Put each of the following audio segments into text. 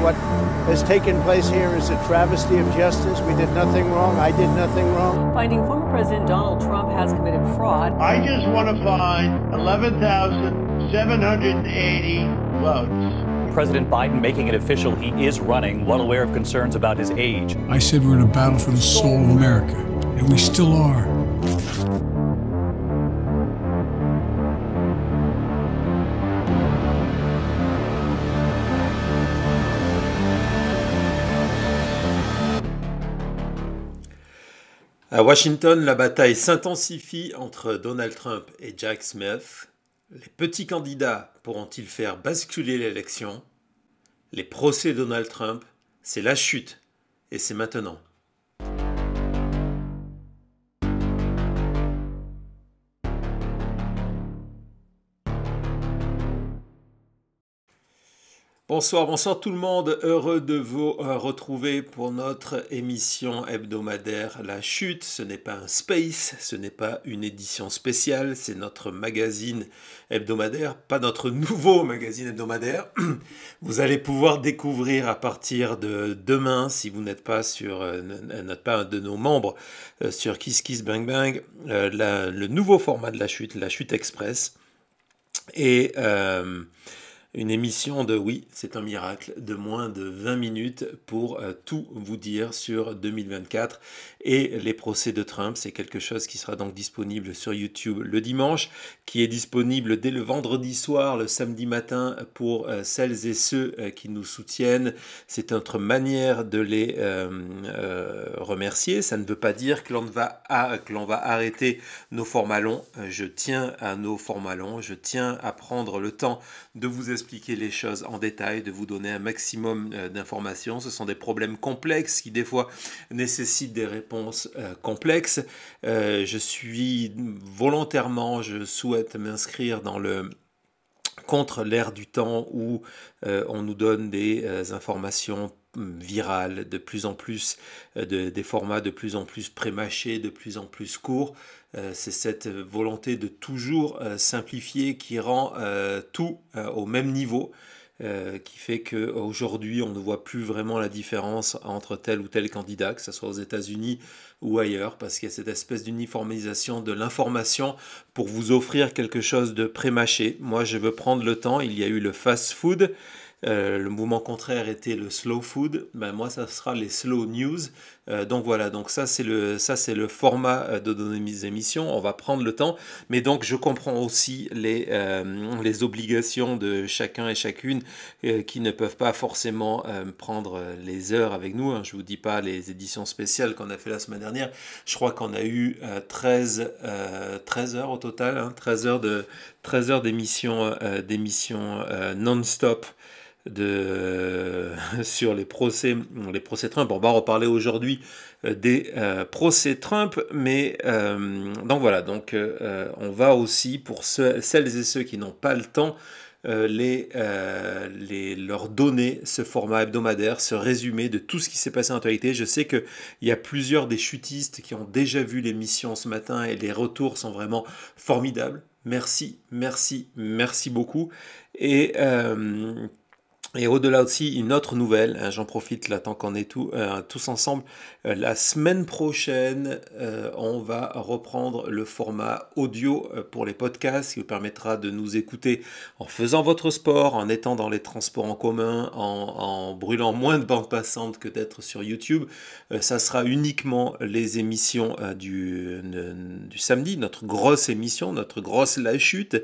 what has taken place here is a travesty of justice. We did nothing wrong. I did nothing wrong. Finding former President Donald Trump has committed fraud. I just want to find 11,780 votes. President Biden making it official he is running, well aware of concerns about his age. I said we're in a battle for the soul of America, and we still are. À Washington, la bataille s'intensifie entre Donald Trump et Jack Smith. Les petits candidats pourront-ils faire basculer l'élection Les procès Donald Trump, c'est la chute, et c'est maintenant. Bonsoir, bonsoir tout le monde. Heureux de vous euh, retrouver pour notre émission hebdomadaire La Chute. Ce n'est pas un space, ce n'est pas une édition spéciale, c'est notre magazine hebdomadaire, pas notre nouveau magazine hebdomadaire. Vous allez pouvoir découvrir à partir de demain, si vous n'êtes pas sur, euh, n'êtes pas un de nos membres euh, sur Kiss Kiss Bang Bang, le nouveau format de La Chute, La Chute Express. Et une émission de Oui, c'est un miracle de moins de 20 minutes pour euh, tout vous dire sur 2024 et les procès de Trump. C'est quelque chose qui sera donc disponible sur YouTube le dimanche, qui est disponible dès le vendredi soir, le samedi matin pour euh, celles et ceux euh, qui nous soutiennent. C'est notre manière de les remercier. Ça ne veut pas dire que l'on va, que l'on va arrêter nos formats Je tiens à nos formats je tiens à prendre le temps de vous expliquer les choses en détail, de vous donner un maximum euh, d'informations. Ce sont des problèmes complexes qui des fois nécessitent des réponses euh, complexes. Euh, je suis volontairement, je souhaite m'inscrire dans le contre l'ère du temps où on nous donne des informations mm, virales, de plus en plus, des formats de plus en plus prémâchés, de plus en plus courts. Euh, c'est cette euh, volonté de toujours euh, simplifier qui rend tout au même niveau. qui fait qu'aujourd'hui, on ne voit plus vraiment la différence entre tel ou tel candidat, que ce soit aux États-Unis ou ailleurs, parce qu'il y a cette espèce d'uniformisation de l'information pour vous offrir quelque chose de prémâché. Moi, je veux prendre le temps. Il y a eu le fast-food, euh, le mouvement contraire était le slow food. Ben, moi, ça sera les slow news. Euh, donc voilà, donc ça c'est le, ça, c'est le format euh, de nos émissions. On va prendre le temps. Mais donc, je comprends aussi les, les obligations de chacun et chacune qui ne peuvent pas forcément prendre les heures avec nous. Hein. Je ne vous dis pas les éditions spéciales qu'on a fait la semaine dernière. Je crois qu'on a eu 13, 13 heures au total, 13 hein. heures de 13 heures d'émission d'émission non-stop de, sur les procès, les procès Trump. On va reparler aujourd'hui euh, des euh, procès Trump, mais euh, donc voilà, donc on va aussi pour celles et ceux qui n'ont pas le temps les, leur donner ce format hebdomadaire, ce résumé de tout ce qui s'est passé en actualité. Je sais qu'il y a plusieurs des chutistes qui ont déjà vu l'émission ce matin et les retours sont vraiment formidables. Merci, merci, merci beaucoup. Et et au-delà aussi, une autre nouvelle, hein, j'en profite là tant qu'on est euh, tous ensemble, euh, la semaine prochaine, euh, on va reprendre le format audio pour les podcasts qui vous permettra de nous écouter en faisant votre sport, en étant dans les transports en commun, en, brûlant moins de bandes passantes que d'être sur YouTube. ça sera uniquement les émissions du, du, samedi, notre grosse émission, notre grosse la chute,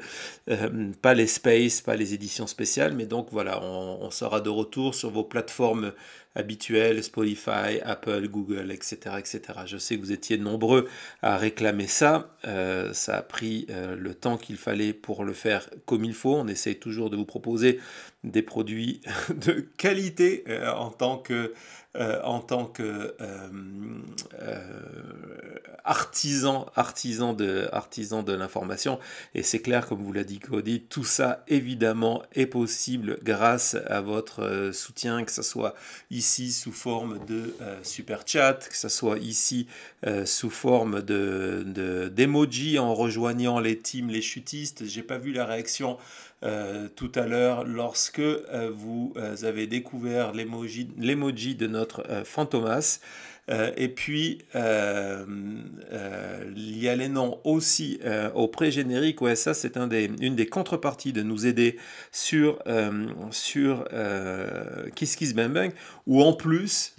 pas les space, pas les éditions spéciales, mais donc voilà, on on sera de retour sur vos plateformes habituelles, Spotify, Apple, Google, etc. etc. Je sais que vous étiez nombreux à réclamer ça. Euh, ça a pris euh, le temps qu'il fallait pour le faire comme il faut. On essaye toujours de vous proposer des produits de qualité euh, en tant que euh, en tant que euh, euh, artisan, artisan de, artisan de l'information. Et c'est clair, comme vous l'a dit Cody, tout ça évidemment est possible grâce à votre soutien, que ce soit ici sous forme de super chat, que ce soit ici sous forme d'emoji en rejoignant les teams, les chutistes. J'ai pas vu la réaction euh, tout à l'heure lorsque euh, vous euh, avez découvert l'emoji de notre fantomas. et puis, il y a les noms aussi au pré-générique. Ouais, ça, c'est une des contreparties de nous aider sur, sur Kiss Kiss Bang Bang, ou en plus,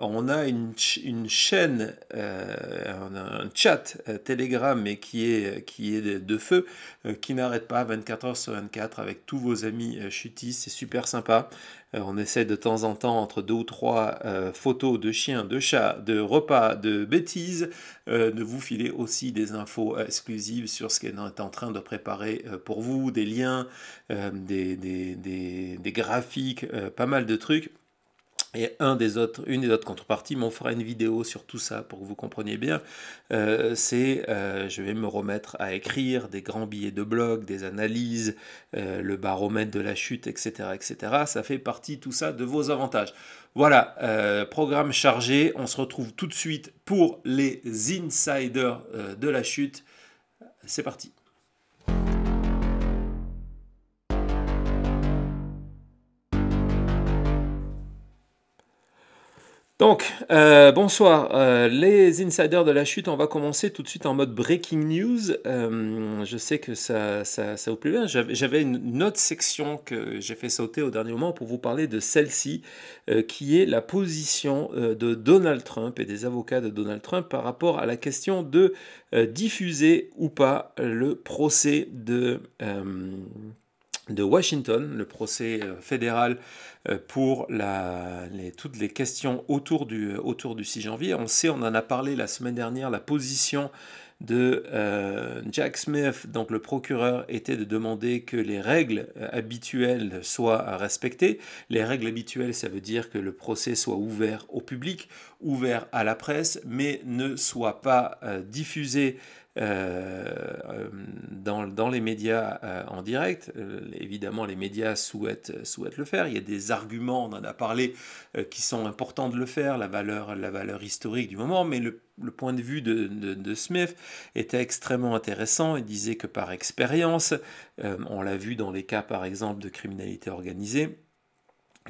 on a une, chaîne, euh, un chat euh, Telegram, mais qui est, qui est de, feu, euh, qui n'arrête pas 24 h sur 24 avec tous vos amis chutis. C'est super sympa. on essaie de temps en temps, entre deux ou trois photos de chiens, de chats, de repas, de bêtises, de vous filer aussi des infos exclusives sur ce qu'on est en train de préparer pour vous, des liens, des graphiques, pas mal de trucs. Et un des autres, une des autres contreparties, mais on fera une vidéo sur tout ça pour que vous compreniez bien, euh, c'est euh, je vais me remettre à écrire des grands billets de blog, des analyses, euh, le baromètre de la chute, etc., etc. Ça fait partie tout ça de vos avantages. Voilà, programme chargé, on se retrouve tout de suite pour les insiders de la chute. C'est parti. Donc, euh, bonsoir. Euh, les insiders de la chute, on va commencer tout de suite en mode breaking news. Euh, je sais que ça, ça, ça vous plaît bien. J'avais une autre section que j'ai fait sauter au dernier moment pour vous parler de celle-ci, qui est la position de Donald Trump et des avocats de Donald Trump par rapport à la question de diffuser ou pas le procès de de Washington, le procès euh, fédéral euh, pour la, toutes les questions autour du, 6 euh, janvier. On sait, on en a parlé la semaine dernière, la position de Jack Smith, donc le procureur, était de demander que les règles habituelles soient respectées. Les règles habituelles, ça veut dire que le procès soit ouvert au public, ouvert à la presse, mais ne soit pas diffusé euh, euh, dans, dans, les médias euh, en direct. évidemment, les médias souhaitent, souhaitent le faire. Il y a des arguments, on en a parlé, qui sont importants de le faire, la valeur, la valeur historique du moment, mais le, point de vue de, de, de, Smith était extrêmement intéressant. Il disait que par expérience, on l'a vu dans les cas par exemple de criminalité organisée,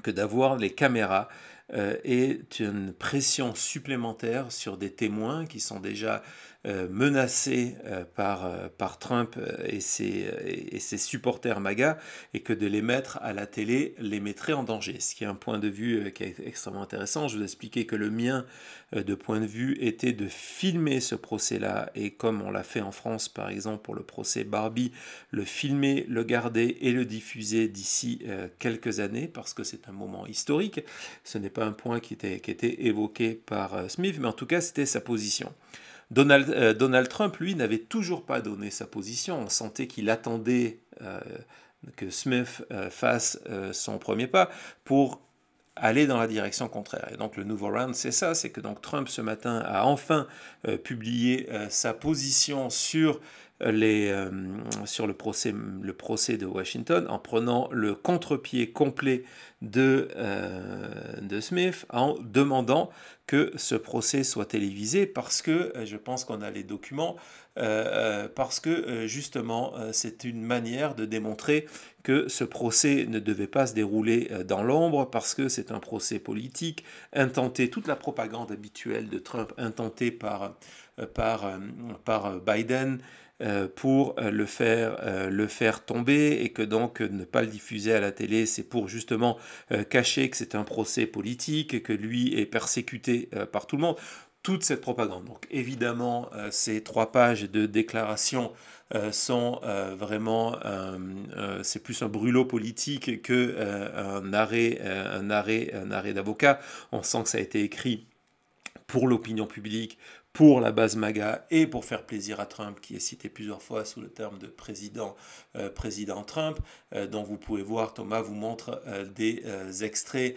que d'avoir les caméras est une pression supplémentaire sur des témoins qui sont déjà euh, menacés euh, euh, par, Trump et ses, supporters MAGA et que de les mettre à la télé les mettrait en danger. Ce qui est un point de vue qui est extrêmement intéressant. Je vous expliquais que le mien de point de vue était de filmer ce procès-là et comme on l'a fait en France par exemple pour le procès Barbie, le filmer, le garder et le diffuser d'ici quelques années parce que c'est un moment historique. Ce n'est pas un point qui était, qui était évoqué par Smith, mais en tout cas c'était sa position. Euh, Donald, Trump, lui, n'avait toujours pas donné sa position. On sentait qu'il attendait euh, que Smith euh, fasse son premier pas pour aller dans la direction contraire. Et donc le nouveau round, c'est ça, c'est que donc Trump ce matin a enfin publié sa position sur les, euh, sur le procès, le procès de Washington en prenant le contre-pied complet de, euh, de Smith en demandant que ce procès soit télévisé parce que euh, je pense qu'on a les documents, parce que justement c'est une manière de démontrer que ce procès ne devait pas se dérouler dans l'ombre parce que c'est un procès politique intenté, toute la propagande habituelle de Trump intentée par, par, par Biden. Euh, pour euh, le faire, euh, le faire tomber et que donc ne pas le diffuser à la télé, c'est pour justement cacher que c'est un procès politique et que lui est persécuté par tout le monde. Toute cette propagande. Donc évidemment, ces trois pages de déclaration sont vraiment c'est plus un brûlot politique que un arrêt un arrêt un arrêt d'avocat on sent que ça a été écrit pour l'opinion publique pour la base MAGA et pour faire plaisir à Trump, qui est cité plusieurs fois sous le terme de président, euh, président Trump, euh, dont vous pouvez voir, Thomas vous montre euh, des extraits.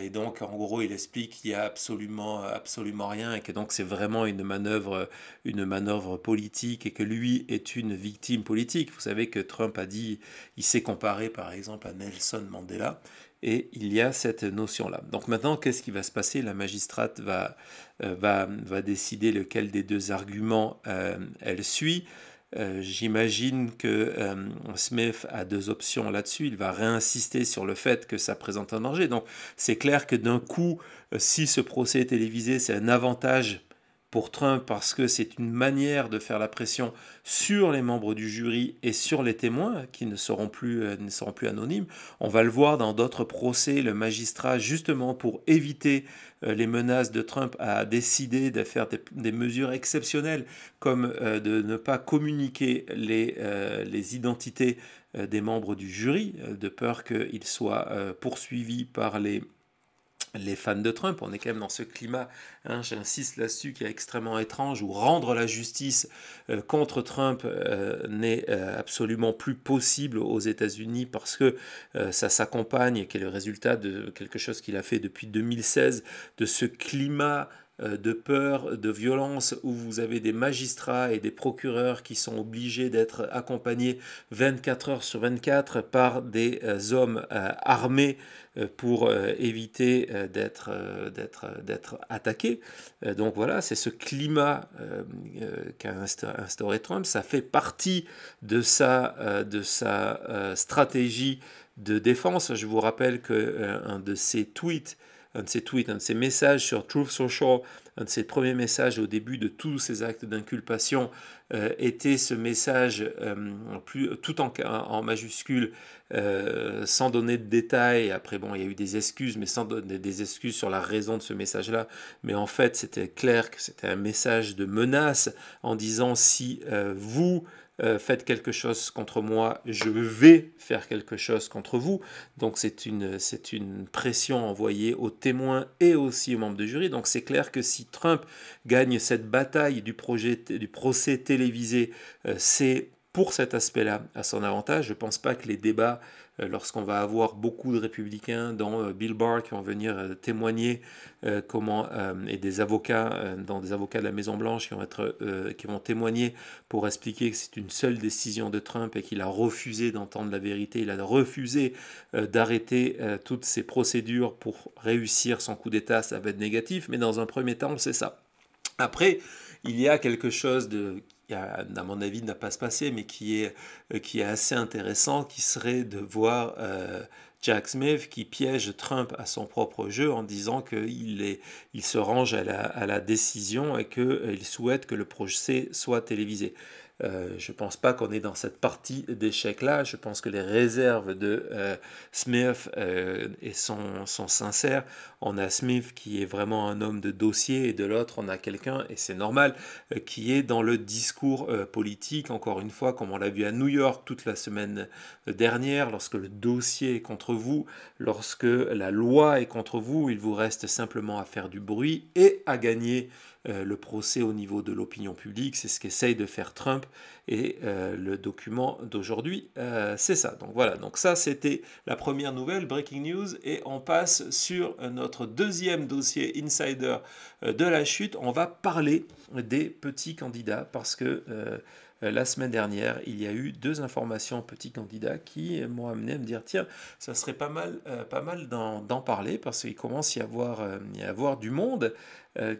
et donc, en gros, il explique qu'il n'y a absolument, absolument rien et que donc c'est vraiment une manœuvre, une manœuvre politique et que lui est une victime politique. Vous savez que Trump a dit, il s'est comparé par exemple à Nelson Mandela et il y a cette notion-là. Donc maintenant, qu'est-ce qui va se passer La magistrate va, euh, va, décider lequel des deux arguments euh, elle suit. Euh, j'imagine que Smith a deux options là-dessus. Il va réinsister sur le fait que ça présente un danger. Donc c'est clair que d'un coup, si ce procès est télévisé, c'est un avantage pour Trump parce que c'est une manière de faire la pression sur les membres du jury et sur les témoins qui ne seront plus, ne seront plus anonymes. On va le voir dans d'autres procès, le magistrat, justement pour éviter euh, les menaces de Trump à décidé de faire des, mesures exceptionnelles comme euh, de ne pas communiquer les, euh, les identités des membres du jury, de peur qu'ils soient poursuivis par les les fans de Trump. On est quand même dans ce climat, hein, j'insiste là-dessus, qui est extrêmement étrange, où rendre la justice euh, contre Trump euh, n'est euh, absolument plus possible aux États-Unis parce que ça s'accompagne, qui est le résultat de quelque chose qu'il a fait depuis 2016, de ce climat euh, de peur, de violence, où vous avez des magistrats et des procureurs qui sont obligés d'être accompagnés 24 heures sur 24 par des euh, hommes euh, armés pour éviter d'être, d'être, d'être attaqués. Donc voilà, c'est ce climat qu'a instauré Trump. Ça fait partie de sa, de sa stratégie de défense. Je vous rappelle qu'un de ses tweets un de ses tweets, un de ses messages sur Truth Social, un de ses premiers messages au début de tous ces actes d'inculpation euh, était ce message euh, tout en, en majuscule, euh, sans donner de détails. Après, bon, il y a eu des excuses, mais sans donner des excuses sur la raison de ce message-là. Mais en fait, c'était clair que c'était un message de menace en disant si vous euh, faites quelque chose contre moi, je vais faire quelque chose contre vous. Donc c'est une, c'est une pression envoyée aux témoins et aussi aux membres de jury. Donc c'est clair que si Trump gagne cette bataille du, projet, du procès télévisé, euh, c'est pour cet aspect-là à son avantage. Je ne pense pas que les débats euh, lorsqu'on va avoir beaucoup de républicains dont euh, Bill Barr qui vont venir euh, témoigner comment, et des avocats, dans des avocats de la Maison-Blanche qui, vont qui vont témoigner pour expliquer que c'est une seule décision de Trump et qu'il a refusé d'entendre la vérité, il a refusé d'arrêter toutes ces procédures pour réussir son coup d'État, ça va être négatif, mais dans un premier temps, c'est ça. Après, il y a quelque chose de, à mon avis, n'a pas se passer, mais qui est, euh, assez intéressant, qui serait de voir euh, Jack Smith qui piège Trump à son propre jeu en disant qu'il il se range à la, à la décision et qu'il euh, souhaite que le procès soit télévisé. Euh, je ne pense pas qu'on est dans cette partie d'échec-là. Je pense que les réserves de euh, Smith euh, sont, sont, sincères. On a Smith qui est vraiment un homme de dossier et de l'autre, on a quelqu'un, et c'est normal, qui est dans le discours politique, encore une fois, comme on l'a vu à New York toute la semaine dernière, lorsque le dossier est contre vous, lorsque la loi est contre vous, il vous reste simplement à faire du bruit et à gagner euh, le procès au niveau de l'opinion publique, c'est ce qu'essaye de faire Trump et euh, le document d'aujourd'hui, euh, c'est ça. Donc voilà, donc ça c'était la première nouvelle, Breaking News, et on passe sur notre deuxième dossier Insider de la chute. On va parler des petits candidats parce que... Euh, la semaine dernière, il y a eu deux informations petits candidats qui m'ont amené à me dire tiens, ça serait pas mal, euh, pas mal d'en parler parce qu'il commence à y avoir, euh, avoir du monde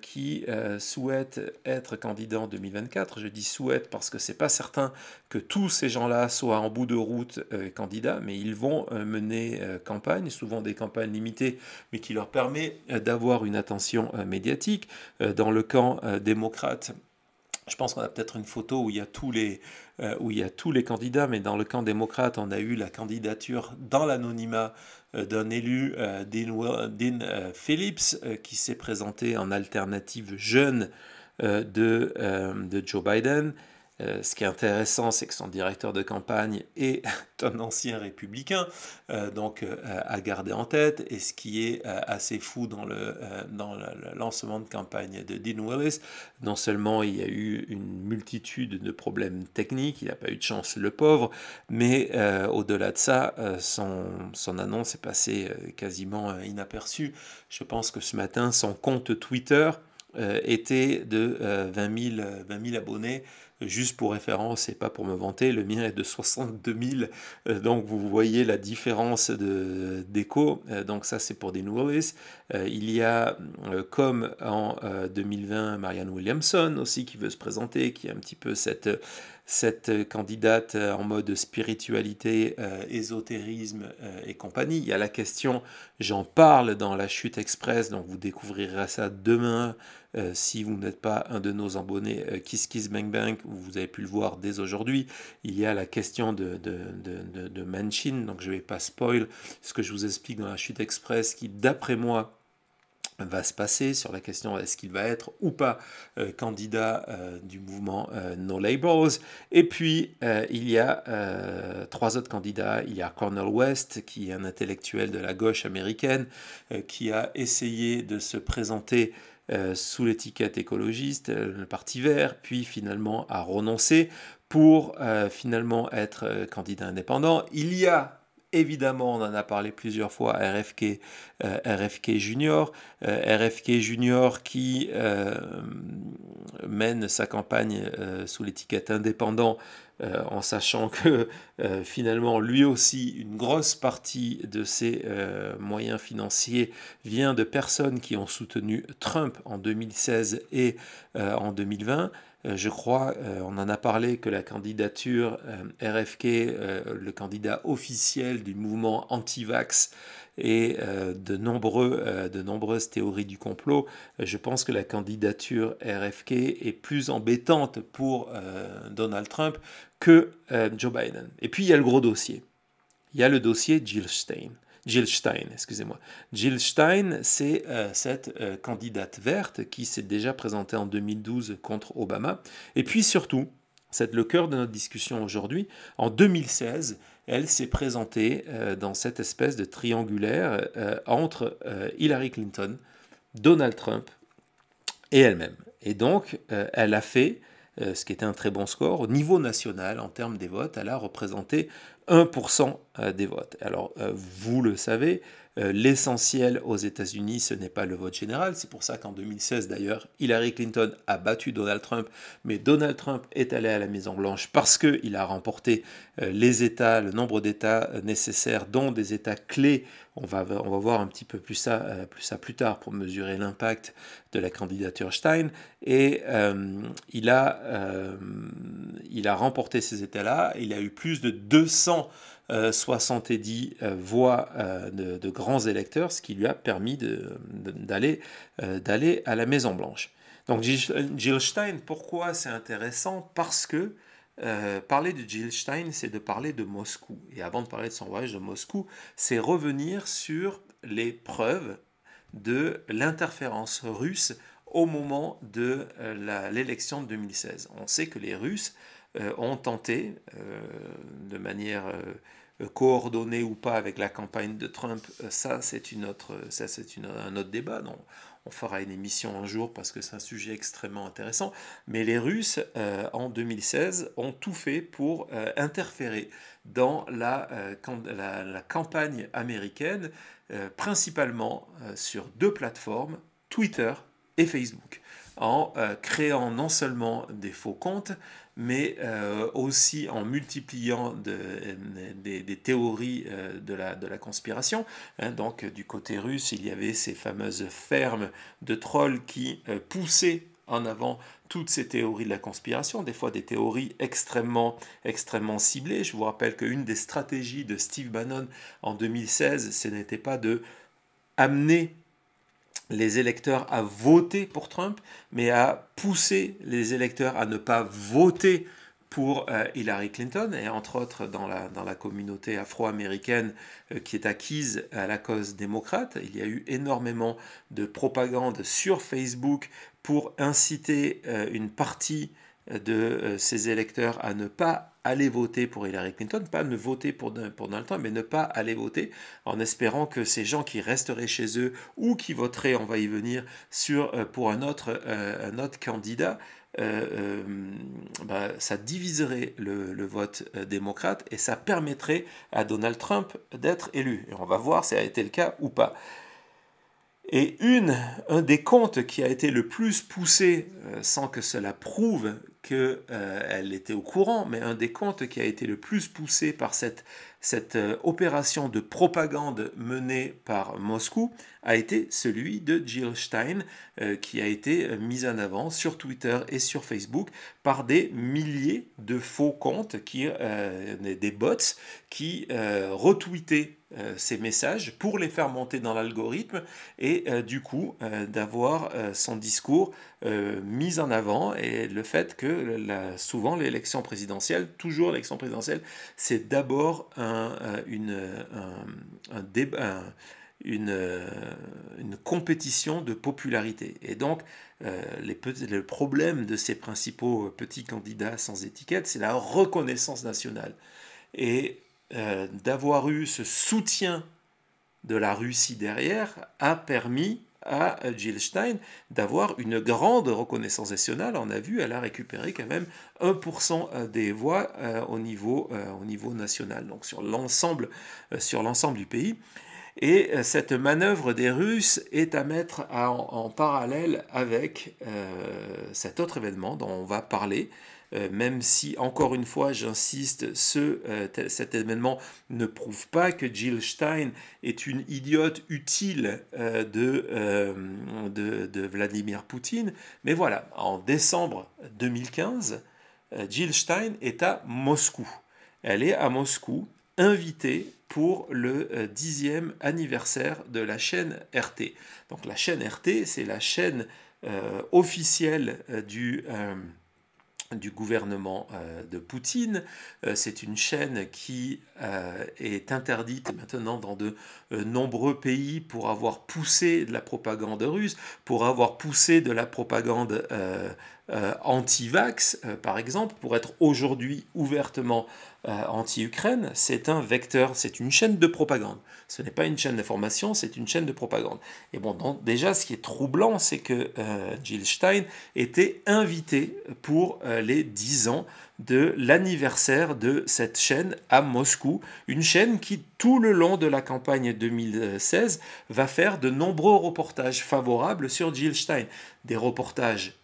qui souhaite être candidat en 2024. Je dis souhaite parce que c'est pas certain que tous ces gens-là soient en bout de route candidats, mais ils vont mener campagne, souvent des campagnes limitées, mais qui leur permet d'avoir une attention médiatique. dans le camp démocrate, je pense qu'on a peut-être une photo où il, y a tous les, euh, où il y tous les candidats, mais dans le camp démocrate, on a eu la candidature dans l'anonymat euh, d'un élu, euh, Dean, Phillips, qui s'est présenté en alternative jeune de, de, Joe Biden. Euh, ce qui est intéressant, c'est que son directeur de campagne est un ancien républicain, euh, donc euh, à garder en tête. Et ce qui est assez fou dans le, lancement de campagne de Dean Willis, non seulement il y a eu une multitude de problèmes techniques, il n'a pas eu de chance, le pauvre, mais au-delà de ça, son, annonce est passée quasiment inaperçue. Je pense que ce matin, son compte Twitter était de 20 000 abonnés. Juste pour référence et pas pour me vanter, le mien est de 62 000, euh, donc vous voyez la différence de d'écho. Euh, donc ça c'est pour des nouveaux. Euh, il y a comme en 2020 Marianne Williamson aussi qui veut se présenter, qui a un petit peu cette cette euh, candidate euh, en mode spiritualité, euh, ésotérisme et compagnie. Il y a la question, j'en parle dans la chute express, donc vous découvrirez ça demain si vous n'êtes pas un de nos abonnés Kiss Kiss Bang Bang, vous avez pu le voir dès aujourd'hui. Il y a la question de, de, de Manchin, donc je ne vais pas spoil ce que je vous explique dans la chute express qui, d'après moi, va se passer sur la question est-ce qu'il va être ou pas euh, candidat euh, du mouvement euh, No Labels. Et puis, il y a trois autres candidats. Il y a Cornel West, qui est un intellectuel de la gauche américaine, qui a essayé de se présenter sous l'étiquette écologiste, le Parti vert, puis finalement a renoncé pour finalement être candidat indépendant. Il y a Évidemment, on en a parlé plusieurs fois, RFK, euh, RFK Junior. Euh, RFK Junior qui euh, mène sa campagne sous l'étiquette indépendant en sachant que finalement lui aussi une grosse partie de ses moyens financiers vient de personnes qui ont soutenu Trump en 2016 et en 2020. Euh, je crois, euh, on en a parlé, que la candidature euh, RFK, le candidat officiel du mouvement anti-vax, et de, de nombreuses théories du complot, je pense que la candidature RFK est plus embêtante pour Donald Trump que Joe Biden. Et puis il y a le gros dossier. Il y a le dossier Jill Stein. Jill Stein, excusez-moi. Jill Stein, c'est euh, cette euh, candidate verte qui s'est déjà présentée en 2012 contre Obama. Et puis surtout, c'est le cœur de notre discussion aujourd'hui, en 2016, elle s'est présentée euh, dans cette espèce de triangulaire entre Hillary Clinton, Donald Trump et elle-même. Et donc, elle a fait ce qui était un très bon score. Au niveau national, en termes des votes, elle a représenté 1% euh, des votes. Alors, euh, vous le savez, euh, l'essentiel aux États-Unis, ce n'est pas le vote général. C'est pour ça qu'en 2016, d'ailleurs, Hillary Clinton a battu Donald Trump. Mais Donald Trump est allé à la Maison-Blanche parce qu'il a remporté euh, les États, le nombre d'États euh, nécessaires, dont des États clés. On va, on va voir un petit peu plus ça, plus ça plus tard pour mesurer l'impact de la candidature Stein. Et il, a, il a remporté ces États-là. Il a eu plus de 200 70 euh, euh, voix euh, de, grands électeurs, ce qui lui a permis d'aller à la Maison-Blanche. Donc Jill Stein, pourquoi c'est intéressant Parce que parler de Jill Stein, c'est de parler de Moscou. Et avant de parler de son voyage de Moscou, c'est revenir sur les preuves de l'interférence russe au moment de l'élection de 2016. On sait que les Russes euh, ont tenté, euh, de manière euh, coordonnée ou pas avec la campagne de Trump, ça c'est une autre, c'est un autre débat. on fera une émission un jour parce que c'est un sujet extrêmement intéressant. Mais les Russes en 2016 ont tout fait pour interférer dans la campagne américaine, principalement sur deux plateformes, Twitter et Facebook en créant non seulement des faux comptes, mais euh, aussi en multipliant euh, des, théories euh, de la, de la conspiration. Hein. donc du côté russe, il y avait ces fameuses fermes de trolls qui poussaient en avant toutes ces théories de la conspiration, des fois des théories extrêmement, extrêmement ciblées. Je vous rappelle qu'une des stratégies de Steve Bannon en 2016, ce n'était pas de amener les électeurs à voter pour Trump, mais à pousser les électeurs à ne pas voter pour euh, Hillary Clinton, et entre autres dans la, dans la communauté afro-américaine euh, qui est acquise à la cause démocrate. Il y a eu énormément de propagande sur Facebook pour inciter euh, une partie de ces électeurs à ne pas aller voter pour Hillary Clinton, pas ne voter pour, pour Donald Trump, mais ne pas aller voter en espérant que ces gens qui resteraient chez eux ou qui voteraient, on va y venir, sur, euh, pour un autre, euh, un autre candidat, euh, bah, ça diviserait le, vote démocrate et ça permettrait à Donald Trump d'être élu. Et on va voir si ça a été le cas ou pas. Et une, un des comptes qui a été le plus poussé, sans que cela prouve qu'elle euh, était au courant, mais un des comptes qui a été le plus poussé par cette, euh, opération de propagande menée par Moscou, a été celui de Jill Stein, euh, qui a été euh, mis en avant sur Twitter et sur Facebook par des milliers de faux comptes, qui, euh, des bots, qui retweetaient ces messages pour les faire monter dans l'algorithme et du coup d'avoir son discours mis en avant et le fait que souvent l'élection présidentielle, toujours l'élection présidentielle, c'est d'abord un débat euh, une, compétition de popularité. Et donc, euh, le problème de ces principaux euh, petits candidats sans étiquette, c'est la reconnaissance nationale. Et d'avoir eu ce soutien de la Russie derrière a permis à Jill Stein d'avoir une grande reconnaissance nationale. On a vu, elle a récupéré quand même 1% des voix au, niveau, national, donc sur sur l'ensemble du pays. Et euh, cette manœuvre des Russes est à mettre en, parallèle avec euh, cet autre événement dont on va parler, euh, même si, encore une fois, j'insiste, ce, cet événement ne prouve pas que Jill Stein est une idiote utile de, de, de, Vladimir Poutine. Mais voilà, en décembre 2015, Jill Stein est à Moscou. Elle est à Moscou invité pour le euh, dixième anniversaire de la chaîne RT. Donc la chaîne RT, c'est la chaîne euh, officielle euh, du... du gouvernement de Poutine. c'est une chaîne qui est interdite maintenant dans de nombreux pays pour avoir poussé de la propagande russe, pour avoir poussé de la propagande anti-vax, par exemple, pour être aujourd'hui ouvertement euh, anti-Ukraine, c'est un vecteur, c'est une chaîne de propagande. Ce n'est pas une chaîne d'information, c'est une chaîne de propagande. Et bon, déjà, ce qui est troublant, c'est que euh, Jill Stein était invité pour euh, les 10 ans de l'anniversaire de cette chaîne à Moscou, une chaîne qui, tout le long de la campagne 2016, va faire de nombreux reportages favorables sur Jill Stein. Des reportages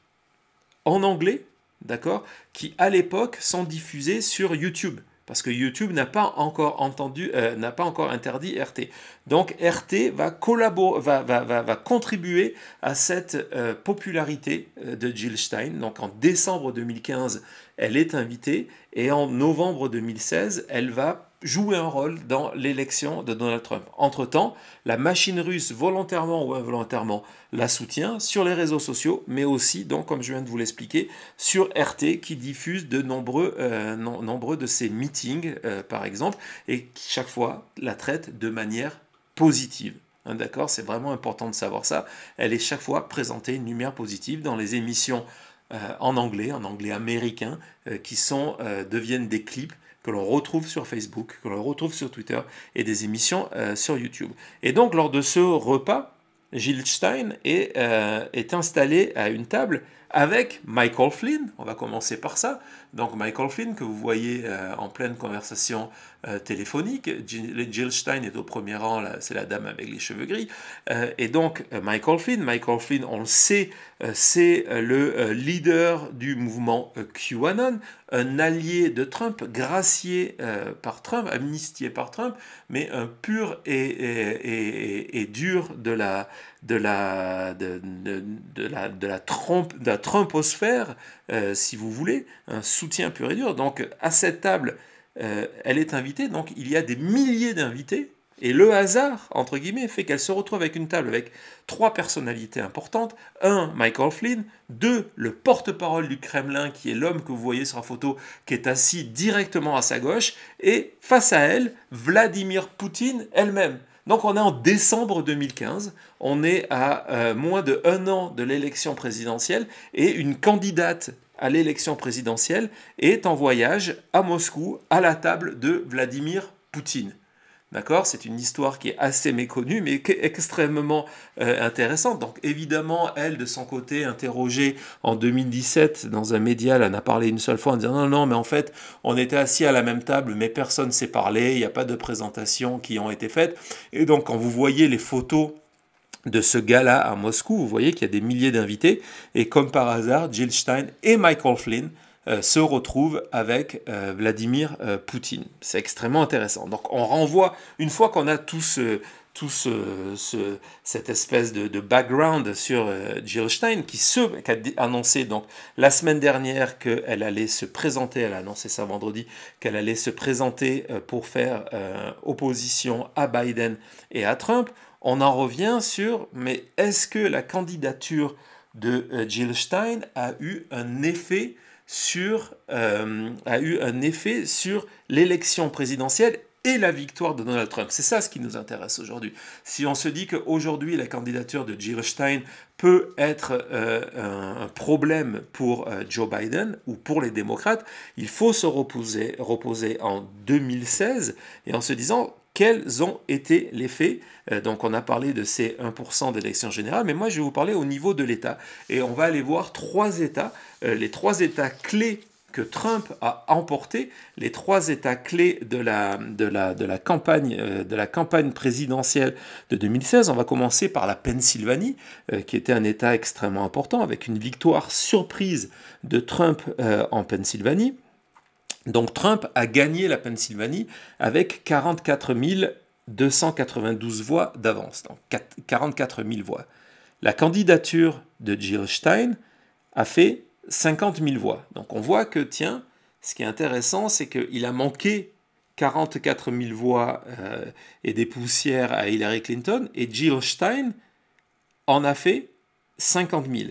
en anglais, d'accord, qui à l'époque sont diffusés sur YouTube parce que YouTube n'a pas encore entendu, euh, n'a pas encore interdit RT. Donc RT va collaborer, va, contribuer à cette euh, popularité euh, de Jill Stein. Donc en décembre 2015, elle est invitée et en novembre 2016, elle va jouer un rôle dans l'élection de Donald Trump. Entre-temps, la machine russe, volontairement ou involontairement, la soutient sur les réseaux sociaux, mais aussi, donc, comme je viens de vous l'expliquer, sur RT, qui diffuse de nombreux, euh, nombreux de ses meetings, euh, par exemple, et qui, chaque fois, la traite de manière positive. Hein, d'accord C'est vraiment important de savoir ça. Elle est chaque fois présentée une lumière positive dans les émissions euh, en anglais, en anglais américain, qui sont, deviennent des clips que l'on retrouve sur Facebook, que l'on retrouve sur Twitter et des émissions euh, sur YouTube. Et donc lors de ce repas, Gilles Stein euh, est installé à une table avec Michael Flynn, on va commencer par ça, donc Michael Flynn, que vous voyez euh, en pleine conversation euh, téléphonique, Jill Stein est au premier rang, c'est la dame avec les cheveux gris, euh, et donc Michael Flynn, Michael Flynn, on le sait, c'est le leader du mouvement QAnon, un allié de Trump, gracié par Trump, amnistié par Trump, mais un pur et, dur de la, de la, de, la, de la tromposphère, euh, si vous voulez, un soutien pur et dur. Donc à cette table, euh, elle est invitée, donc il y a des milliers d'invités, et le hasard, entre guillemets, fait qu'elle se retrouve avec une table avec trois personnalités importantes. Un, Michael Flynn. Deux, le porte-parole du Kremlin, qui est l'homme que vous voyez sur la photo, qui est assis directement à sa gauche. Et face à elle, Vladimir Poutine elle-même. Donc on est en décembre 2015, on est à euh, moins de un an de l'élection présidentielle et une candidate à l'élection présidentielle est en voyage à Moscou à la table de Vladimir Poutine. D'accord C'est une histoire qui est assez méconnue, mais qui est extrêmement euh, intéressante. Donc, évidemment, elle, de son côté, interrogée en 2017 dans un média, elle en a parlé une seule fois en disant Non, non, mais en fait, on était assis à la même table, mais personne ne s'est parlé, il n'y a pas de présentation qui ont été faites. Et donc, quand vous voyez les photos de ce gala à Moscou, vous voyez qu'il y a des milliers d'invités. Et comme par hasard, Jill Stein et Michael Flynn euh, se retrouve avec euh, Vladimir euh, Poutine. C'est extrêmement intéressant. Donc on renvoie, une fois qu'on a tout ce, tout cette espèce de, background sur Jill Stein, qui, a annoncé donc la semaine dernière qu'elle allait se présenter, elle a annoncé ça vendredi, qu'elle allait se présenter pour faire opposition à Biden et à Trump, on en revient sur, mais est-ce que la candidature de Jill Stein a eu un effet sur, euh, a eu un effet sur l'élection présidentielle et la victoire de Donald Trump. C'est ça ce qui nous intéresse aujourd'hui. Si on se dit qu'aujourd'hui la candidature de Stein peut être euh, un problème pour euh, Joe Biden ou pour les démocrates, il faut se reposer en 2016 et en se disant quels ont été les faits euh, Donc on a parlé de ces 1% d'élections générales, mais moi je vais vous parler au niveau de l'État. Et on va aller voir trois États, euh, les trois États clés que Trump a emporté les trois États clés de la, campagne, euh, de la campagne présidentielle de 2016. On va commencer par la Pennsylvanie, qui était un État extrêmement important, avec une victoire surprise de Trump en Pennsylvanie. Donc Trump a gagné la Pennsylvanie avec 44 292 voix d'avance, donc 44 000 voix. La candidature de Jill Stein a fait 50 000 voix. Donc on voit que, tiens, ce qui est intéressant, c'est qu'il a manqué 44 000 voix euh, et des poussières à Hillary Clinton, et Jill Stein en a fait 50 000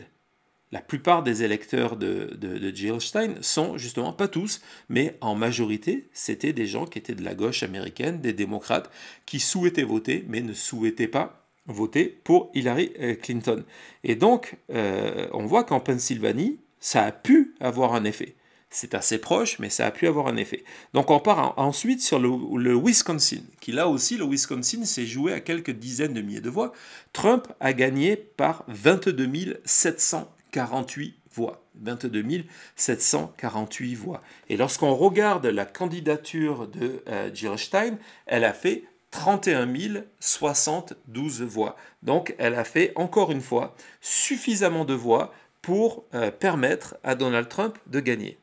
la plupart des électeurs de, de, de sont justement, pas tous, mais en majorité, c'était des gens qui étaient de la gauche américaine, des démocrates, qui souhaitaient voter, mais ne souhaitaient pas voter pour Hillary euh, Clinton. Et donc, euh, on voit qu'en Pennsylvanie, ça a pu avoir un effet. C'est assez proche, mais ça a pu avoir un effet. Donc on part ensuite sur le, le Wisconsin, qui là aussi, le Wisconsin s'est joué à quelques dizaines de milliers de voix. Trump a gagné par 22 700 48 voix, 22 748 voix. Et lorsqu'on regarde la candidature de euh, Stein, elle a fait 31 072 voix. Donc elle a fait encore une fois suffisamment de voix pour euh, permettre à Donald Trump de gagner.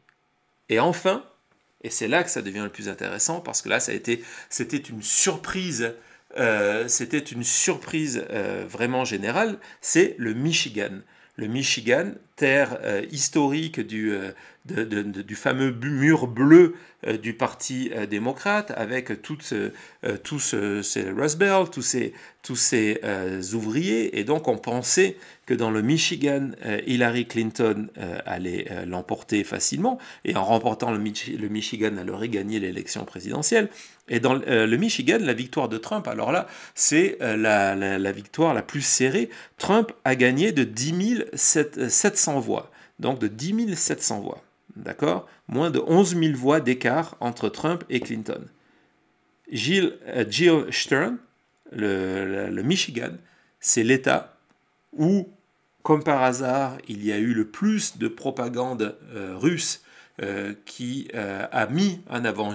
Et enfin, et c'est là que ça devient le plus intéressant parce que là c'était une surprise euh, c'était une surprise euh, vraiment générale, c'est le Michigan le Michigan, terre euh, historique du, euh, fameux mur bleu euh, du Parti démocrate, avec tous tout ce, ces Russell, tous ces, ouvriers. Et donc on pensait que dans le Michigan, Hillary Clinton allait l'emporter facilement, et en remportant le Michigan, elle aurait gagné l'élection présidentielle. Et dans euh, le Michigan, la victoire de Trump, alors là, c'est euh, la, victoire la plus serrée. Trump a gagné de 10 700 euh, voix. Donc de 10 700 voix. D'accord Moins de 11 000 voix d'écart entre Trump et Clinton. Jill, Stern, le, Michigan, c'est l'État où, comme par hasard, il y a eu le plus de propagande russe euh, qui euh, a mis en avant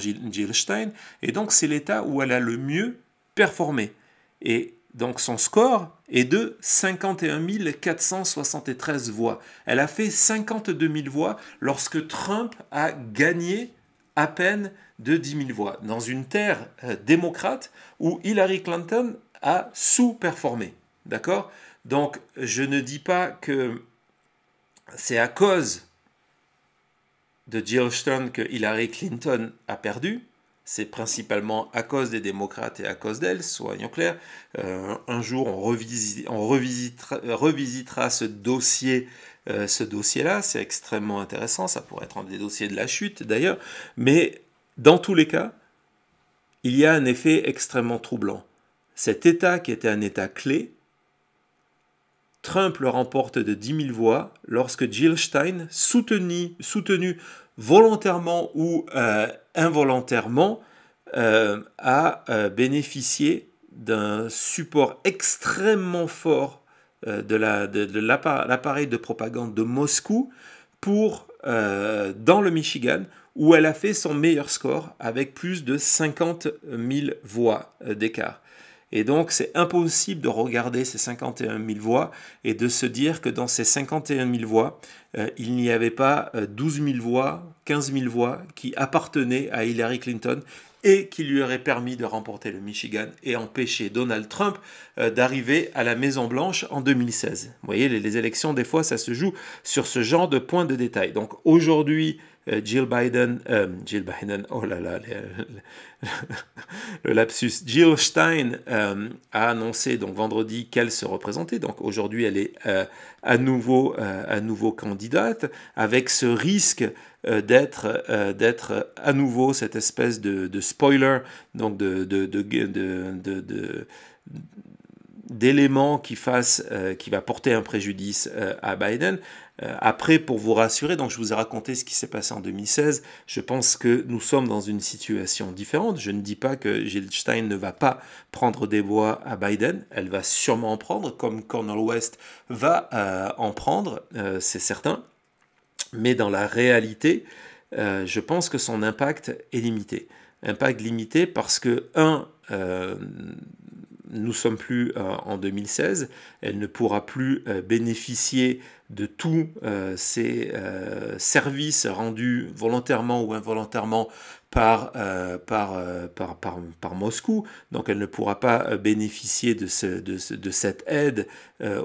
Stein Et donc, c'est l'état où elle a le mieux performé. Et donc, son score est de 51 473 voix. Elle a fait 52 000 voix lorsque Trump a gagné à peine de 10 000 voix, dans une terre euh, démocrate où Hillary Clinton a sous-performé. D'accord Donc, je ne dis pas que c'est à cause de Georgetown que Hillary Clinton a perdu, c'est principalement à cause des démocrates et à cause d'elle, soyons clairs. Euh, un jour, on, on revisitera, ce dossier. Euh, ce dossier-là, c'est extrêmement intéressant, ça pourrait être un des dossiers de la chute d'ailleurs, mais dans tous les cas, il y a un effet extrêmement troublant. Cet État qui était un État clé, Trump le remporte de 10 000 voix lorsque Jill Stein, soutenue, soutenu volontairement ou euh, involontairement, euh, a euh, bénéficié d'un support extrêmement fort de l'appareil de, propagande de Moscou pour, dans le Michigan, où elle a fait son meilleur score avec plus de 50 000 voix d'écart. Et donc, c'est impossible de regarder ces 51 000 voix et de se dire que dans ces 51 000 voix, euh, il n'y avait pas 12 euh, 000 voix, 15 000 voix qui appartenaient à Hillary Clinton et qui lui auraient permis de remporter le Michigan et empêcher Donald Trump euh, d'arriver à la Maison Blanche en 2016. Vous voyez, les, les, élections, des fois, ça se joue sur ce genre de points de détail. Donc aujourd'hui, euh, Jill Biden, euh, Jill Biden, oh là là, le lapsus, Jill Stein euh, a annoncé donc vendredi qu'elle se représentait. Donc aujourd'hui, elle est à nouveau à nouveau candidate avec ce risque d'être d'être à nouveau cette espèce de, spoiler, donc de, d'éléments qui fasse, qui va porter un préjudice à Biden, euh, après, pour vous rassurer, donc je vous ai raconté ce qui s'est passé en 2016. Je pense que nous sommes dans une situation différente. Je ne dis pas que Stein ne va pas prendre des voix à Biden. Elle va sûrement en prendre, comme Cornel West va euh, en prendre, euh, c'est certain. Mais dans la réalité, je pense que son impact est limité. Impact limité parce que, un, nous sommes plus euh, en 2016, elle ne pourra plus euh, bénéficier de tous euh, ces services rendus volontairement ou involontairement euh, euh, par, par, par, Moscou. Donc elle ne pourra pas euh, bénéficier de, de, cette aide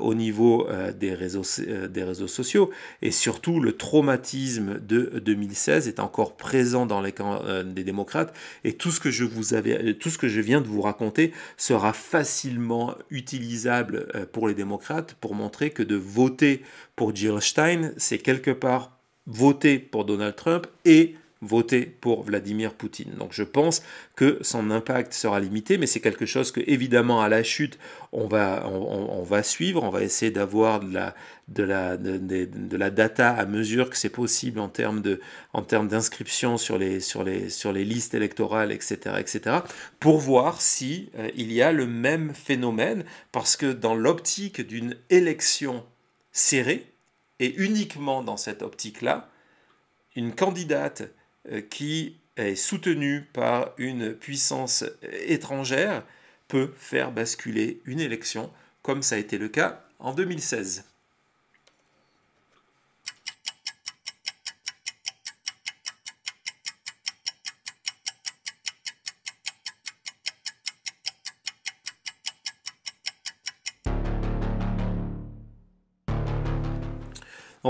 au niveau des, réseaux, des réseaux sociaux. Et surtout, le traumatisme de 2016 est encore présent dans les camps des démocrates. Et tout ce, que je vous avais, tout ce que je viens de vous raconter sera facilement utilisable pour les démocrates pour montrer que de voter pour Jill Stein, c'est quelque part voter pour Donald Trump et voter pour Vladimir Poutine. Donc je pense que son impact sera limité, mais c'est quelque chose que évidemment à la chute on va, on, va suivre, on va essayer d'avoir de la, data à mesure que c'est possible en termes de en termes d'inscription sur les, sur, les, sur les listes électorales, etc., etc., pour voir si euh, il y a le même phénomène, parce que dans l'optique d'une élection serrée, et uniquement dans cette optique-là, une candidate euh, qui est soutenue par une puissance étrangère peut faire basculer une élection, comme ça a été le cas en 2016.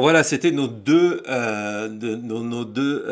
voilà, c'était nos deux, euh, de, nos, deux,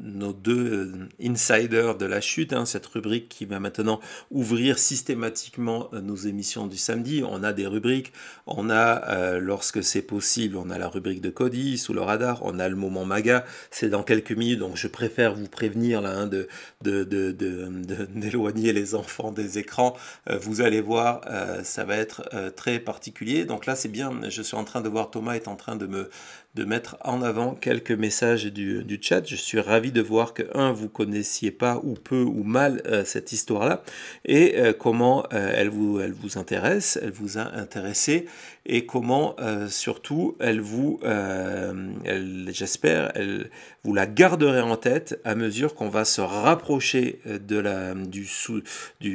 nos deux euh, euh, insiders de la chute, hein, cette rubrique qui va maintenant ouvrir systématiquement nos émissions du samedi. On a des rubriques, on a, lorsque c'est possible, on a la rubrique de Cody, sous le radar, on a le moment maga, c'est dans quelques minutes, donc je préfère vous prévenir là, hein, de, d'éloigner les enfants des écrans. vous allez voir, ça va être très particulier. Donc là, c'est bien, je suis en train de voir Thomas est en train de me de mettre en avant quelques messages du, du, chat. Je suis ravi de voir que, un, vous connaissiez pas ou peu ou mal euh, cette histoire-là et euh, comment euh, elle, vous, elle vous intéresse, elle vous a intéressé et comment surtout elle vous, j'espère, elle vous la garderez en tête à mesure qu'on va se rapprocher de la, du,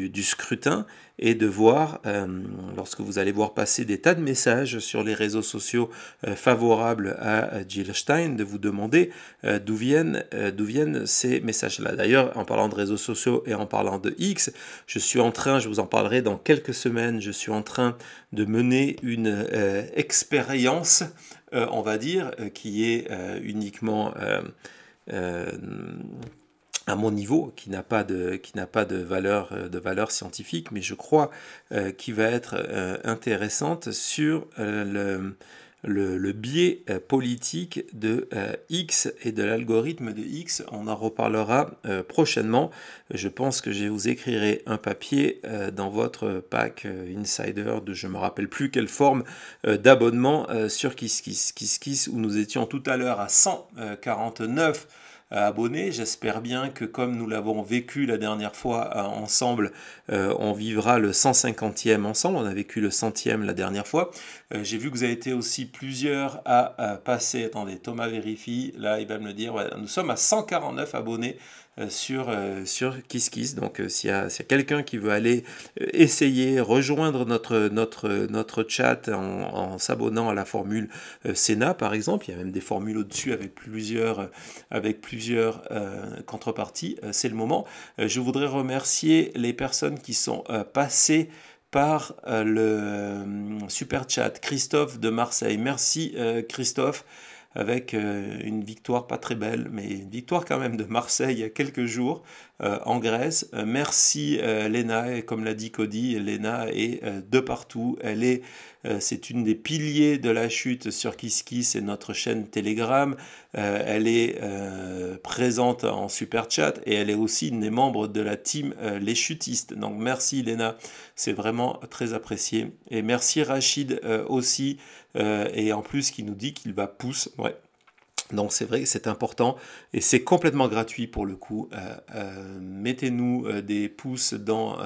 du scrutin et de voir, lorsque vous allez voir passer des tas de messages sur les réseaux sociaux favorables à Jill Stein de vous demander euh, d'où viennent, euh, d'où viennent ces messages-là. D'ailleurs, en parlant de réseaux sociaux et en parlant de X, je suis en train, je vous en parlerai dans quelques semaines, je suis en train de mener une euh, expérience, on va dire, qui est uniquement à mon niveau, qui n'a pas de, qui n'a pas de valeur, de valeur scientifique, mais je crois qui va être intéressante sur le le, biais euh, politique de euh, X et de l'algorithme de X. On en reparlera euh, prochainement. Je pense que je vous écrirai un papier dans votre pack Insider de je me rappelle plus quelle forme d'abonnement sur KissKiss. KissKiss où nous étions tout à l'heure à 149 abonnés. J'espère bien que comme nous l'avons vécu la dernière fois euh, ensemble, euh, on vivra le 150e ensemble. On a vécu le centième la dernière fois. Euh, j'ai vu que vous avez été aussi plusieurs à passer. Attendez, Thomas vérifie. Là, il va me le dire. nous sommes à 149 abonnés euh, sur, euh, sur KissKiss. Donc euh, s'il y a, quelqu'un qui veut aller essayer, rejoindre notre, chat en, s'abonnant à la formule Sénat par exemple, il y a même des formules au-dessus avec plusieurs, avec plusieurs contreparties, c'est le moment. Je voudrais remercier les personnes qui sont passées par le super chat Christophe de Marseille. Merci Christophe avec euh, une victoire pas très belle, mais une victoire quand même de Marseille il y a quelques jours euh, en Grèce. Euh, merci Lena, et comme l'a dit Cody, Lena est de partout. Elle est, c'est une des piliers de la chute sur Kiski, c'est notre chaîne Telegram. elle est présente en super chat et elle est aussi une des membres de la team Les Chutistes. Donc merci Lena, c'est vraiment très apprécié. Et merci Rachid aussi euh, et en plus qui nous dit qu'il va pousser. Donc c'est vrai que c'est important et c'est complètement gratuit pour le coup. Euh, euh, mettez-nous des pouces dans,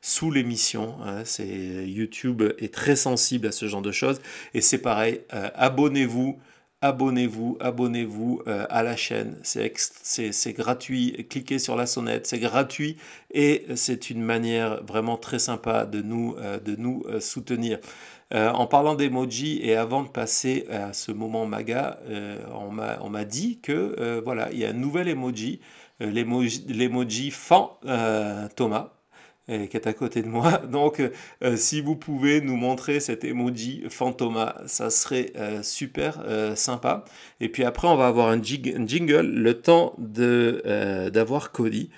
sous l'émission. Hein. YouTube est très sensible à ce genre de choses et c'est pareil. Abonnez-vous abonnez-vous, abonnez-vous à la chaîne. C'est gratuit. Cliquez sur la sonnette, c'est gratuit et c'est une manière vraiment très sympa de nous, soutenir. Euh, en parlant d'emoji et avant de passer à ce moment maga, euh, on m'a dit que euh, voilà, il y a un nouvel emoji, l'emoji fan Thomas. qui est à côté de moi. Donc, si vous pouvez nous montrer cet emoji fantoma, ça serait super sympa. Et puis après, on va avoir un, un jingle, le temps d'avoir Cody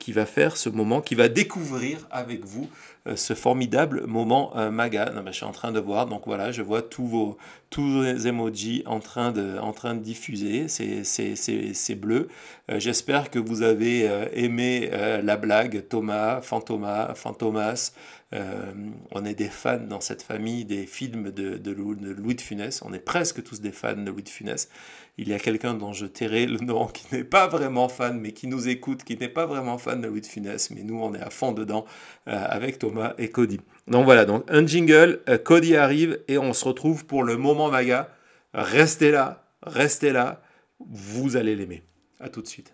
qui va faire ce moment, qui va découvrir avec vous euh, ce formidable moment euh, MAGA. je suis en train de voir, donc voilà, je vois tous vos, tous emojis en train de, en train de diffuser, c'est bleu. Euh, j'espère que vous avez aimé la blague Thomas, Fantomas, Fantomas. on est des fans dans cette famille des films de, de, de Louis de Funès. On est presque tous des fans de Louis de Funès il y a quelqu'un dont je tairai le nom, qui n'est pas vraiment fan, mais qui nous écoute, qui n'est pas vraiment fan de Louis de Funès, mais nous, on est à fond dedans euh, avec Thomas et Cody. Donc voilà, donc un jingle, euh, Cody arrive et on se retrouve pour le moment maga. Restez là, restez là, vous allez l'aimer. À tout de suite.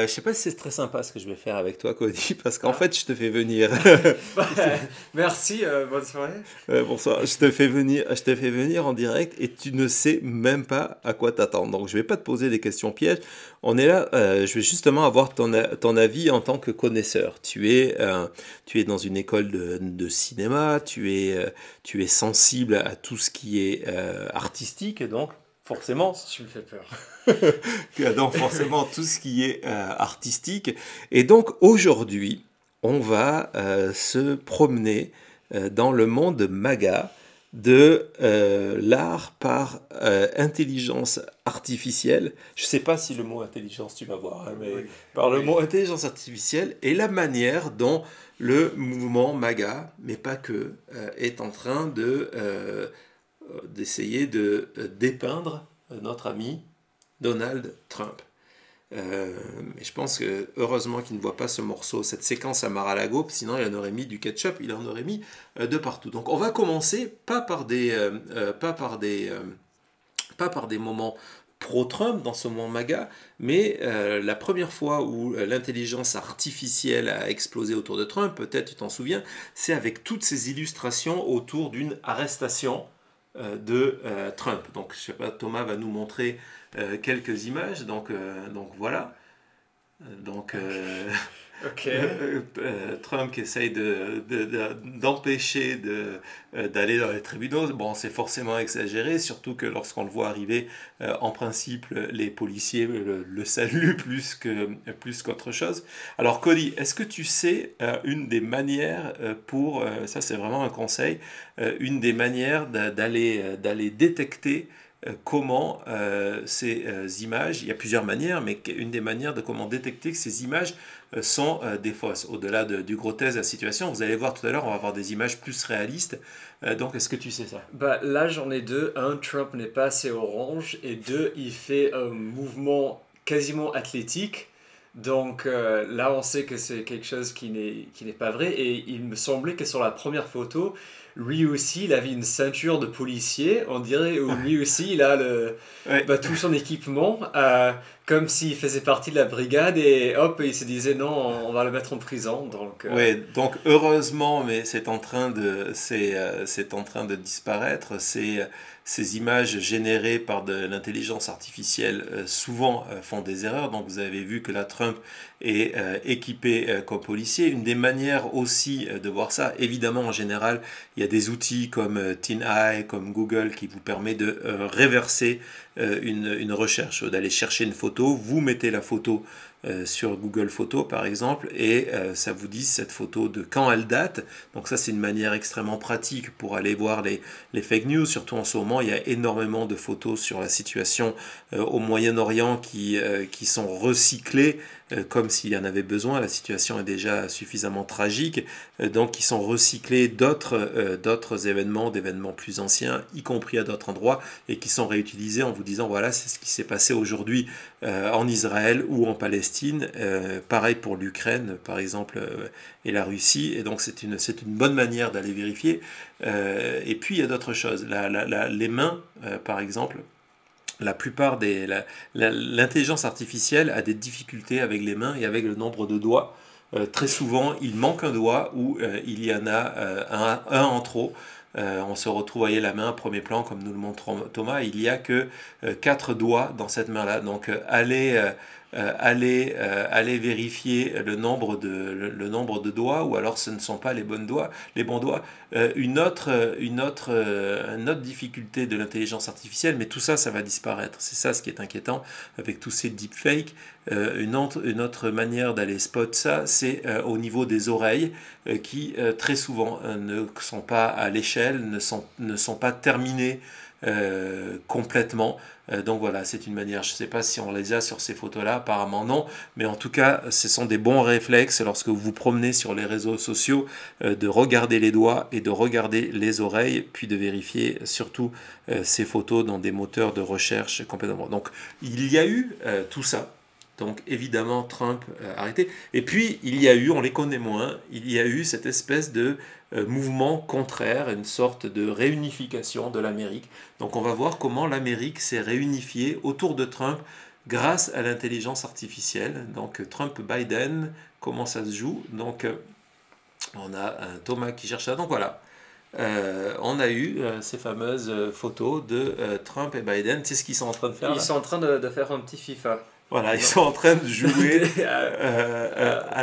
Euh, je sais pas si c'est très sympa ce que je vais faire avec toi, Cody, parce qu'en ah. fait, je te fais venir. Merci, euh, bonne soirée. bonsoir. Je te fais venir, je te fais venir en direct et tu ne sais même pas à quoi t'attendre. Donc, je vais pas te poser des questions pièges. On est là. Euh, je vais justement avoir ton, ton, avis en tant que connaisseur. Tu es, tu es dans une école de, de cinéma. Tu es, tu es sensible à tout ce qui est artistique, donc forcément. Tu me fais peur. Donc, forcément tout ce qui est euh, artistique. Et donc aujourd'hui, on va euh, se promener euh, dans le monde MAGA de l'art par intelligence artificielle. Je ne sais pas si le mot intelligence tu vas voir, hein, mais par le mot intelligence artificielle et la manière dont le mouvement MAGA, mais pas que, est en train de euh, d'essayer de euh, dépeindre euh, notre ami Donald Trump. Mais je pense que heureusement qu'il ne voit pas ce morceau, cette séquence à Mar-a-Lago, sinon il en aurait mis du ketchup, il en aurait mis de partout. Donc on va commencer pas par des, pas par des, moments pro-Trump dans ce moment MAGA, mais la première fois où l'intelligence artificielle a explosé autour de Trump, peut-être tu t'en souviens, c'est avec toutes ces illustrations autour d'une arrestation euh, de euh, Trump. Donc, je sais pas, Thomas va nous montrer euh, quelques images. Donc, donc voilà. Donc. Euh, euh, Trump qui essaye d'empêcher de, de, euh, d'aller dans les tribunaux. Bon, c'est forcément exagéré, surtout que lorsqu'on le voit arriver, en principe, les policiers le, saluent plus plus qu'autre chose. Alors, Cody, est-ce que tu sais une des manières pour, ça c'est vraiment un conseil, une des manières d'aller d'aller détecter comment ces images, il y a plusieurs manières, mais une des manières de comment détecter que ces images euh, sont euh, des fausses. Au-delà de, du grotesque de la situation, vous allez voir tout à l'heure, on va avoir des images plus réalistes. Euh, donc, est-ce que tu sais ça bah, Là, j'en ai deux. Un, Trump n'est pas assez orange. Et deux, il fait un mouvement quasiment athlétique. Donc là, on sait que c'est quelque chose qui n'est pas vrai. Et il me semblait que sur la première photo, lui aussi, il avait une ceinture de policier, on dirait, ou lui aussi, il a le, bah, tout son équipement. Euh, comme s'il faisait partie de la brigade et hop, il se disait non, on va le mettre en prison. Donc, euh. donc heureusement, mais c'est en train de, euh, c'est en train de disparaître. Ces, ces images générées par de l'intelligence artificielle euh, souvent font des erreurs. Donc vous avez vu que la Trump est équipée comme policier. Une des manières aussi de voir ça, évidemment, en général, il y a des outils comme TinEye, comme Google qui vous permet de réverser euh, une, recherche, d'aller chercher une photo, vous mettez la photo euh, sur Google Photos par exemple et euh, ça vous dit cette photo de quand elle date. Donc ça c'est une manière extrêmement pratique pour aller voir les, fake news, surtout en ce moment il y a énormément de photos sur la situation au Moyen-Orient qui, qui sont recyclées euh, comme s'il y en avait besoin. La situation est déjà suffisamment tragique. Euh, donc, ils sont recyclés d'autres euh, d'autres événements, d'événements plus anciens, y compris à d'autres endroits, et qui sont réutilisés en vous disant voilà, c'est ce qui s'est passé aujourd'hui en Israël ou en Palestine. pareil pour l'Ukraine, par exemple, et la Russie. Et donc, c'est une, une bonne manière d'aller vérifier. et puis, il y a d'autres choses. les mains, par exemple, la plupart des. L'intelligence artificielle a des difficultés avec les mains et avec le nombre de doigts. Euh, très souvent, il manque un doigt ou euh, il y en a euh, un, en trop. on se retrouve, voyez la main, premier plan, comme nous le montre Thomas, il n'y a que quatre doigts dans cette main-là. Donc, allez... Euh, euh, aller vérifier le nombre, de, le, nombre de doigts, ou alors ce ne sont pas les, bonnes doigts, les bons doigts. Euh, une, autre, une, autre, une autre difficulté de l'intelligence artificielle, mais tout ça, ça va disparaître. C'est ça ce qui est inquiétant avec tous ces deepfakes. une, autre, une autre manière d'aller spot ça, c'est au niveau des oreilles, qui très souvent ne sont pas à l'échelle, ne sont, ne sont pas terminées. Euh, complètement. Euh, donc voilà, c'est une manière, je ne sais pas si on les a sur ces photos-là, apparemment non, mais en tout cas, ce sont des bons réflexes lorsque vous vous promenez sur les réseaux sociaux, euh, de regarder les doigts et de regarder les oreilles, puis de vérifier surtout ces photos dans des moteurs de recherche complètement. Donc il y a eu tout ça, donc évidemment, Trump a euh, arrêté. Et puis, il y a eu, on les connaît moins, il y a eu cette espèce de euh, mouvement contraire, une sorte de réunification de l'Amérique. Donc on va voir comment l'Amérique s'est réunifiée autour de Trump grâce à l'intelligence artificielle. Donc Trump-Biden, comment ça se joue Donc euh, on a un Thomas qui cherche ça. Donc voilà. on a eu ces fameuses photos de Trump et Biden. C'est ce qu'ils sont en train de faire. Ils sont en train de, faire un petit FIFA. Voilà, ils sont en train de jouer euh, euh, à,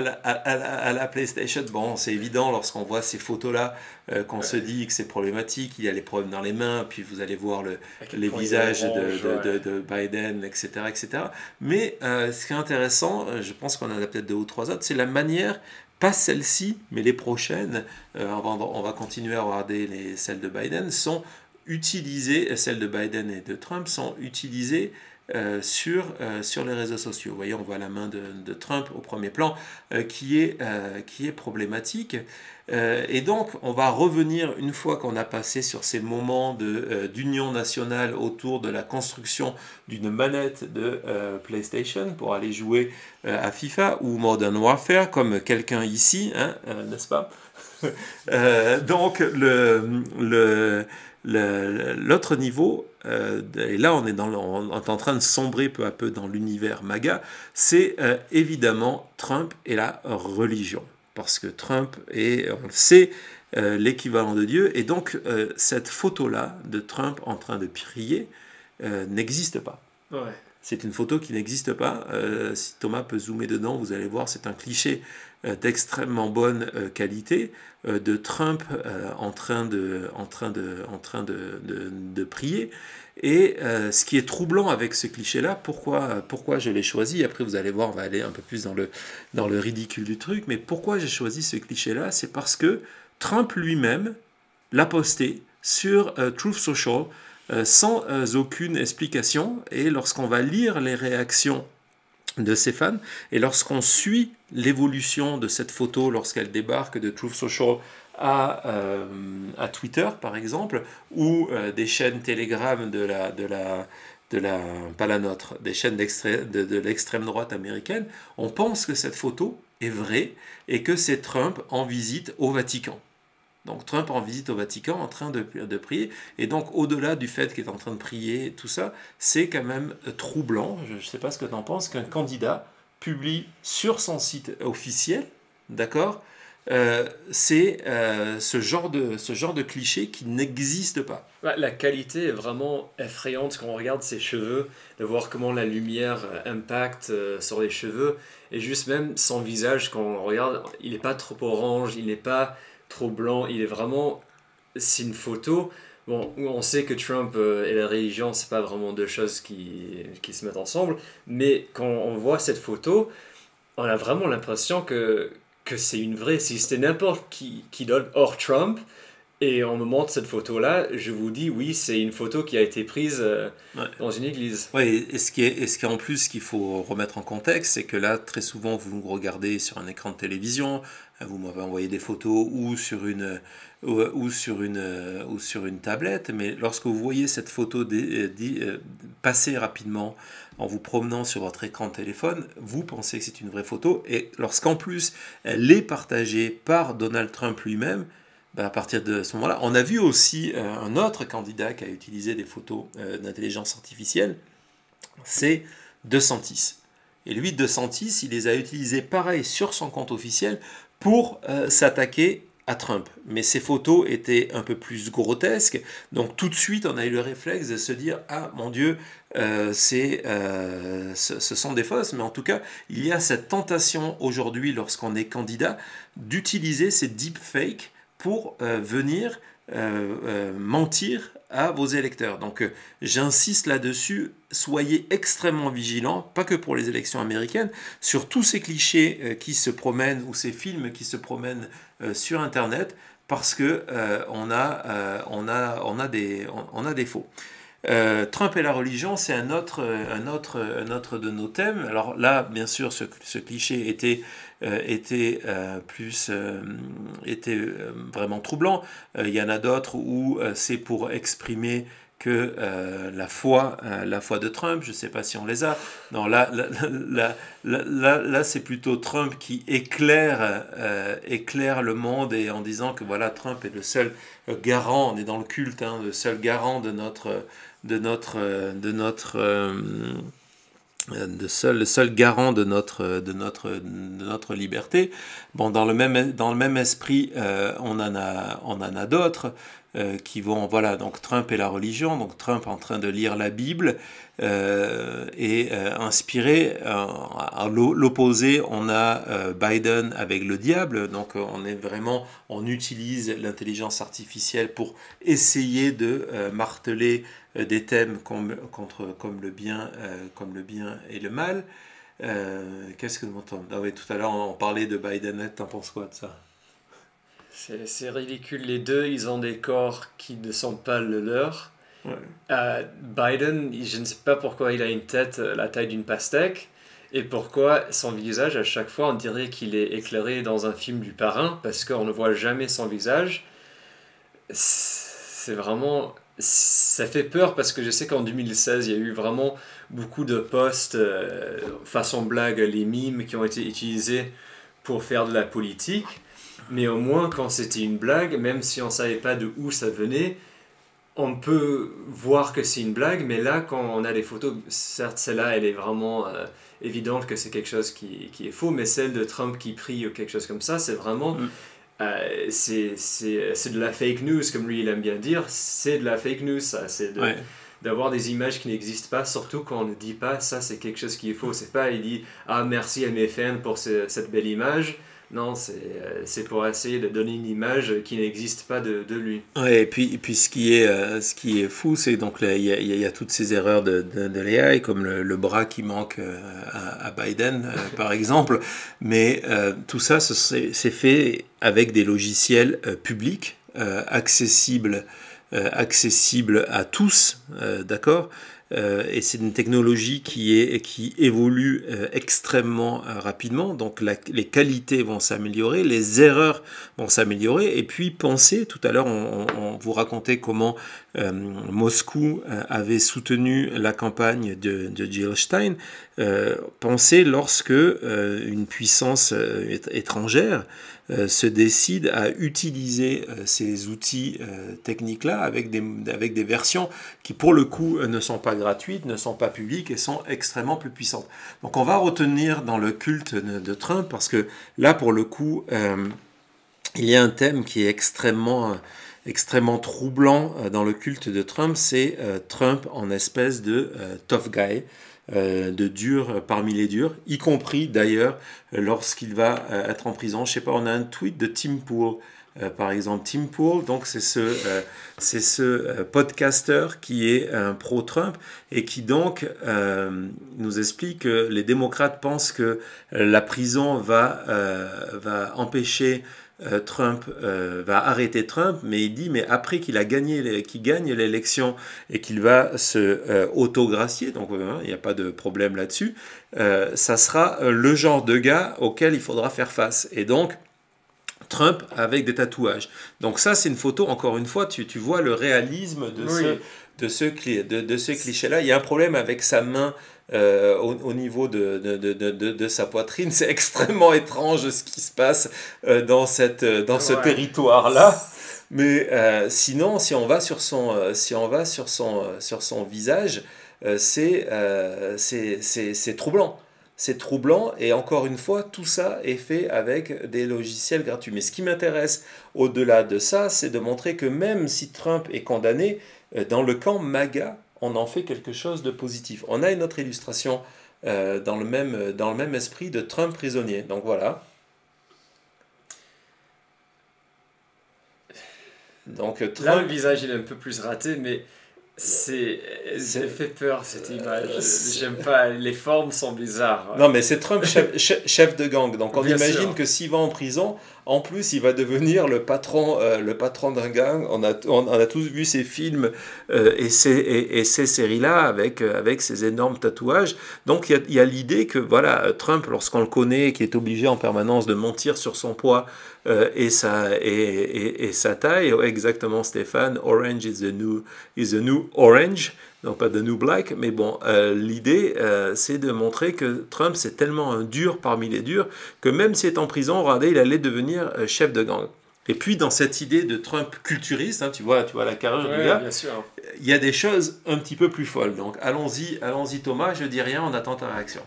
la, PlayStation. Bon, c'est évident lorsqu'on voit ces photos-là euh, qu'on se dit que c'est problématique. Il y a les problèmes dans les mains, puis vous allez voir le, les visages de, Biden, etc. etc. Mais ce qui est intéressant, je pense qu'on en a peut-être deux ou trois autres, c'est la manière pas celle ci mais les prochaines, on, va, on, va, continuer à regarder les, celles de Biden, sont utilisées, celles de Biden et de Trump sont utilisées euh, sur, euh, sur les réseaux sociaux. Vous voyez, on voit la main de, Trump au premier plan euh, qui, est, qui est problématique. et donc, on va revenir une fois qu'on a passé sur ces moments d'union nationale autour de la construction d'une manette de PlayStation pour aller jouer à FIFA ou Modern Warfare, comme quelqu'un ici, hein, n'est-ce pas Donc, l'autre le, le, l'autre niveau, euh, et là on est, dans en train de sombrer peu à peu dans l'univers MAGA, c'est euh, évidemment Trump et la religion. Parce que Trump est, on le sait, euh, l'équivalent de Dieu. Et donc cette photo-là de Trump en train de prier n'existe pas. C'est une photo qui n'existe pas. si Thomas peut zoomer dedans, vous allez voir, c'est un cliché euh, d'extrêmement bonne euh, qualité euh, de Trump en train de, en train de, en train de, prier. Et ce qui est troublant avec ce cliché-là, pourquoi, pourquoi je l'ai choisi, après vous allez voir, on va aller un peu plus dans le, dans le ridicule du truc, mais pourquoi j'ai choisi ce cliché-là, c'est parce que Trump lui-même l'a posté sur Truth Social sans aucune explication, et lorsqu'on va lire les réactions de ses fans. Et lorsqu'on suit l'évolution de cette photo, lorsqu'elle débarque de Truth Social à, euh, Twitter, par exemple, ou euh, des chaînes Telegram de la, pas nôtre, des chaînes de l'extrême droite américaine, on pense que cette photo est vraie et que c'est Trump en visite au Vatican. Donc Trump en visite au Vatican en train de, prier. Et donc au-delà du fait qu'il est en train de prier, tout ça, c'est quand même euh, troublant, je ne sais pas ce que tu en penses, qu'un candidat publie sur son site officiel, d'accord euh, c'est euh, ce, genre de, ce genre de cliché qui n'existe pas. Bah, la qualité est vraiment effrayante quand on regarde ses cheveux, de voir comment la lumière impacte sur les cheveux, et juste même son visage quand on regarde, il n'est pas trop orange, il n'est pas trop blanc. Il est vraiment. C'est une photo. Bon, on sait que Trump euh, et la religion, c'est pas vraiment deux choses qui, se mettent ensemble, mais quand on voit cette photo, on a vraiment l'impression que, que c'est une vraie. Si c'était n'importe qui, qui donne hors Trump, et en me montre cette photo-là, je vous dis, oui, c'est une photo qui a été prise euh, dans une église. Oui, et ce qui est, ce qui en plus qu'il faut remettre en contexte, c'est que là, très souvent, vous nous regardez sur un écran de télévision, euh, vous m'avez envoyé des photos ou sur une, euh, ou, sur une, ou sur une tablette, mais lorsque vous voyez cette photo passer rapidement en vous promenant sur votre écran de téléphone, vous pensez que c'est une vraie photo, et lorsqu'en plus, elle est partagée par Donald Trump lui-même, bah, à partir de ce moment-là. On a vu aussi euh, un autre candidat qui a utilisé des photos euh, d'intelligence artificielle, c'est DeSantis, Et lui, DeSantis, il les a utilisées, pareil sur son compte officiel pour euh, s'attaquer à Trump. Mais ces photos étaient un peu plus grotesques, donc tout de suite on a eu le réflexe de se dire ah mon Dieu, c'est, ce, ce, sont des fausses. Mais en tout cas, il y a cette tentation aujourd'hui, lorsqu'on est candidat, d'utiliser ces deepfakes pour euh, venir euh, euh, mentir à vos électeurs. Donc j'insiste là-dessus, soyez extrêmement vigilants, pas que pour les élections américaines, sur tous ces clichés qui se promènent ou ces films qui se promènent sur Internet, parce que on, a, on, a, on a des faux. Euh, Trump et la religion, c'est un autre, un, autre, un autre de nos thèmes. Alors là, bien sûr, ce, cliché était, euh, était euh, plus, était vraiment troublant. Il y en a d'autres où c'est pour exprimer que la foi, la foi de Trump, je ne sais pas si on les a. Non, là, là, c'est plutôt Trump qui éclaire, éclaire le monde et en disant que voilà, Trump est le seul garant, on est dans le culte, hein, le seul garant de notre de notre, euh, de notre euh, euh, de seul, le seul garant de notre, de notre, notre liberté. Bon, dans le même, dans le même esprit, on en a, a d'autres qui vont, voilà, donc Trump et la religion, donc Trump en train de lire la Bible et inspiré, à l'opposé, on a Biden avec le diable, donc on est vraiment, on utilise l'intelligence artificielle pour essayer de marteler euh, des thèmes comme, contre, comme, le bien, euh, comme le bien et le mal. Euh, qu'est-ce que vous entendons ah Tout à l'heure, on, parlait de Biden. t'en penses quoi de ça c'est ridicule, les deux, ils ont des corps qui ne sont pas le leur. Biden, je ne sais pas pourquoi il a une tête la taille d'une pastèque et pourquoi son visage, à chaque fois, on dirait qu'il est éclairé dans un film du parrain parce qu'on ne voit jamais son visage. C'est vraiment ça fait peur parce que je sais qu'en 2016, il y a eu vraiment beaucoup de posts, euh, façon blague, les mimes qui ont été utilisés pour faire de la politique. Mais au moins, quand c'était une blague, même si on ne savait pas de où ça venait, on peut voir que c'est une blague. Mais là, quand on a les photos, certes, celle-là, elle est vraiment euh, évidente que c'est quelque chose qui, est faux. Mais celle de Trump qui prie ou quelque chose comme ça, c'est vraiment... Mm. Euh, c'est de la fake news, comme lui il aime bien dire, c'est de la fake news, ça. C'est d'avoir des images qui n'existent pas, surtout quand on ne dit pas ça, c'est quelque chose qui est faux. C'est pas, il dit, ah merci MFN pour cette belle image. Non, euh, c'est pour essayer de donner une image qui n'existe pas de, de lui. Ouais, et puis, puis ce, qui est, euh, ce qui est fou, c'est donc il y, y, a toutes ces erreurs de, de, l'AI, comme le, bras qui manque euh, à, Biden, par exemple. Mais tout ça, c'est fait avec des logiciels publics, accessibles, accessibles à tous, d'accord euh, et c'est une technologie qui, est, qui évolue euh, extrêmement euh, rapidement. Donc les qualités vont s'améliorer, les erreurs vont s'améliorer. Et puis pensez, tout à l'heure on, vous racontait comment Moscou avait soutenu la campagne de, de Stein, pensez lorsque une puissance étrangère euh, se décident à utiliser euh, ces outils euh, techniques-là avec des, versions qui, pour le coup, ne sont pas gratuites, ne sont pas publiques et sont extrêmement plus puissantes. Donc on va retenir dans le culte de, Trump parce que là, pour le coup, il y a un thème qui est extrêmement, troublant dans le culte de Trump, c'est Trump en espèce de tough guy. Euh, de dur parmi les durs, y compris d'ailleurs lorsqu'il va euh, être en prison. Je sais pas, on a un tweet de Tim Pool. Euh, par exemple, Tim Pool, donc c'est ce, c'est ce podcaster qui est un pro-Trump et qui donc nous explique que les démocrates pensent que la prison va, va empêcher euh, Trump euh, va arrêter Trump, mais il dit mais après qu'il a gagné, qu'il gagne l'élection et qu'il va se euh, autogracier, donc hein, il n'y a pas de problème là-dessus, ça sera le genre de gars auquel il faudra faire face. Et donc Trump avec des tatouages. Donc ça c'est une photo encore une fois, tu, vois le réalisme de de ce cliché-là. Il y a un problème avec sa main euh, au, niveau de, de, de, de sa poitrine. C'est extrêmement étrange ce qui se passe euh, dans, cette, euh, dans ce territoire-là. Mais sinon, si on va sur son, si on va sur son, sur son visage, c'est c'est troublant. C'est troublant et encore une fois, tout ça est fait avec des logiciels gratuits. Mais ce qui m'intéresse au-delà de ça, c'est de montrer que même si Trump est condamné, dans le camp MAGA, on en fait quelque chose de positif. On a une autre illustration euh, dans, le même, dans le même esprit de Trump prisonnier. Donc voilà. Donc, euh, Trump... le visage il est un peu plus raté, mais c'est, fait peur cette euh, image. J'aime pas. Les formes sont bizarres. Non, mais c'est Trump, chef, de gang. Donc on imagine que s'il va en prison, en plus, il va devenir le patron, euh, d'un gang. On a, tous vu ces films euh, et ces, séries-là avec, euh, avec ces énormes tatouages. Donc, il y a, l'idée que voilà, Trump, lorsqu'on le connaît, qui est obligé en permanence de mentir sur son poids et, sa, taille, exactement Stéphane, Orange is the is the new Orange pas de New Black, mais bon, euh, l'idée, euh, c'est de montrer que Trump, c'est tellement un dur parmi les durs, que même s'il est en prison, regardez, il allait devenir euh, chef de gang. Et puis, dans cette idée de Trump culturiste, hein, tu, vois, tu vois la carrière du gars, il y a des choses un petit peu plus folles. Donc, allons-y, allons-y Thomas, je dis rien, on attend ta réaction.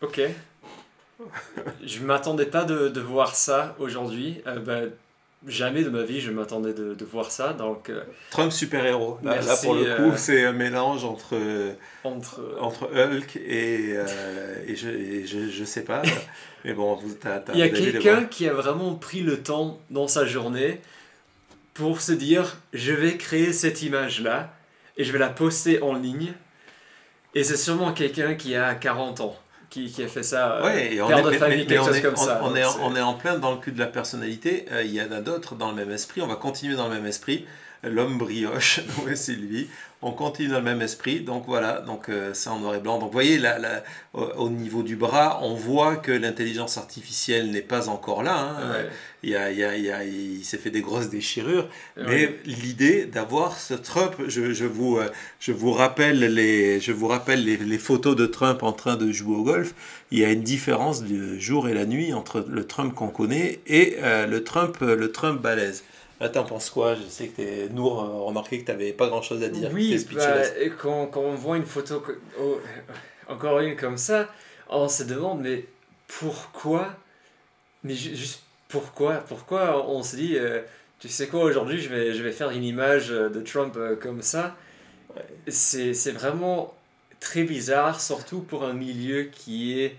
ok. je m'attendais pas de, voir ça aujourd'hui. Bah, jamais de ma vie je m'attendais de, voir ça. Donc, euh, Trump super-héros. Là, pour le coup, euh, c'est un mélange entre, entre, euh, Hulk et, je, sais pas. mais bon, Il y a quelqu'un qui a vraiment pris le temps dans sa journée pour se dire je vais créer cette image-là et je vais la poster en ligne. Et c'est sûrement quelqu'un qui a 40 ans qui, a fait ça, euh, on est, on est en plein dans le cul de la personnalité, euh, il y en a d'autres dans le même esprit, on va continuer dans le même esprit l'homme brioche, c'est lui. On continue dans le même esprit, donc voilà, donc euh, c'est en noir et blanc. Donc vous voyez, au niveau du bras, on voit que l'intelligence artificielle n'est pas encore là. Il, s'est fait des grosses déchirures, mais l'idée d'avoir ce Trump, euh, je, vous, rappelle, les, je vous rappelle les, photos de Trump en train de jouer au golf. Il y a une différence du jour et la nuit entre le Trump qu'on connaît et euh, le Trump, le Trump balèze. Attends, t'en penses quoi Je sais que t'es a euh, remarqué que tu t'avais pas grand chose à dire. Oui, bah, quand, quand, on voit une photo, oh, encore une comme ça, oh, on se demande mais pourquoi Mais juste pourquoi Pourquoi on se dit euh, tu sais quoi aujourd'hui je vais, je vais faire une image euh, de Trump comme ça C'est vraiment très bizarre, surtout pour un milieu qui est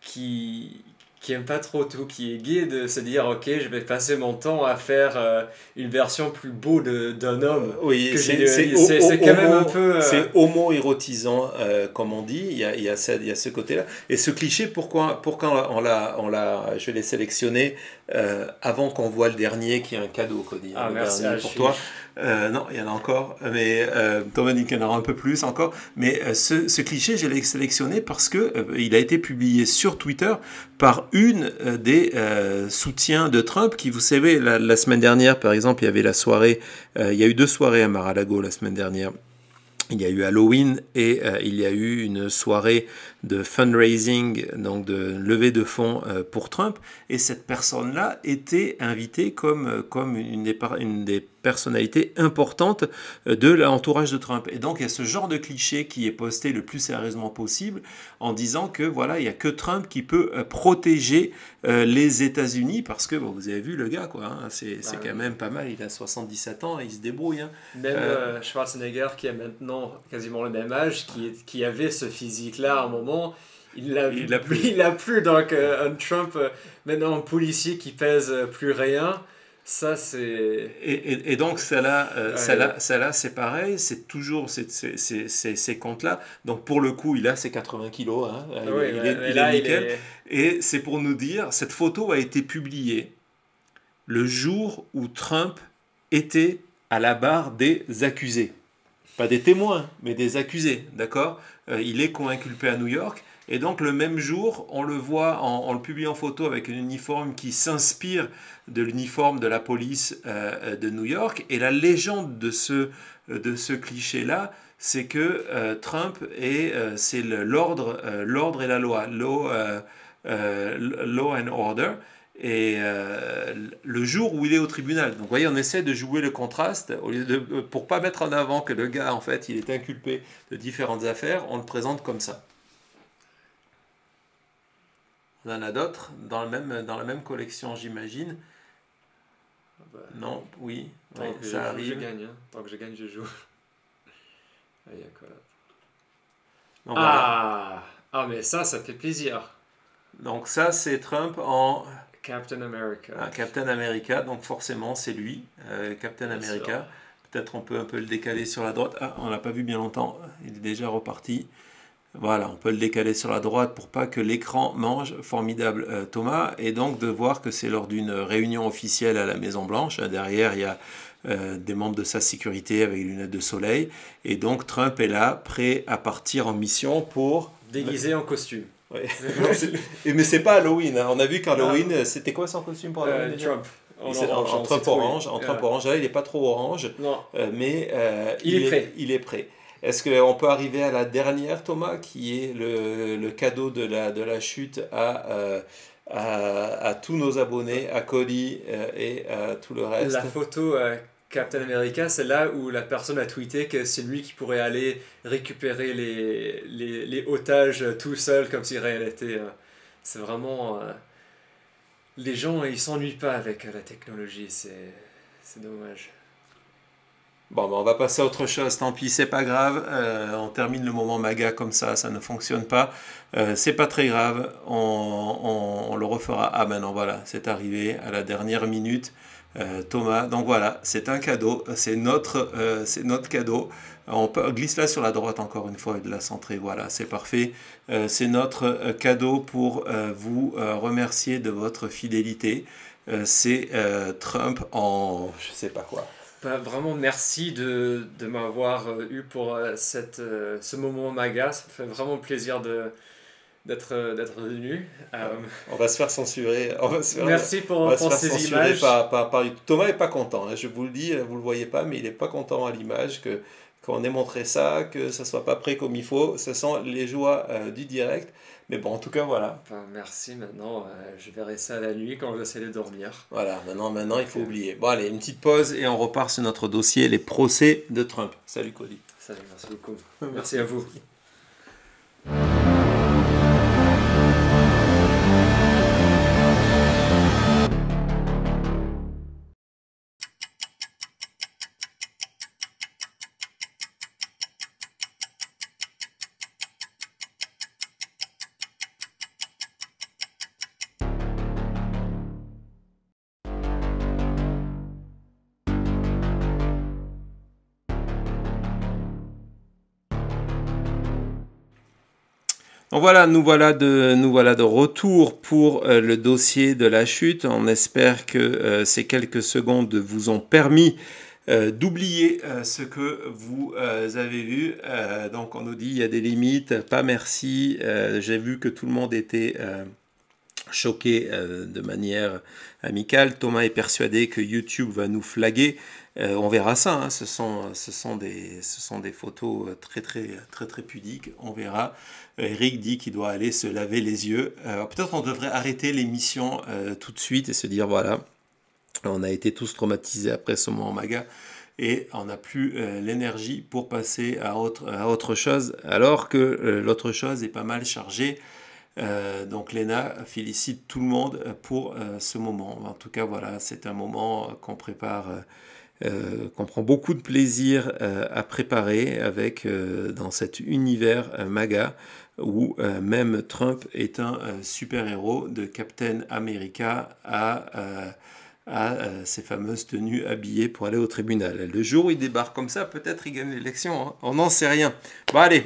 qui qui aime pas trop tout, qui est gay de se dire ok, je vais passer mon temps à faire euh, une version plus beau d'un homme. Euh, oui, c'est euh, quand homo, même peu. C'est érotisant comme on dit. Il y a, il y a, y a ce côté-là. Et ce cliché, pourquoi, pourquoi on l'a, on l'a, je l'ai sélectionné avant qu'on voit le dernier, qui est un cadeau, Cody. Hein, ah, merci, ah, pour toi. Euh, non, il y en a encore, mais euh, y en aura un peu plus encore. Mais euh, ce, cliché, je l'ai sélectionné parce que euh, il a été publié sur Twitter par une des soutiens de Trump qui, vous savez, la, semaine dernière, par exemple, il y avait la soirée, il y a eu deux soirées à Mar-a-Lago la semaine dernière. Il y a eu Halloween et il y a eu une soirée de fundraising, donc de levée de fonds pour Trump. Et cette personne-là était invitée comme, comme une, des, une des personnalité importante euh, de l'entourage de Trump. Et donc il y a ce genre de cliché qui est posté le plus sérieusement possible en disant que voilà, il n'y a que Trump qui peut euh, protéger euh, les États-Unis parce que vous avez vu le gars, quoi, hein, c'est quand même pas mal, il a 77 ans et il se débrouille. Hein. Même Schwarzenegger qui est maintenant quasiment le même âge, qui, avait ce physique-là à un moment. Il l'a Il l'a plus. Donc, un Trump, maintenant un policier qui pèse plus rien. Ça, c'est. Et, donc, euh, celle-là, c'est pareil, c'est toujours ces, comptes-là. Donc, pour le coup, il a ses 80 kilos, hein. il, est, nickel. Et c'est pour nous dire cette photo a été publiée le jour où Trump était à la barre des accusés. Pas des témoins, mais des accusés, d'accord euh, Il est coinculpé à New York. Et donc le même jour, on le voit en, le publiant en photo avec un uniforme qui s'inspire de l'uniforme de la police euh, euh, de New York. Et la légende de ce, euh, de ce cliché-là, c'est que Trump c'est l'ordre, et la loi, law, and order. Et le jour où il est au tribunal. Donc, vous voyez, on essaie de jouer le contraste au lieu pour pas mettre en avant que le gars, en fait, il est inculpé de différentes affaires. On le présente comme ça y en a d'autres dans, dans la même collection, j'imagine. Bah, non, oui, ça je arrive. gagne, hein. Tant que je gagne, je joue. Ah, ah, mais ça, ça fait plaisir. Donc ça, c'est Trump en... Captain America. Ah, Captain America, donc forcément, c'est lui, euh, Captain America. Peut-être on peut un peu le décaler sur la droite. Ah, on l'a pas vu bien longtemps, il est déjà reparti. Voilà, on peut le décaler sur la droite pour pas que l'écran mange. Formidable euh, Thomas. Et donc de voir que c'est lors d'une réunion officielle à la Maison Blanche. Hein, derrière, il y a euh, des membres de sa sécurité avec des lunettes de soleil. Et donc Trump est là, prêt à partir en mission pour... Déguisé en costume. Oui. mais c'est pas Halloween. Hein. On a vu qu'Halloween, euh, c'était quoi son costume pour Halloween Trump. En, orange, en, Trump orange, en Trump orange. Là, il n'est pas trop orange, non. mais il, est prêt. il est prêt. Est-ce qu'on peut arriver à la dernière, Thomas, qui est le, le cadeau de la, de la chute à, euh, à, tous nos abonnés, à Cody euh, et à tout le reste La photo Captain America, c'est là où la personne a tweeté que c'est lui qui pourrait aller récupérer les, les, les otages tout seul, comme si rien était... Hein. c'est vraiment. Euh, les gens, ils s'ennuient pas avec la technologie, c'est dommage. Bon, ben, on va passer à autre chose, tant pis, c'est pas grave. Euh, on termine le moment maga comme ça, ça ne fonctionne pas. Euh, c'est pas très grave, on, le refera. Ah, maintenant, voilà, c'est arrivé à la dernière minute. Euh, Thomas, donc voilà, c'est un cadeau, c'est notre, c'est notre cadeau. On, peut, glisse là sur la droite encore une fois et de la centrer, voilà, c'est parfait. c'est notre cadeau pour vous remercier de votre fidélité. c'est Trump en je sais pas quoi. Bah, vraiment, merci de, de m'avoir euh, eu pour euh, cette, euh, ce moment maga. Ça fait vraiment plaisir de, d'être, d'être venu. On va se faire censurer. On va se faire, merci pour, ces images. Thomas n'est pas content. Hein, je vous le dis, hein, vous ne le voyez pas, mais il n'est pas content à l'image que, qu'on ait montré ça, que ça ne soit pas prêt comme il faut. Ce sont les joies du direct. Mais bon, en tout cas, voilà. merci, maintenant, euh, je verrai ça la nuit quand je vais essayer de dormir. Voilà, maintenant, maintenant, il faut oublier. Bon, allez, une petite pause et on repart sur notre dossier, les procès de Trump. Salut, Cody. Salut, merci beaucoup. merci à vous. voilà, nous voilà de, nous voilà de retour pour euh, le dossier de la chute. On espère que euh, ces quelques secondes vous ont permis euh, d'oublier ce que vous avez vu. donc on nous dit il y a des limites, pas merci. J'ai vu que tout le monde était choqué de manière amicale. Thomas est persuadé que YouTube va nous flaguer. Euh, on verra ça, hein. ce, sont, ce, sont des, photos euh, très très très très pudiques, on verra. Euh, Eric dit qu'il doit aller se laver les yeux. Peut-être on devrait arrêter l'émission tout de suite et se dire voilà, on a été tous traumatisés après ce moment maga et on n'a plus l'énergie pour passer à autre, chose, alors que l'autre chose est pas mal chargée. donc Lena félicite tout le monde pour ce moment. En tout cas, voilà, c'est un moment qu'on prépare. Euh, qu'on prend beaucoup de plaisir euh, à préparer avec euh, dans cet univers MAGA où même Trump est un super-héros de Captain America à, à ses fameuses tenues habillées pour aller au tribunal. Le jour où il débarque comme ça, peut-être il gagne l'élection, hein. on n'en sait rien. Bon allez,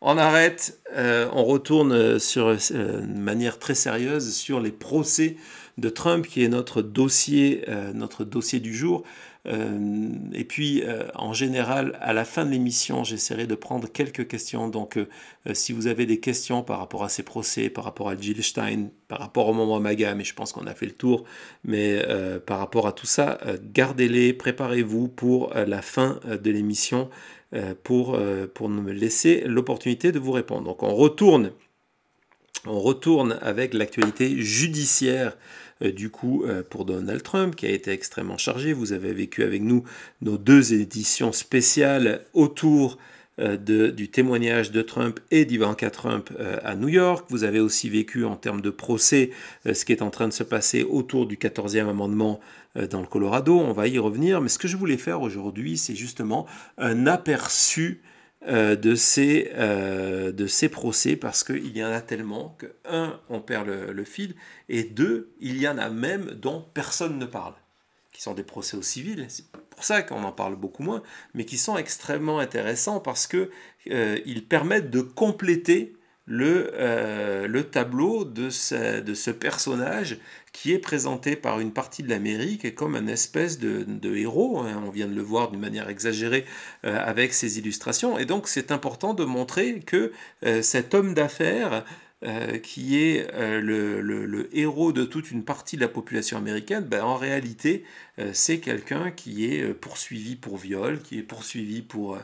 on arrête, on retourne sur, de manière très sérieuse sur les procès de Trump qui est notre dossier, notre dossier du jour. Euh, et puis, euh, en général, à la fin de l'émission, j'essaierai de prendre quelques questions. Donc, euh, si vous avez des questions par rapport à ces procès, par rapport à Gilstein, Stein, par rapport au moment Maga, mais je pense qu'on a fait le tour, mais par rapport à tout ça, gardez-les, préparez-vous pour la fin de l'émission pour, pour me laisser l'opportunité de vous répondre. Donc, on retourne. On retourne avec l'actualité judiciaire euh, du coup euh, pour Donald Trump qui a été extrêmement chargé. Vous avez vécu avec nous nos deux éditions spéciales autour euh, du témoignage de Trump et d'Ivanka Trump à New York. Vous avez aussi vécu en termes de procès ce qui est en train de se passer autour du 14e amendement dans le Colorado. On va y revenir. Mais ce que je voulais faire aujourd'hui, c'est justement un aperçu euh, euh, de, ces, procès parce qu'il y en a tellement que, on perd le, fil, et deux, il y en a même dont personne ne parle, qui sont des procès au civil, c'est pour ça qu'on en parle beaucoup moins, mais qui sont extrêmement intéressants parce qu'ils euh, permettent de compléter le, euh, le tableau de ce, de ce, personnage qui est présenté par une partie de l'Amérique comme un espèce de, héros. Hein. On vient de le voir d'une manière exagérée euh, avec ses illustrations. Et donc c'est important de montrer que euh, cet homme d'affaires euh, qui est euh, le, héros de toute une partie de la population américaine, ben, en réalité, euh, c'est quelqu'un qui est poursuivi pour viol, qui est poursuivi pour,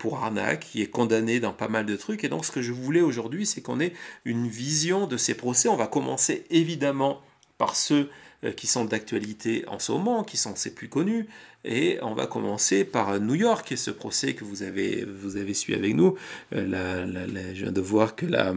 pour arnaque, qui est condamné dans pas mal de trucs. Et donc, ce que je voulais aujourd'hui, c'est qu'on ait une vision de ces procès. On va commencer évidemment par ceux qui sont d'actualité en ce moment, qui sont ces plus connus. Et on va commencer par New York et ce procès que vous avez, vous avez suivi avec nous. je viens de voir que la,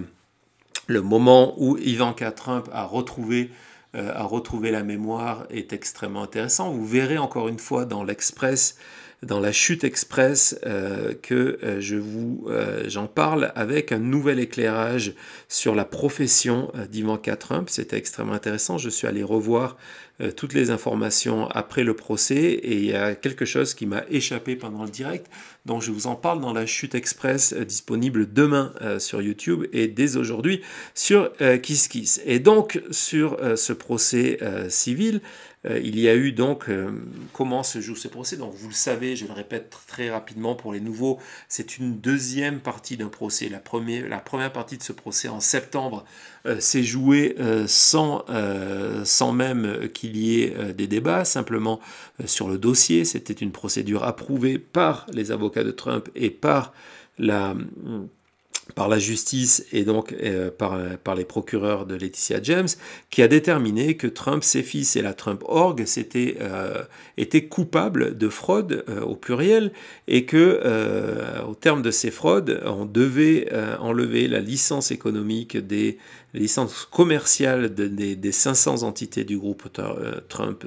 le moment où Ivanka Trump euh, a retrouvé, la mémoire est extrêmement intéressant. Vous verrez encore une fois dans l'Express, dans la chute Express, euh, que euh, je vous, j'en parle avec un nouvel éclairage sur la profession d'Ivanka Trump. C'était extrêmement intéressant. Je suis allé revoir euh, toutes les informations après le procès et il y a quelque chose qui m'a échappé pendant le direct. dont je vous en parle dans la chute express euh, disponible demain euh, sur YouTube et dès aujourd'hui sur KissKiss. Et donc sur ce procès civil, euh, il y a eu donc euh, comment se joue ce procès. Donc vous le savez, je le répète très rapidement pour les nouveaux, c'est une deuxième partie d'un procès. La première, partie de ce procès en septembre euh, s'est jouée sans, sans même qu'il y ait des débats, simplement sur le dossier. C'était une procédure approuvée par les avocats de Trump et par la par la justice et donc euh, euh, par, les procureurs de Laetitia James, qui a déterminé que Trump, ses fils et la Trump Org euh, étaient, coupables de fraude au pluriel et que, au terme de ces fraudes, on devait enlever la licence économique des, licence commerciale des, 500 entités du groupe euh, Trump,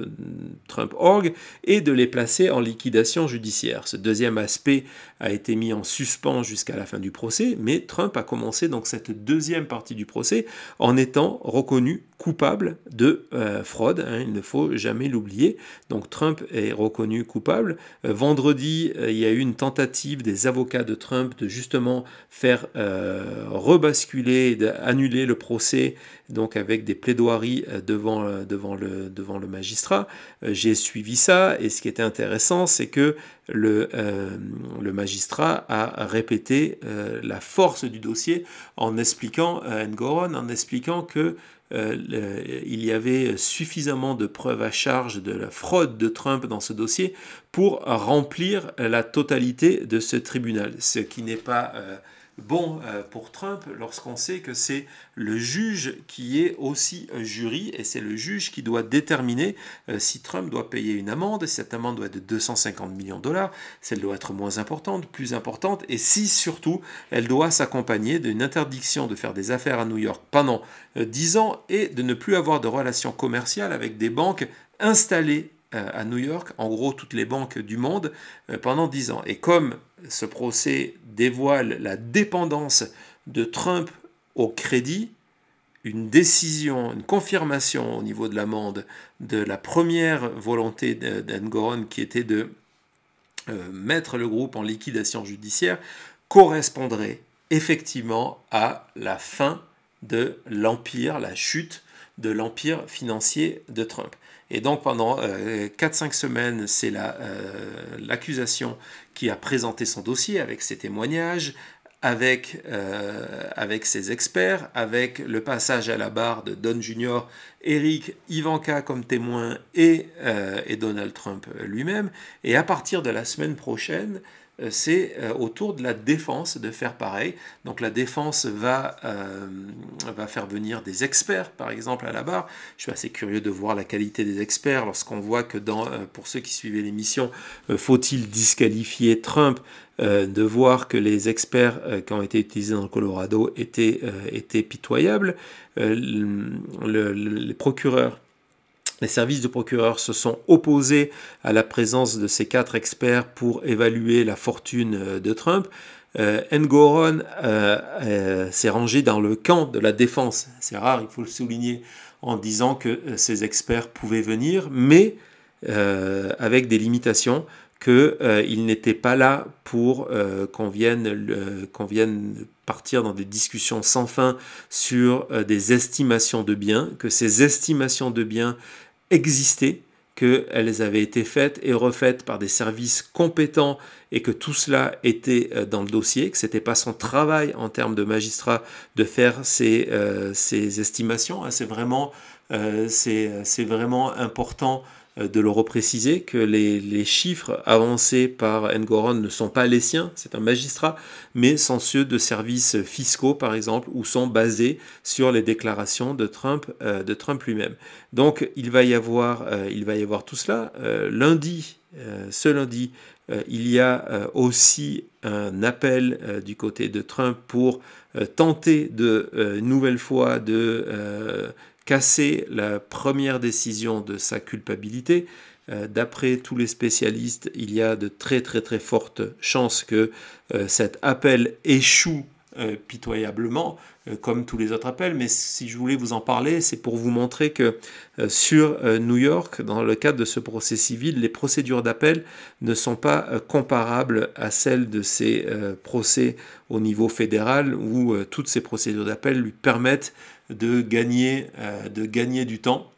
Trump Org et de les placer en liquidation judiciaire. Ce deuxième aspect a été mis en suspens jusqu'à la fin du procès, mais Trump a commencé donc cette deuxième partie du procès en étant reconnu coupable de euh, fraude, hein, il ne faut jamais l'oublier. Donc Trump est reconnu coupable. Euh, vendredi, euh, il y a eu une tentative des avocats de Trump de justement faire rebasculer, d'annuler le procès, donc avec des plaidoiries devant, devant, le, devant le magistrat. J'ai suivi ça et ce qui était intéressant, c'est que le, le magistrat a répété la force du dossier en expliquant, Ngoron, en expliquant que euh, il y avait suffisamment de preuves à charge de la fraude de Trump dans ce dossier pour remplir la totalité de ce tribunal, ce qui n'est pas... Euh, bon euh, pour Trump lorsqu'on sait que c'est le juge qui est aussi un jury et c'est le juge qui doit déterminer euh, si Trump doit payer une amende. Cette amende doit être de 250 millions de dollars, celle doit être moins importante, plus importante et si surtout elle doit s'accompagner d'une interdiction de faire des affaires à New York pendant 10 euh, ans et de ne plus avoir de relations commerciales avec des banques installées à New York, en gros toutes les banques du monde, pendant 10 ans. Et comme ce procès dévoile la dépendance de Trump au crédit, une décision, une confirmation au niveau de l'amende de la première volonté d'Engoron qui était de euh, mettre le groupe en liquidation judiciaire correspondrait effectivement à la fin de l'empire, la chute de l'empire financier de Trump. Et donc pendant 4-5 euh, semaines, c'est euh, l'accusation qui a présenté son dossier avec ses témoignages, euh, avec, ses experts, avec le passage à la barre de Don Junior, Eric, Ivanka comme témoin et, et Donald Trump lui-même. Et à partir de la semaine prochaine, euh, c'est euh, autour de la défense de faire pareil. Donc la défense va, euh, va faire venir des experts, par exemple, à la barre. Je suis assez curieux de voir la qualité des experts lorsqu'on voit que pour ceux qui suivaient l'émission, faut-il disqualifier Trump de voir que les experts qui ont été utilisés dans le Colorado étaient, pitoyables. les procureurs les services de procureur se sont opposés à la présence de ces quatre experts pour évaluer la fortune euh, de Trump. Euh, Ngoron euh, s'est rangé dans le camp de la défense, c'est rare, il faut le souligner, en disant que ces experts pouvaient venir, mais avec des limitations, qu'ils n'étaient pas là pour qu'on vienne, qu vienne, partir dans des discussions sans fin sur des estimations de biens, que ces estimations de biens existaient, qu'elles avaient été faites et refaites par des services compétents et que tout cela était euh, dans le dossier, que ce n'était pas son travail en termes de magistrat de faire ces, euh, estimations. Hein. C'est vraiment, euh, c'est vraiment important euh, de le repréciser, que les, chiffres avancés par Ngoron ne sont pas les siens, c'est un magistrat, mais sont ceux de services fiscaux, par exemple, ou sont basés sur les déclarations de Trump, euh, de Trump lui-même. Donc il va, y avoir, euh, il va y avoir tout cela. lundi, ce lundi, il y a aussi un appel du côté de Trump pour tenter de nouvelle fois de casser la première décision de sa culpabilité. Euh, d'après tous les spécialistes, il y a de très très très fortes chances que euh, cet appel échoue euh, pitoyablement, euh, comme tous les autres appels, mais si je voulais vous en parler, c'est pour vous montrer que euh, sur New York, dans le cadre de ce procès civil, les procédures d'appel ne sont pas comparables à celles de ces procès au niveau fédéral, où toutes ces procédures d'appel lui permettent de gagner, de gagner du temps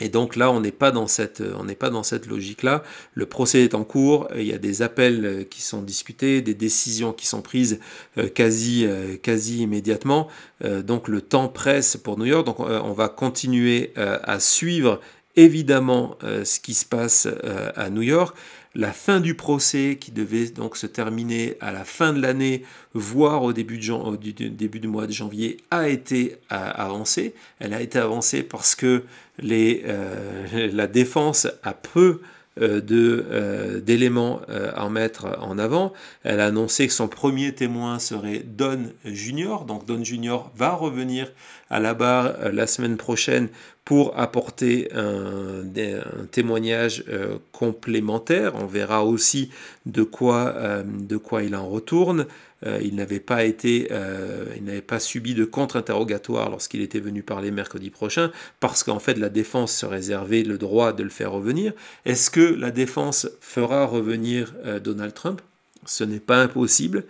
et donc là, on n'est pas dans cette, euh, on n'est pas dans cette logique-là. Le procès est en cours. Euh, il y a des appels euh, qui sont discutés, des décisions qui sont prises quasi, quasi immédiatement. Donc le temps presse pour New York. Donc on va continuer à suivre évidemment ce qui se passe à New York la fin du procès qui devait donc se terminer à la fin de l'année, voire au début, début du mois de janvier, a été avancée. Elle a été avancée parce que euh, la défense a peu euh, euh, d'éléments euh, à mettre en avant. Elle a annoncé que son premier témoin serait Don Junior. Donc Don Junior va revenir à la barre la semaine prochaine pour apporter un, témoignage complémentaire. On verra aussi de quoi il en retourne. Euh, il n'avait pas été, euh, il pas subi de contre-interrogatoire lorsqu'il était venu parler mercredi prochain, parce qu'en fait la défense se réservait le droit de le faire revenir. Est-ce que la défense fera revenir euh, Donald Trump Ce n'est pas impossible.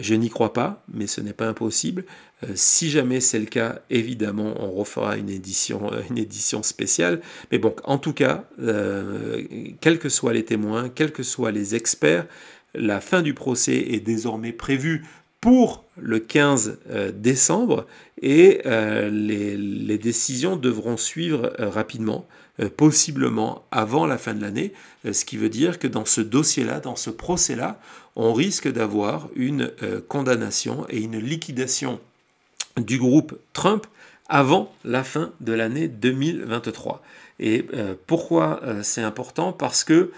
Je n'y crois pas, mais ce n'est pas impossible. si jamais c'est le cas, évidemment, on refera une édition, une édition spéciale. Mais bon, en tout cas, quels que soient les témoins, quels que soient les experts, la fin du procès est désormais prévue pour le 15 euh, décembre et euh, les, décisions devront suivre euh, rapidement, possiblement avant la fin de l'année, ce qui veut dire que dans ce dossier-là, dans ce procès-là, on risque d'avoir une condamnation et une liquidation du groupe Trump avant la fin de l'année 2023. Et pourquoi c'est important Parce que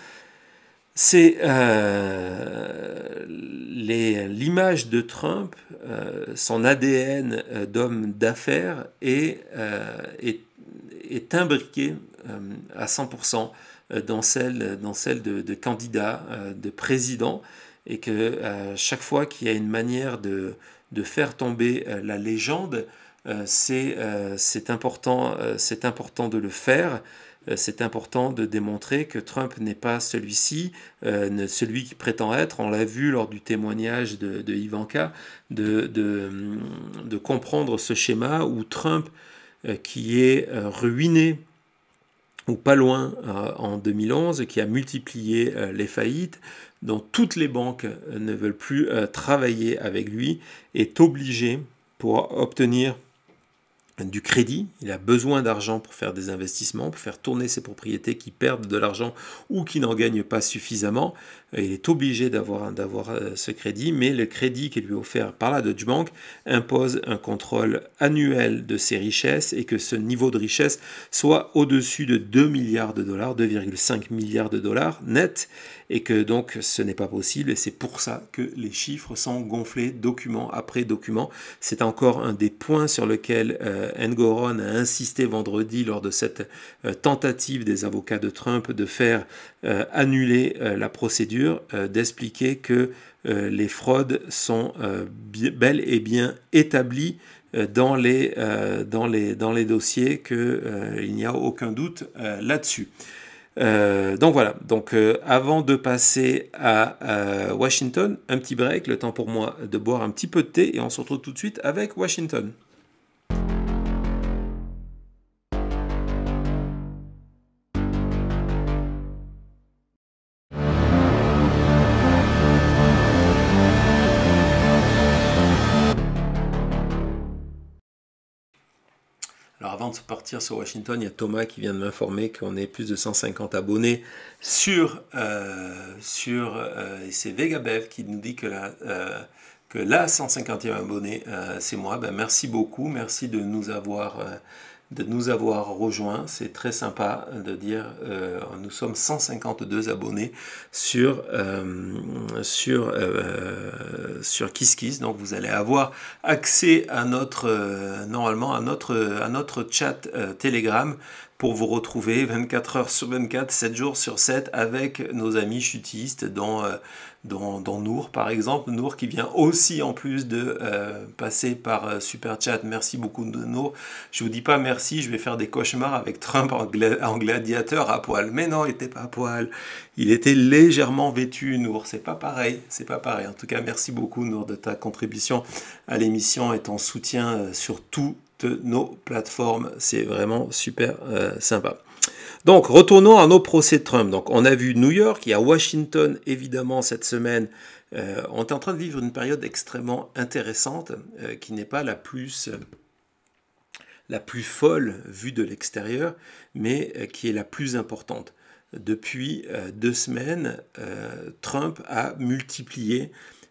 c'est euh, l'image de Trump, euh, son ADN euh, d'homme d'affaires est, est, est, imbriqué à 100% dans celle, dans celle de, candidat, de président, et que chaque fois qu'il y a une manière de, faire tomber la légende, c'est important, important de le faire. Euh, c'est important de démontrer que Trump n'est pas celui-ci, euh, celui qui prétend être. On l'a vu lors du témoignage de, Ivanka, de, de, comprendre ce schéma où Trump, euh, qui est ruiné ou pas loin en 2011, qui a multiplié les faillites, dont toutes les banques ne veulent plus travailler avec lui, est obligé pour obtenir du crédit, il a besoin d'argent pour faire des investissements, pour faire tourner ses propriétés qui perdent de l'argent ou qui n'en gagnent pas suffisamment. Euh, il est obligé d'avoir euh, ce crédit, mais le crédit qui est lui offert par la Deutsche Bank impose un contrôle annuel de ses richesses et que ce niveau de richesse soit au-dessus de 2 milliards de dollars, 2,5 milliards de dollars net, et que donc ce n'est pas possible, et c'est pour ça que les chiffres sont gonflés document après document. C'est encore un des points sur lequel euh, Ngoron a insisté vendredi lors de cette tentative des avocats de Trump de faire euh, annuler euh, la procédure, euh, d'expliquer que les fraudes sont bel et bien établies dans les, dans les, dans les dossiers, qu'il n'y a aucun doute là-dessus. donc voilà, donc avant de passer à Washington, un petit break, le temps pour moi de boire un petit peu de thé et on se retrouve tout de suite avec Washington. de partir sur Washington, il y a Thomas qui vient de m'informer qu'on est plus de 150 abonnés sur, euh, sur euh, c'est Vegabev qui nous dit que la, euh, que la 150e abonnée, c'est moi. Ben, merci beaucoup, merci de nous avoir de nous avoir rejoints. C'est très sympa de dire, euh, nous sommes 152 abonnés sur, euh, sur, euh, sur KissKiss. Donc vous allez avoir accès à notre, euh, normalement, à notre, à notre chat Telegram pour vous retrouver 24 heures sur 24, 7 jours sur 7 avec nos amis chutistes dont dans, Noor, Nour, par exemple. Nour qui vient aussi en plus de euh, passer par euh, Super Chat. Merci beaucoup, Nour. Je vous dis pas merci, je vais faire des cauchemars avec Trump en, gladiateur à poil. Mais non, il n'était pas à poil. Il était légèrement vêtu, Nour. C'est pas pareil. C'est pas pareil. En tout cas, merci beaucoup, Nour, de ta contribution à l'émission et ton soutien euh, sur toutes nos plateformes. C'est vraiment super sympa. Donc, retournons à nos procès de Trump. Donc, on a vu New York et à Washington, évidemment, cette semaine. Euh, on est en train de vivre une période extrêmement intéressante euh, qui n'est pas la plus, euh, la plus folle vue de l'extérieur, mais qui est la plus importante. Depuis deux semaines, Trump a multiplié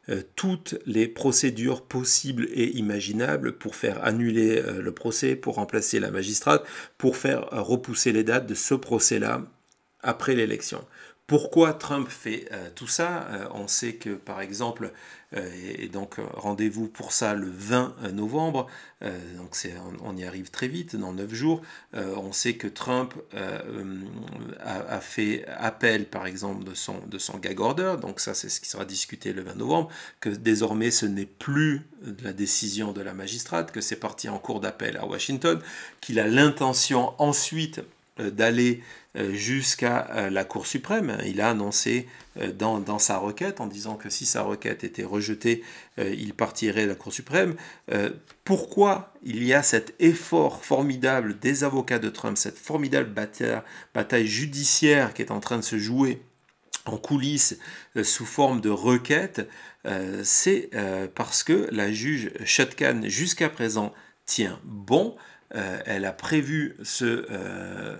euh, toutes les procédures possibles et imaginables pour faire annuler euh, le procès, pour remplacer la magistrate, pour faire euh, repousser les dates de ce procès-là après l'élection. Pourquoi Trump fait euh, tout ça euh, On sait que par exemple, euh, et, donc rendez-vous pour ça le 20 novembre, donc on, on, y arrive très vite, dans 9 jours, on sait que Trump a, fait appel par exemple de son, de son gag order, donc ça c'est ce qui sera discuté le 20 novembre, que désormais ce n'est plus la décision de la magistrate, que c'est parti en cours d'appel à Washington, qu'il a l'intention ensuite d'aller euh, jusqu'à euh, la Cour suprême. Il a annoncé euh, dans, sa requête en disant que si sa requête était rejetée, il partirait de la Cour suprême. Pourquoi il y a cet effort formidable des avocats de Trump, cette formidable bataille, judiciaire qui est en train de se jouer en coulisses sous forme de requête, c'est parce que la juge Shotkan jusqu'à présent tient bon, euh, elle a prévu euh,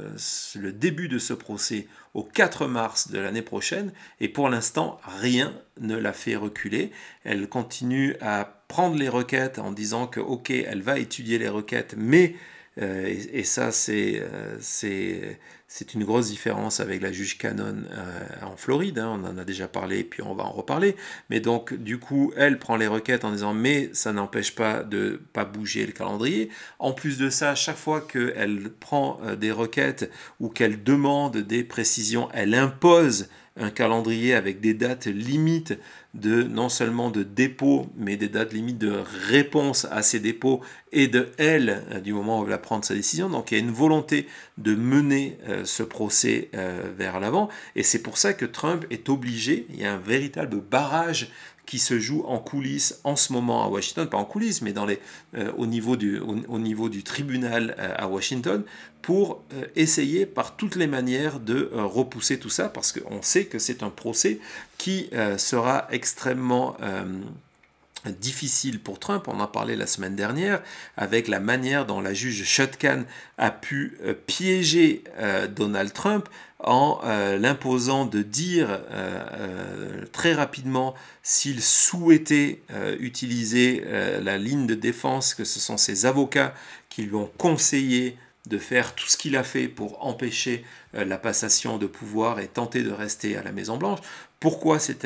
le début de ce procès au 4 mars de l'année prochaine et pour l'instant rien ne la fait reculer. Elle continue à prendre les requêtes en disant que ok elle va étudier les requêtes mais euh, et, ça, euh, c'est une grosse différence avec la juge Cannon euh, en Floride. Hein, on en a déjà parlé, puis on va en reparler. Mais donc, du coup, elle prend les requêtes en disant Mais ça n'empêche pas de pas bouger le calendrier. En plus de ça, chaque fois qu'elle prend des requêtes ou qu'elle demande des précisions, elle impose un calendrier avec des dates limites de non seulement de dépôt, mais des dates limites de réponse à ces dépôts et de elle euh, du moment où elle va prendre sa décision. Donc il y a une volonté de mener euh, ce procès euh, vers l'avant. Et c'est pour ça que Trump est obligé, il y a un véritable barrage qui se joue en coulisses en ce moment à Washington, pas en coulisses, mais dans les, euh, au, niveau du, au, niveau du tribunal euh, à Washington, pour euh, essayer par toutes les manières de repousser tout ça, parce qu'on sait que c'est un procès qui sera extrêmement difficile pour Trump, on en parlait la semaine dernière, avec la manière dont la juge Shotkan a pu piéger Donald Trump, en euh, l'imposant de dire euh, euh, très rapidement s'il souhaitait utiliser la ligne de défense, que ce sont ses avocats qui lui ont conseillé de faire tout ce qu'il a fait pour empêcher la passation de pouvoir et tenter de rester à la Maison-Blanche. Pourquoi c'est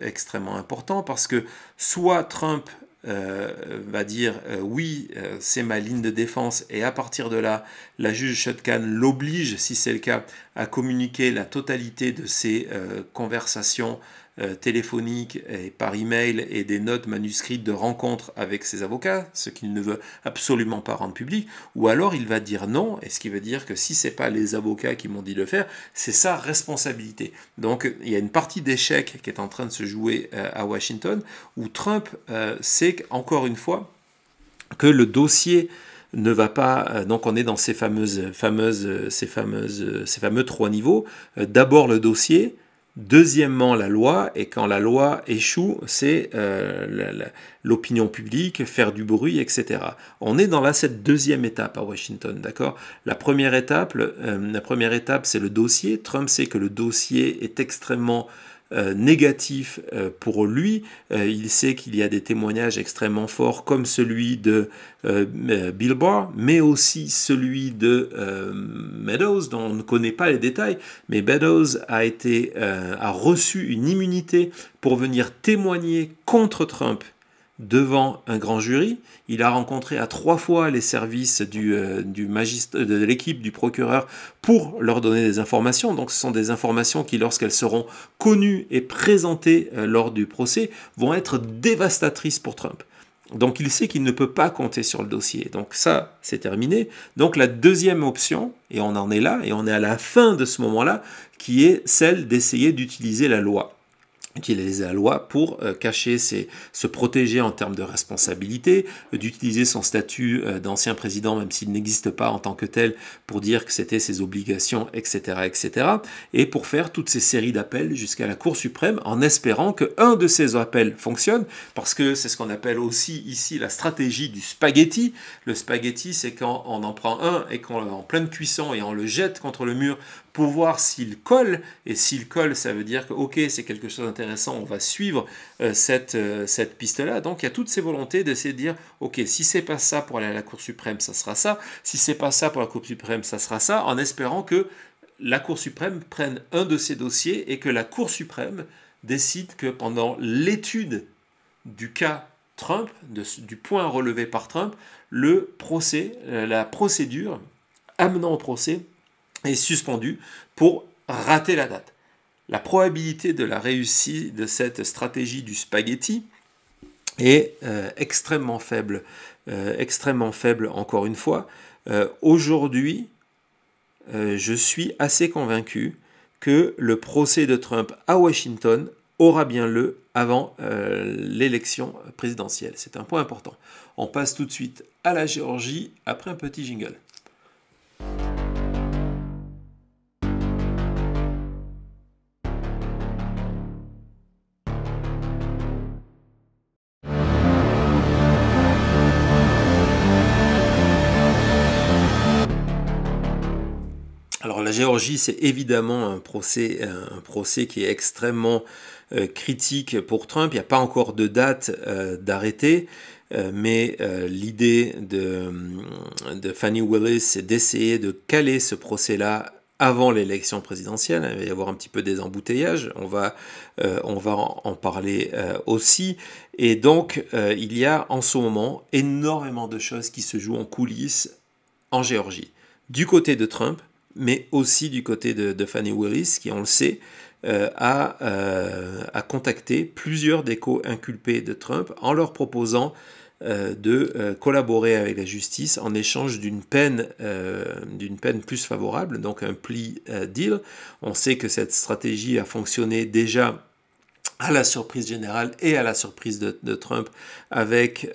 extrêmement important Parce que soit Trump euh, va dire euh, oui, euh, c'est ma ligne de défense, et à partir de là, la juge Shotkan l'oblige, si c'est le cas, à communiquer la totalité de ses conversations euh, téléphonique téléphoniques et par email et des notes manuscrites de rencontres avec ses avocats, ce qu'il ne veut absolument pas rendre public, ou alors il va dire non, et ce qui veut dire que si ce n'est pas les avocats qui m'ont dit de le faire, c'est sa responsabilité. Donc il y a une partie d'échec qui est en train de se jouer euh, à Washington où Trump euh, sait encore une fois que le dossier ne va pas. donc on est dans ces fameuses, fameuses, fameuses, ces fameux trois niveaux. D'abord le dossier, Deuxièmement, la loi, et quand la loi échoue, c'est euh, l'opinion publique, faire du bruit, etc. On est dans là cette deuxième étape à Washington, d'accord La première étape, euh, la première étape, c'est le dossier. Trump sait que le dossier est extrêmement euh, négatif euh, pour lui. Euh, il sait qu'il y a des témoignages extrêmement forts comme celui de Bill Barr, mais aussi celui de Meadows, dont on ne connaît pas les détails, mais Meadows a, été, a reçu une immunité pour venir témoigner contre Trump devant un grand jury. Il a rencontré à trois fois les services euh, de l'équipe du procureur pour leur donner des informations. Donc ce sont des informations qui, lorsqu'elles seront connues et présentées euh, lors du procès, vont être dévastatrices pour Trump. Donc il sait qu'il ne peut pas compter sur le dossier. Donc ça, c'est terminé. Donc la deuxième option, et on en est là, et on est à la fin de ce moment-là, qui est celle d'essayer d'utiliser la loi les la loi pour euh, cacher ses, se protéger en termes de responsabilité, euh, d'utiliser son statut euh, d'ancien président, même s'il n'existe pas en tant que tel, pour dire que c'était ses obligations, etc., etc., et pour faire toutes ces séries d'appels jusqu'à la Cour suprême, en espérant que un de ces appels fonctionne, parce que c'est ce qu'on appelle aussi ici la stratégie du spaghetti. Le spaghetti, c'est quand on en prend un et qu'on en pleine cuisson et on le jette contre le mur pour voir s'il colle. Et s'il colle, ça veut dire que, ok, c'est quelque chose d'intéressant, on va suivre euh, cette, euh, cette piste-là. Donc il y a toutes ces volontés d'essayer de dire, ok, si c'est pas ça pour aller à la Cour suprême, ça sera ça. Si c'est pas ça pour la Cour suprême, ça sera ça, en espérant que la Cour suprême prenne un de ces dossiers et que la Cour suprême décide que pendant l'étude du cas Trump, du point relevé par Trump, le procès, euh, la procédure amenant au procès est suspendu pour rater la date. La probabilité de la réussite de cette stratégie du spaghetti est euh, extrêmement faible, euh, extrêmement faible encore une fois. Euh, aujourd'hui, je suis assez convaincu que le procès de Trump à Washington aura bien lieu avant l'élection présidentielle. C'est un point important. On passe tout de suite à la Géorgie après un petit jingle. c'est évidemment un procès, un procès qui est extrêmement euh, critique pour Trump. Il n'y a pas encore de date euh, d'arrêté euh, mais l'idée de, de, Fanny Willis, c'est d'essayer de caler ce procès-là avant l'élection présidentielle. Il va y avoir un petit peu des embouteillages, on va, on va en parler aussi. Et donc, il y a en ce moment énormément de choses qui se jouent en coulisses en Géorgie, du côté de Trump mais aussi du côté de, de Fanny Willis, qui, on le sait, euh, euh, a, contacté plusieurs des co-inculpés de Trump en leur proposant euh, de collaborer avec la justice en échange d'une peine, d'une peine plus favorable, donc un plea deal. On sait que cette stratégie a fonctionné déjà à la surprise générale et à la surprise de, Trump avec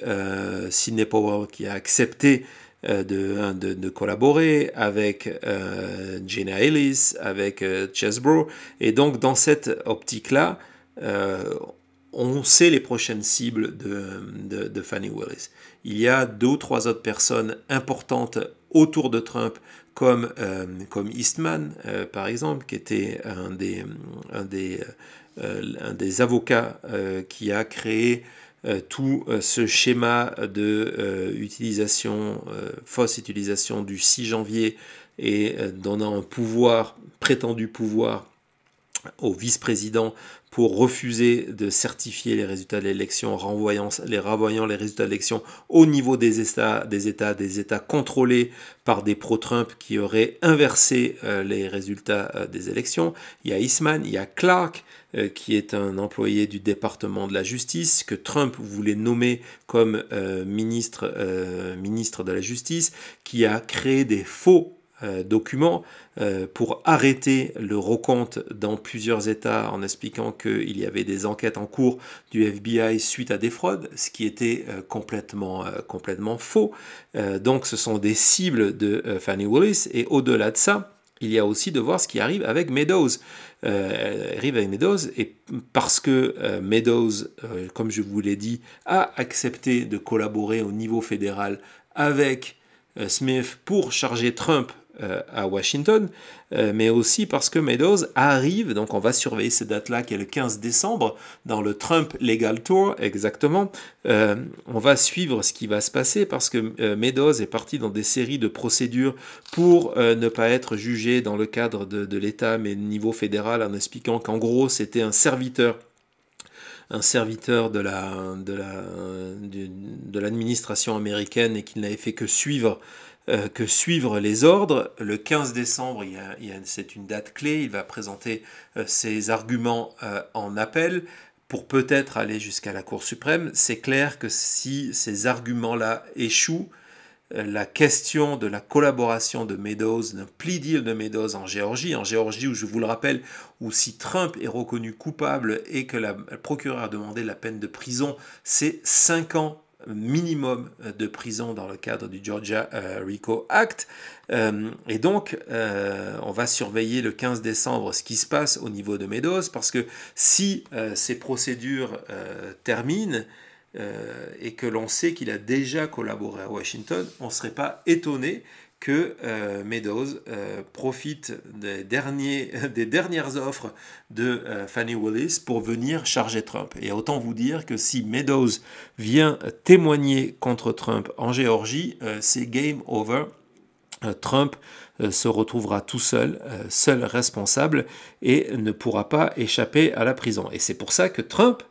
Sidney Powell qui a accepté euh, hein, de, collaborer avec euh, Gina Ellis, avec euh, Chesbro. Et donc, dans cette optique-là, on sait les prochaines cibles de, de, Fanny Willis. Il y a deux ou trois autres personnes importantes autour de Trump, comme, Eastman, par exemple, qui était un des avocats qui a créé euh, tout euh, ce schéma de euh, utilisation, fausse utilisation du 6 janvier et donnant un pouvoir, prétendu pouvoir, au vice-président pour refuser de certifier les résultats de l'élection, renvoyant, les renvoyant les résultats de l'élection au niveau des États, des États, des États contrôlés par des pro-Trump qui auraient inversé euh, les résultats euh, des élections. Il y a Eastman, il y a Clark, euh, qui est un employé du département de la justice, que Trump voulait nommer comme ministre, ministre de la justice, qui a créé des faux euh, documents euh, pour arrêter le recompte dans plusieurs États en expliquant qu'il y avait des enquêtes en cours du FBI suite à des fraudes, ce qui était euh, complètement, complètement faux. donc ce sont des cibles de Fannie Willis et au-delà de ça, il y a aussi de voir ce qui arrive avec Meadows. arrive Meadows et parce que Meadows, comme je vous l'ai dit, a accepté de collaborer au niveau fédéral avec Smith pour charger Trump euh, à Washington, euh, mais aussi parce que Meadows arrive, donc on va surveiller cette date-là qui est le 15 décembre, dans le Trump Legal Tour exactement, euh, on va suivre ce qui va se passer parce que Meadows est parti dans des séries de procédures pour ne pas être jugé dans le cadre de, l'État mais niveau fédéral en expliquant qu'en gros c'était un serviteur un serviteur de la de l'administration la, de, américaine et qu'il n'avait fait que suivre euh, que suivre les ordres. Le 15 décembre, c'est une date clé, il va présenter euh, ses arguments euh, en appel pour peut-être aller jusqu'à la Cour suprême. C'est clair que si ces arguments-là échouent, la question de la collaboration de Meadows, d'un plea deal de Meadows en Géorgie, en Géorgie où je vous le rappelle, où si Trump est reconnu coupable et que la procureur a demandé la peine de prison, c'est 5 ans minimum euh, de prison dans le cadre du Georgia euh, RICO Act. Euh, et donc, on va surveiller le 15 décembre ce qui se passe au niveau de Meadows, parce que si ces procédures terminent, et que l'on sait qu'il a déjà collaboré à Washington, on ne serait pas étonné que euh, Meadows euh, profite des, derniers, des dernières offres de euh, Fannie Willis pour venir charger Trump. Et autant vous dire que si Meadows vient témoigner contre Trump en Géorgie, c'est game over. Trump se retrouvera tout seul, seul responsable, et ne pourra pas échapper à la prison. Et c'est pour ça que Trump,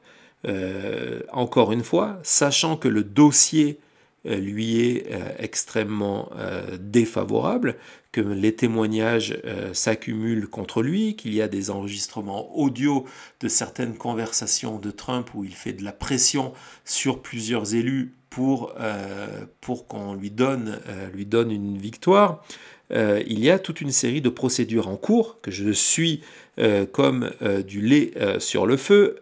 encore une fois, sachant que le dossier euh, lui est euh, extrêmement euh, défavorable, que les témoignages s'accumulent contre lui, qu'il y a des enregistrements audio de certaines conversations de Trump où il fait de la pression sur plusieurs élus pour, pour qu'on lui donne, lui donne une victoire. il y a toute une série de procédures en cours que je suis comme du lait sur le feu,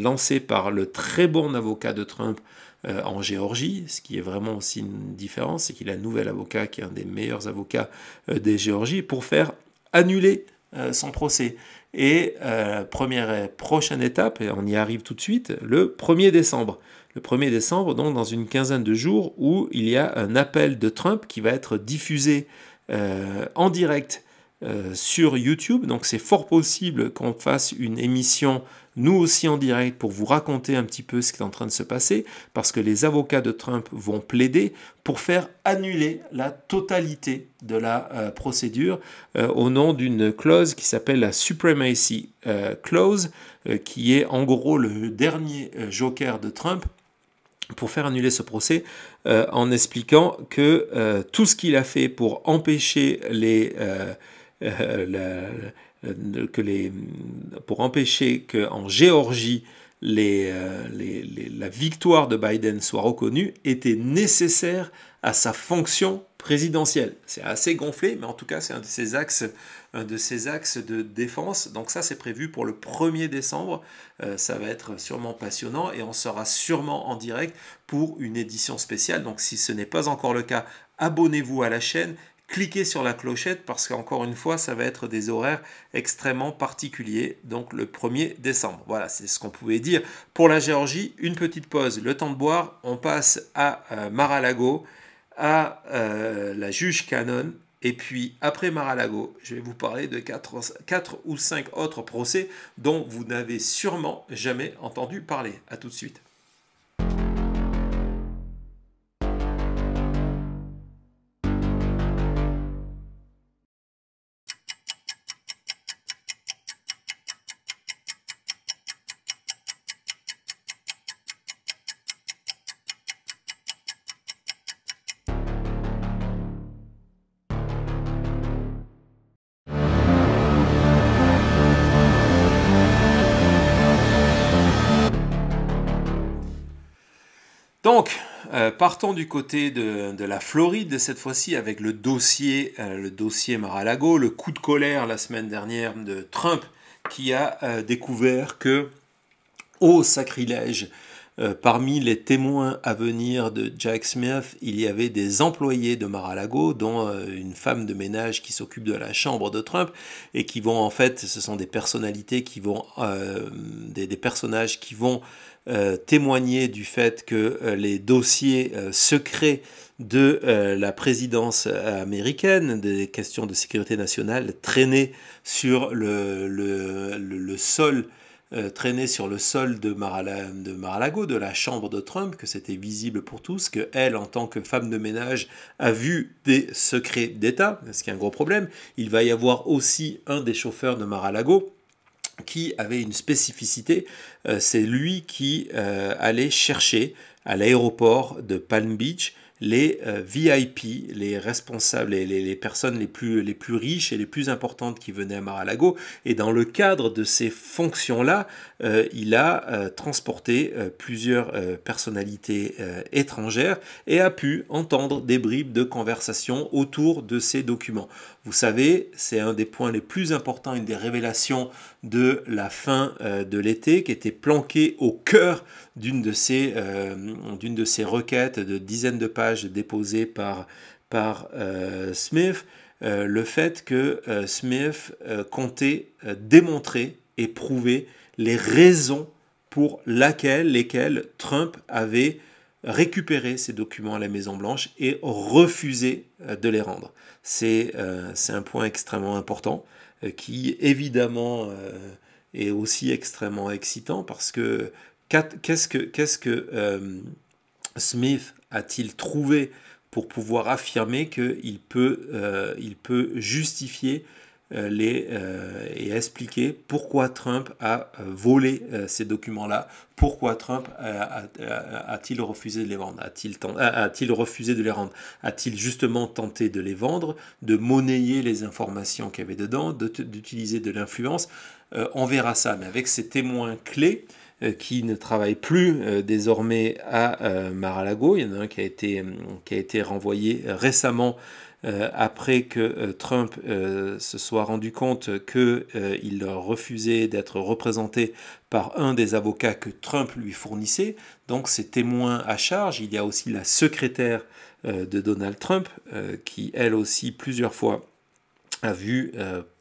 lancé par le très bon avocat de Trump, euh, en Géorgie. Ce qui est vraiment aussi une différence, c'est qu'il a un nouvel avocat qui est un des meilleurs avocats euh, des Géorgies pour faire annuler euh, son procès. Et première prochaine étape, et on y arrive tout de suite, le 1er décembre. Le 1er décembre, donc dans une quinzaine de jours, où il y a un appel de Trump qui va être diffusé en direct sur YouTube. Donc c'est fort possible qu'on fasse une émission nous aussi en direct, pour vous raconter un petit peu ce qui est en train de se passer, parce que les avocats de Trump vont plaider pour faire annuler la totalité de la euh, procédure euh, au nom d'une clause qui s'appelle la Supremacy euh, Clause, qui est en gros le dernier joker de Trump pour faire annuler ce procès en expliquant que tout ce qu'il a fait pour empêcher les... Euh, que les, pour empêcher qu'en Géorgie, euh, la victoire de Biden soit reconnue était nécessaire à sa fonction présidentielle. C'est assez gonflé, mais en tout cas, c'est un de ses axes, de axes de défense. Donc ça, c'est prévu pour le 1er décembre. Euh, ça va être sûrement passionnant et on sera sûrement en direct pour une édition spéciale. Donc si ce n'est pas encore le cas, abonnez-vous à la chaîne Cliquez sur la clochette parce qu'encore une fois, ça va être des horaires extrêmement particuliers, donc le 1er décembre. Voilà, c'est ce qu'on pouvait dire. Pour la Géorgie, une petite pause, le temps de boire, on passe à euh, Maralago, à euh, la juge Canon, et puis après Maralago, je vais vous parler de 4, 4 ou 5 autres procès dont vous n'avez sûrement jamais entendu parler. A tout de suite. Euh, partons du côté de, la Floride cette fois-ci avec le dossier, euh, le dossier Mar-a-Lago, le coup de colère la semaine dernière de Trump qui a euh, découvert que, au sacrilège, parmi les témoins à venir de Jack Smith, il y avait des employés de Mar-a-Lago, dont une femme de ménage qui s'occupe de la chambre de Trump, et qui vont en fait, ce sont des personnalités qui vont, des personnages qui vont euh, témoigner du fait que euh, les dossiers euh, secrets de la présidence américaine, des questions de sécurité nationale, traînaient sur le, le, sol sur le sol de Mar-a-Lago, de, la chambre de Trump, que c'était visible pour tous, que elle, en tant que femme de ménage, a vu des secrets d'État, ce qui est un gros problème. Il va y avoir aussi un des chauffeurs de Mar-a-Lago qui avait une spécificité, euh, c'est lui qui euh, allait chercher à l'aéroport de Palm Beach les euh, VIP, les responsables, les, les, personnes les plus, les plus riches et les plus importantes qui venaient à Mar-a-Lago. Et dans le cadre de ces fonctions-là, euh, il a euh, transporté euh, plusieurs personnalités étrangères et a pu entendre des bribes de conversation autour de ces documents. Vous savez, c'est un des points les plus importants, une des révélations de la fin de l'été qui était planquée au cœur d'une de, ces, de ces requêtes de dizaines de pages déposées par, par Smith. le fait que Smith comptait démontrer et prouver les raisons pour laquelle, lesquelles Trump avait récupéré ces documents à la Maison-Blanche et refusé euh, de les rendre. Euh, c'est un point extrêmement important euh, qui, évidemment, est aussi extrêmement excitant parce que qu'est-ce que, qu'est-ce que Smith a-t-il trouvé pour pouvoir affirmer qu'il peut, il peut justifier euh, les, euh, et expliquer pourquoi Trump a euh, volé ces documents-là, pourquoi Trump a-t-il refusé de les vendre A-t-il refusé de les rendre A-t-il justement tenté de les vendre, de monnayer les informations qu'il y avait dedans, d'utiliser de, l'influence On verra ça, mais avec ces témoins clés qui ne travaillent plus désormais à Mar-a-Lago, il y en a un qui a été, qui a été renvoyé récemment euh, après que euh, Trump euh, se soit rendu compte qu'il refusait d'être représenté par un des avocats que Trump lui fournissait. Donc ses témoins à charge, il y a aussi la secrétaire de Donald Trump, qui elle aussi plusieurs fois a vu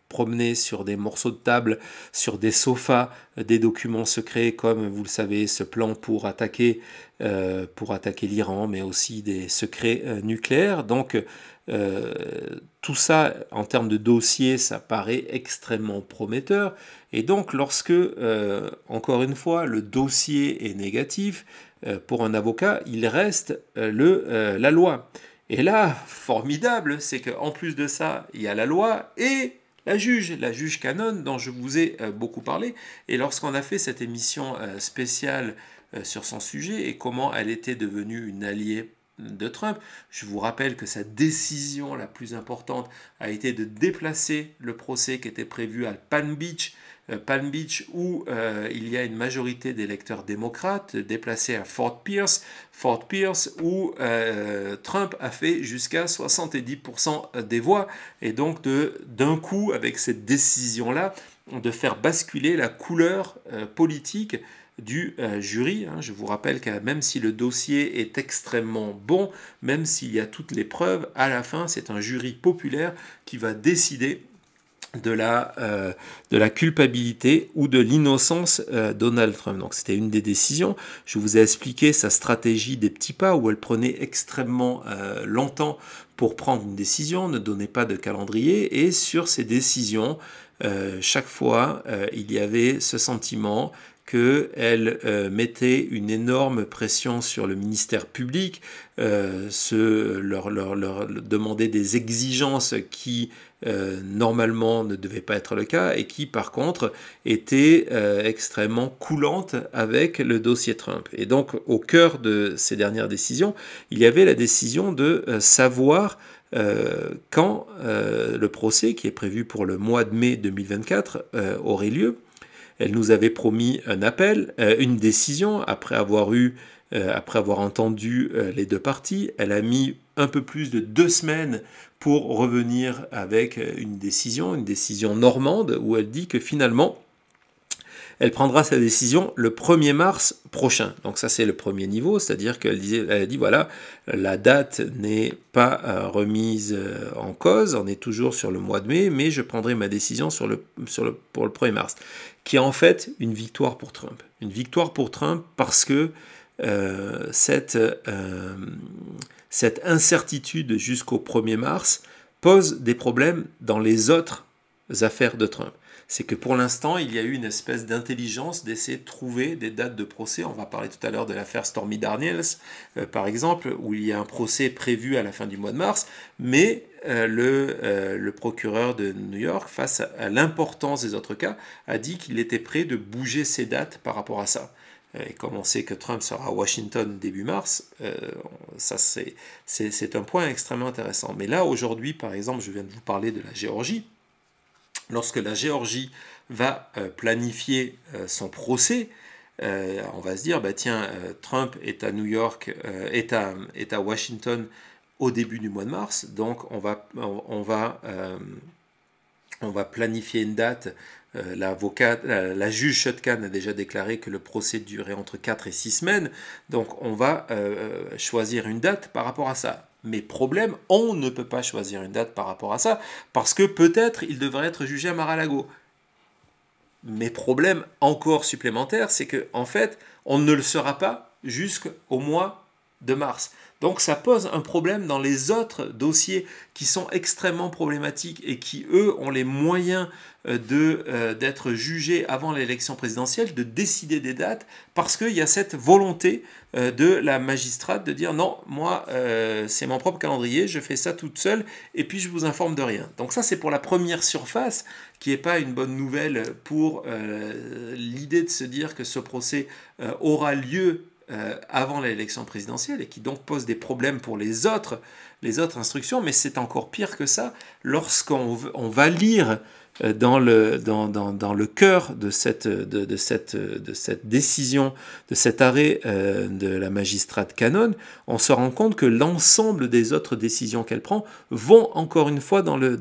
promener sur des morceaux de table, sur des sofas, des documents secrets comme, vous le savez, ce plan pour attaquer, attaquer l'Iran, mais aussi des secrets nucléaires. Donc euh, tout ça, en termes de dossier, ça paraît extrêmement prometteur. Et donc, lorsque, euh, encore une fois, le dossier est négatif, euh, pour un avocat, il reste le, la loi. Et là, formidable, c'est qu'en plus de ça, il y a la loi et la juge, la juge Canon, dont je vous ai beaucoup parlé. Et lorsqu'on a fait cette émission spéciale sur son sujet et comment elle était devenue une alliée de Trump. Je vous rappelle que sa décision la plus importante a été de déplacer le procès qui était prévu à Palm Beach, euh, Palm Beach où euh, il y a une majorité d'électeurs démocrates, déplacé à Fort Pierce, Fort Pierce où euh, Trump a fait jusqu'à 70% des voix. Et donc d'un coup, avec cette décision-là, de faire basculer la couleur politique du euh, jury. Hein. Je vous rappelle que même si le dossier est extrêmement bon, même s'il y a toutes les preuves, à la fin, c'est un jury populaire qui va décider de la, euh, culpabilité ou de l'innocence euh, Donald Trump. Donc c'était une des décisions. Je vous ai expliqué sa stratégie des petits pas où elle prenait extrêmement euh, longtemps pour prendre une décision, ne donnait pas de calendrier et sur ces décisions, chaque fois, il y avait ce sentiment qu'elle euh, mettait une énorme pression sur le ministère public, euh, leur, leur, demander des exigences qui euh, normalement ne devaient pas être le cas et qui par contre étaient extrêmement coulantes avec le dossier Trump. Et donc au cœur de ces dernières décisions, il y avait la décision de savoir quand le procès, qui est prévu pour le mois de mai 2024, aurait lieu. Elle nous avait promis un appel, euh, une décision après avoir eu, euh, après avoir entendu euh, les deux parties. Elle a mis un peu plus de deux semaines pour revenir avec une décision, une décision normande où elle dit que finalement elle prendra sa décision le 1er mars prochain. Donc ça c'est le premier niveau, c'est-à-dire qu'elle elle dit voilà, la date n'est pas euh, remise euh, en cause, on est toujours sur le mois de mai, mais je prendrai ma décision sur le, pour le 1er mars, qui est en fait une victoire pour Trump. Une victoire pour Trump parce que euh, cette, cette incertitude jusqu'au 1er mars pose des problèmes dans les autres affaires de Trump c'est que pour l'instant, il y a eu une espèce d'intelligence d'essayer de trouver des dates de procès. On va parler tout à l'heure de l'affaire Stormy Daniels, euh, par exemple, où il y a un procès prévu à la fin du mois de mars, mais euh, euh, le, procureur de New York, face à, l'importance des autres cas, a dit qu'il était prêt de bouger ses dates par rapport à ça. Et comme on sait que Trump sera à Washington début mars, c'est un point extrêmement intéressant. Mais là, aujourd'hui, par exemple, je viens de vous parler de la Géorgie lorsque la Géorgie va euh, planifier euh, son procès, euh, on va se dire, bah, tiens, Trump est à New York, est à, Washington au début du mois de mars, donc on va, on, va, planifier une date la, juge Shotkan a déjà déclaré que le procès durait entre 4 et 6 semaines, donc on va choisir une date par rapport à ça mais problème, on ne peut pas choisir une date par rapport à ça, parce que peut-être il devrait être jugé à Mar-a-Lago. Mais problème encore supplémentaire, c'est que en fait, on ne le sera pas jusqu'au mois de mars. Donc ça pose un problème dans les autres dossiers qui sont extrêmement problématiques et qui, eux, ont les moyens euh, euh, d'être jugés avant l'élection présidentielle, de décider des dates, parce qu'il y a cette volonté euh, de la magistrate de dire non, moi, c'est mon propre calendrier, je fais ça toute seule, et puis je vous informe de rien. Donc ça, c'est pour la première surface, qui n'est pas une bonne nouvelle pour l'idée de se dire que ce procès aura lieu euh, avant l'élection présidentielle et qui donc pose des problèmes pour les autres, les autres instructions. Mais c'est encore pire que ça lorsqu'on va lire euh, dans le, cœur de cette, décision, de cet arrêt euh, de la magistrate Canon, on se rend compte que l'ensemble des autres décisions qu'elle prend vont encore une fois dans le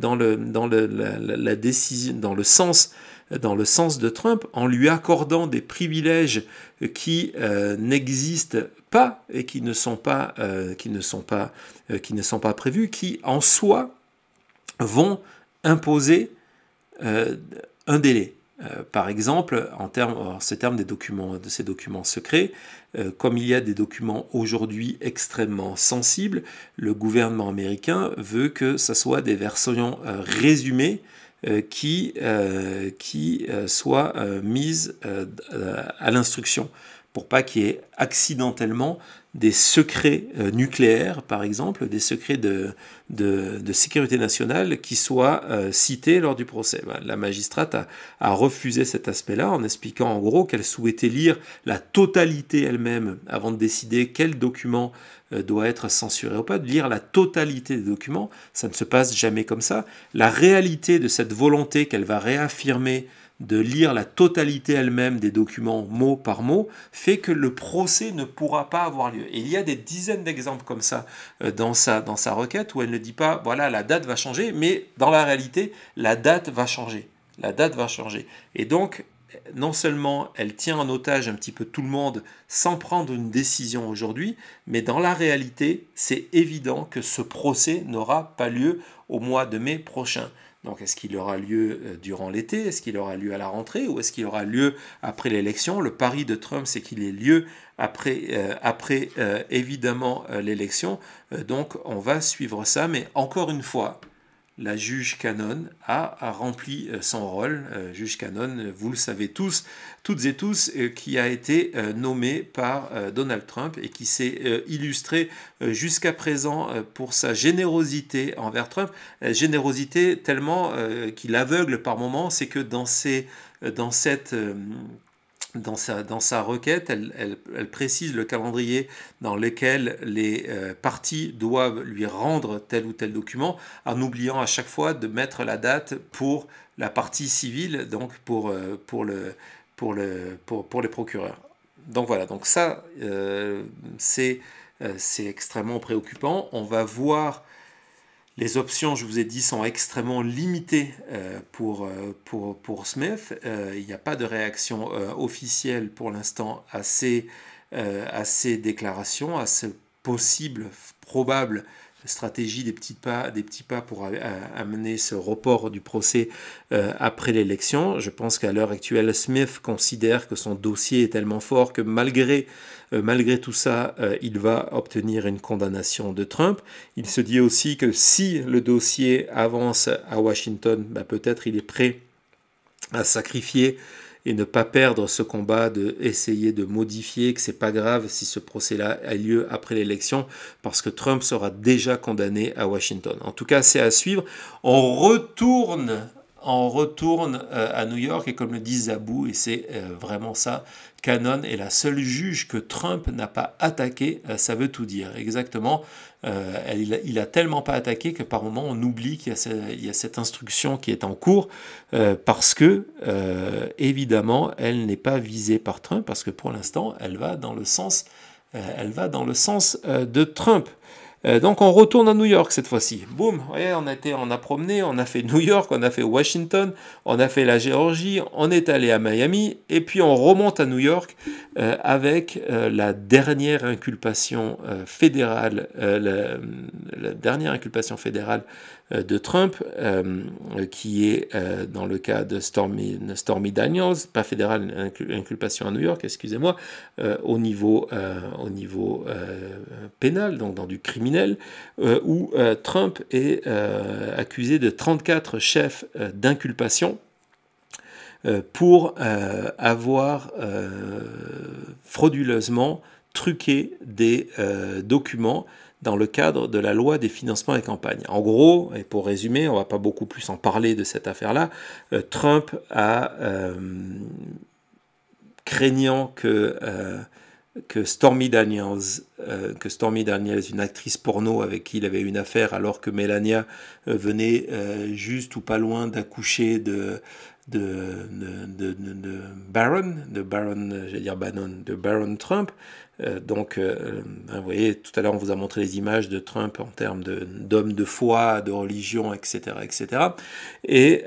sens dans le sens de Trump en lui accordant des privilèges euh, qui euh, n'existent pas et qui ne sont pas, euh, qui ne sont pas, prévus, qui en soi vont imposer un délai. par exemple, en termes, ces termes des documents, de ces documents secrets, comme il y a des documents aujourd'hui extrêmement sensibles, le gouvernement américain veut que ce soit des versions résumées euh, qui, euh, qui euh, soit mise à l'instruction pour pas qu'il y ait accidentellement des secrets nucléaires, par exemple, des secrets de, sécurité nationale qui soient cités lors du procès. Ben, la magistrate a, refusé cet aspect-là en expliquant en gros qu'elle souhaitait lire la totalité elle-même avant de décider quels documents... Euh, doit être censuré ou pas, de lire la totalité des documents. Ça ne se passe jamais comme ça. La réalité de cette volonté qu'elle va réaffirmer de lire la totalité elle-même des documents mot par mot fait que le procès ne pourra pas avoir lieu. Et il y a des dizaines d'exemples comme ça euh, dans sa, dans sa requête où elle ne dit pas, voilà, la date va changer, mais dans la réalité, la date va changer. La date va changer. Et donc, non seulement elle tient en otage un petit peu tout le monde sans prendre une décision aujourd'hui, mais dans la réalité, c'est évident que ce procès n'aura pas lieu au mois de mai prochain. Donc est-ce qu'il aura lieu euh, durant l'été, est-ce qu'il aura lieu à la rentrée ou est-ce qu'il aura lieu après l'élection Le pari de Trump, c'est qu'il ait lieu après, euh, après euh, évidemment l'élection. donc on va suivre ça, mais encore une fois, la juge Canon a, rempli euh, son rôle. Euh, juge Canon, euh, vous le savez tous, toutes et tous, qui a été nommé par Donald Trump et qui s'est illustré jusqu'à présent pour sa générosité envers Trump. générosité tellement qu'il aveugle par moments, c'est que dans, dans cette dans sa, dans sa requête, elle, elle, précise le calendrier dans lequel les euh, parties doivent lui rendre tel ou tel document, en oubliant à chaque fois de mettre la date pour la partie civile, donc pour, euh, pour, le, pour, le, pour, pour les procureurs. Donc voilà, donc ça, euh, c'est extrêmement préoccupant. On va voir les options, je vous ai dit, sont extrêmement limitées euh, euh, pour, pour, Smith. Euh, il n'y a pas de réaction officielle pour l'instant à, ces, déclarations, à ce possible, probable stratégie des petits pas, des petits pas pour amener ce report du procès après l'élection. Je pense qu'à l'heure actuelle, Smith considère que son dossier est tellement fort que malgré euh, malgré tout ça, euh, il va obtenir une condamnation de Trump. Il se dit aussi que si le dossier avance à Washington, bah, peut-être il est prêt à sacrifier et ne pas perdre ce combat de essayer de modifier que c'est pas grave si ce procès-là a lieu après l'élection parce que Trump sera déjà condamné à Washington. En tout cas, c'est à suivre. On retourne on retourne euh, à New York et comme le dit Zabou, et c'est euh, vraiment ça, Canon est la seule juge que Trump n'a pas attaqué euh, ça veut tout dire. Exactement, il, a, tellement pas attaqué que par moment on oublie qu'il y, a cette instruction qui est en cours parce que évidemment elle n'est pas visée par Trump parce que pour l'instant elle va dans le sens, elle va dans le sens de Trump. Euh, donc on retourne à New York cette fois-ci. Boum, on, a été, on a promené, on a fait New York, on a fait Washington, on a fait la Géorgie, on est allé à Miami, et puis on remonte à New York euh, avec euh, la dernière inculpation fédérale, la, dernière inculpation fédérale euh, de Trump, euh, qui est euh, dans le cas de Stormy, Daniels, pas fédéral, inculpation à New York, excusez-moi, au niveau, pénal, donc dans du criminel, où Trump est accusé de 34 chefs d'inculpation pour avoir frauduleusement truqué des documents dans le cadre de la loi des financements et campagnes. En gros, et pour résumer, on ne va pas beaucoup plus en parler de cette affaire-là, euh, Trump a, euh, craignant euh, que, Stormy Daniels, que Stormy Daniels, une actrice porno avec qui il avait une affaire alors que Melania venait juste ou pas loin d'accoucher de, de, de, de, dire de Baron Trump, euh, donc, euh, euh, vous voyez, tout à l'heure, on vous a montré les images de Trump en termes d'homme de, foi, de religion, etc. etc. Et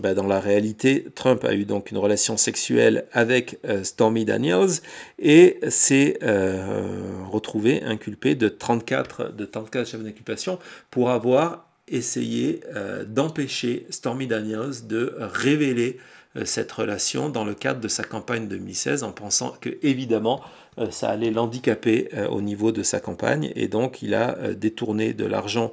bah, dans la réalité, Trump a eu donc une relation sexuelle avec Stormy Daniels et s'est retrouvé inculpé de 34, de 34 chefs d'inculpation pour avoir essayé d'empêcher Stormy Daniels de révéler cette relation dans le cadre de sa campagne 2016 en pensant que évidemment euh, ça allait l'handicaper euh, au niveau de sa campagne. Et donc, il a euh, détourné de l'argent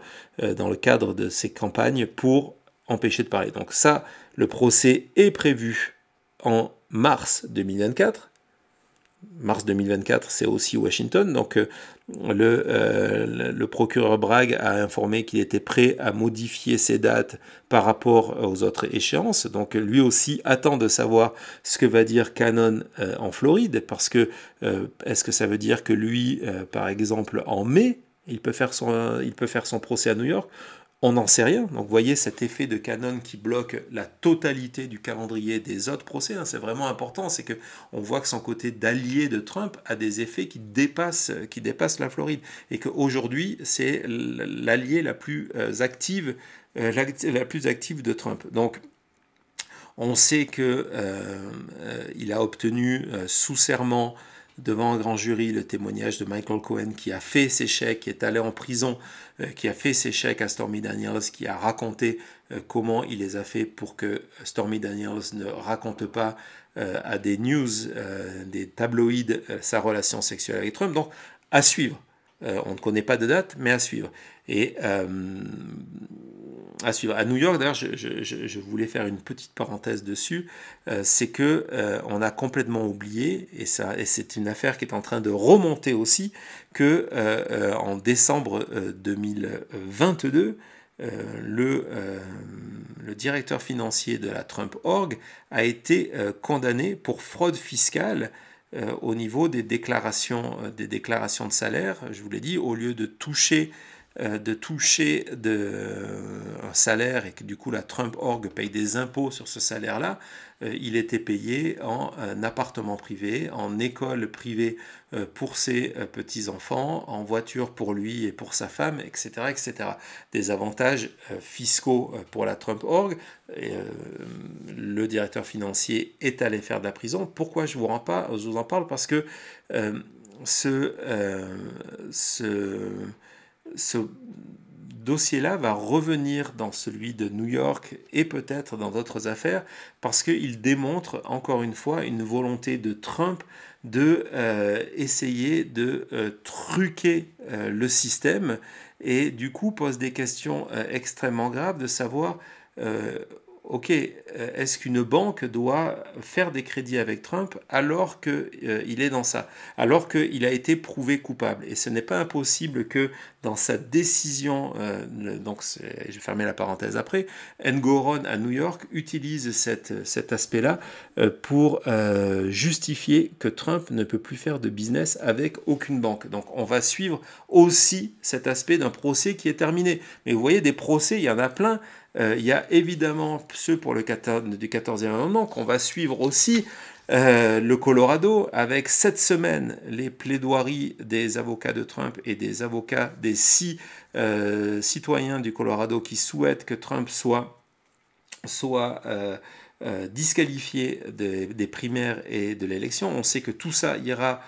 dans le cadre de ses campagnes pour empêcher de parler. Donc ça, le procès est prévu en mars 2024. Mars 2024, c'est aussi Washington. Donc euh, le, procureur Bragg a informé qu'il était prêt à modifier ses dates par rapport aux autres échéances. Donc lui aussi attend de savoir ce que va dire Canon euh, en Floride, parce que euh, est-ce que ça veut dire que lui, par exemple, en mai, il peut, faire il peut faire son procès à New York on n'en sait rien. Donc vous voyez cet effet de canon qui bloque la totalité du calendrier des autres procès. Hein. c'est vraiment important. C'est que on voit que son côté d'allié de Trump a des effets qui dépassent, qui dépassent la Floride. Et qu'aujourd'hui, c'est l'allié la plus euh, active, euh, la, plus active de Trump. Donc on sait que euh, euh a obtenu sous serment devant un grand jury le témoignage de Michael Cohen qui a fait ses chèques, qui est allé en prison euh, qui a fait ses chèques à Stormy Daniels, qui a raconté euh, comment il les a fait pour que Stormy Daniels ne raconte pas euh, à des news, des tabloïds, sa relation sexuelle avec Trump. Donc, à suivre. on ne connaît pas de date, mais à suivre. Et à suivre. À New York, d'ailleurs, je, voulais faire une petite parenthèse dessus, euh, c'est que euh, on a complètement oublié, et, ça, et c'est une affaire qui est en train de remonter aussi, que euh, en décembre 2022, le, le, directeur financier de la Trump Org a été condamné pour fraude fiscale au niveau des déclarations, des déclarations de salaire. Je vous l'ai dit, au lieu de toucher euh, de toucher de, euh, un salaire et que du coup la Trump Org paye des impôts sur ce salaire-là, euh, il était payé en appartement privé, en école privée pour ses petits-enfants, en voiture pour lui et pour sa femme, etc. etc. Des avantages fiscaux pour la Trump Org. le directeur financier est allé faire de la prison. Pourquoi je vous en parle, vous en parle Parce que ce, ce ce dossier-là va revenir dans celui de New York et peut-être dans d'autres affaires parce qu'il démontre encore une fois une volonté de Trump de euh, essayer de euh, truquer euh, le système et du coup pose des questions extrêmement graves de savoir OK, euh, est-ce qu'une banque doit faire des crédits avec Trump alors qu'il euh, est dans ça, alors qu'il a été prouvé coupable Et ce n'est pas impossible que dans sa décision, euh, donc je vais la parenthèse après, Ngoron à New York utilise cet aspect-là pour justifier que Trump ne peut plus faire de business avec aucune banque. Donc on va suivre aussi cet aspect d'un procès qui est terminé. Mais vous voyez, des procès, il y en a plein. Euh, il y a évidemment ceux pour le 14, 14e amendement qu'on va suivre aussi. Euh, le Colorado, avec cette semaine les plaidoiries des avocats de Trump et des avocats des six euh, citoyens du Colorado qui souhaitent que Trump soit, disqualifié des primaires et de l'élection. On sait que tout ça ira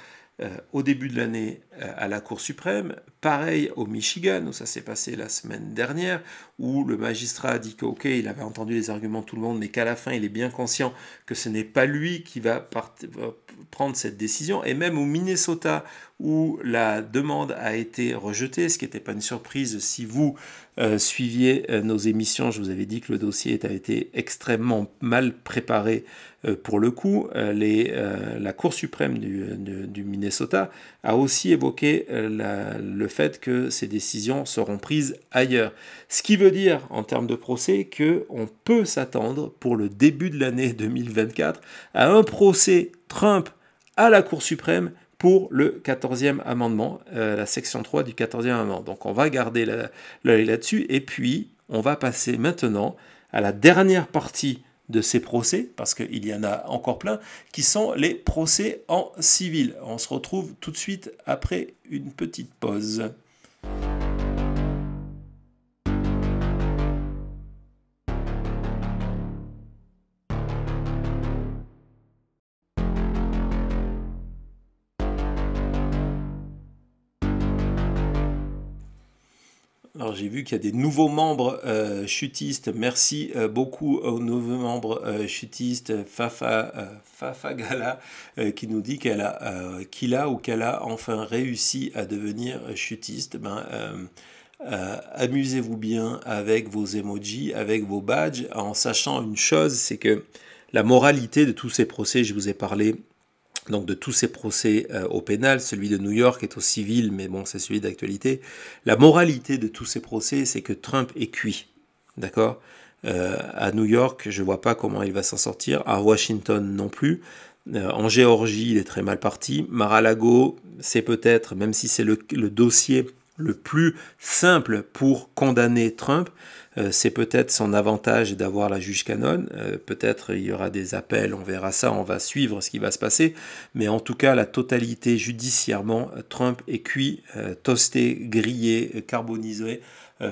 au début de l'année à la Cour suprême Pareil au Michigan, où ça s'est passé la semaine dernière, où le magistrat a dit que, ok, il avait entendu les arguments de tout le monde, mais qu'à la fin, il est bien conscient que ce n'est pas lui qui va, prendre cette décision. Et même au Minnesota, où la demande a été rejetée, ce qui n'était pas une surprise si vous euh, suiviez euh, nos émissions. Je vous avais dit que le dossier a été extrêmement mal préparé euh, pour le coup. Les, la Cour suprême du, du, du Minnesota a aussi évoqué euh, le fait que ces décisions seront prises ailleurs. Ce qui veut dire, en termes de procès, que on peut s'attendre pour le début de l'année 2024 à un procès Trump à la Cour suprême pour le 14e amendement, euh, la section 3 du 14e amendement. Donc on va garder l'œil là-dessus et puis on va passer maintenant à la dernière partie de ces procès, parce qu'il y en a encore plein, qui sont les procès en civil. On se retrouve tout de suite après une petite pause. j'ai vu qu'il y a des nouveaux membres euh, chutistes. Merci euh, beaucoup aux nouveaux membres euh, chutistes. Fafa, Fafa Gala qui nous dit qu'elle a, qu'il a ou qu'elle a enfin réussi à devenir chutiste. Ben, amusez-vous bien avec vos emojis, avec vos badges, en sachant une chose, c'est que la moralité de tous ces procès, je vous ai parlé donc de tous ces procès euh, au pénal, celui de New York est au civil, mais bon, c'est celui d'actualité. La moralité de tous ces procès, c'est que Trump est cuit, d'accord euh, À New York, je ne vois pas comment il va s'en sortir. À Washington non plus. Euh, en Géorgie, il est très mal parti. Mar-a-Lago, c'est peut-être, même si c'est le dossier le plus simple pour condamner Trump, euh, c'est peut-être son avantage d'avoir la juge canon. Euh, peut-être il y aura des appels, on verra ça, on va suivre ce qui va se passer. Mais en tout cas, la totalité judiciairement, euh, Trump est cuit, toasté, grillé, carbonisé.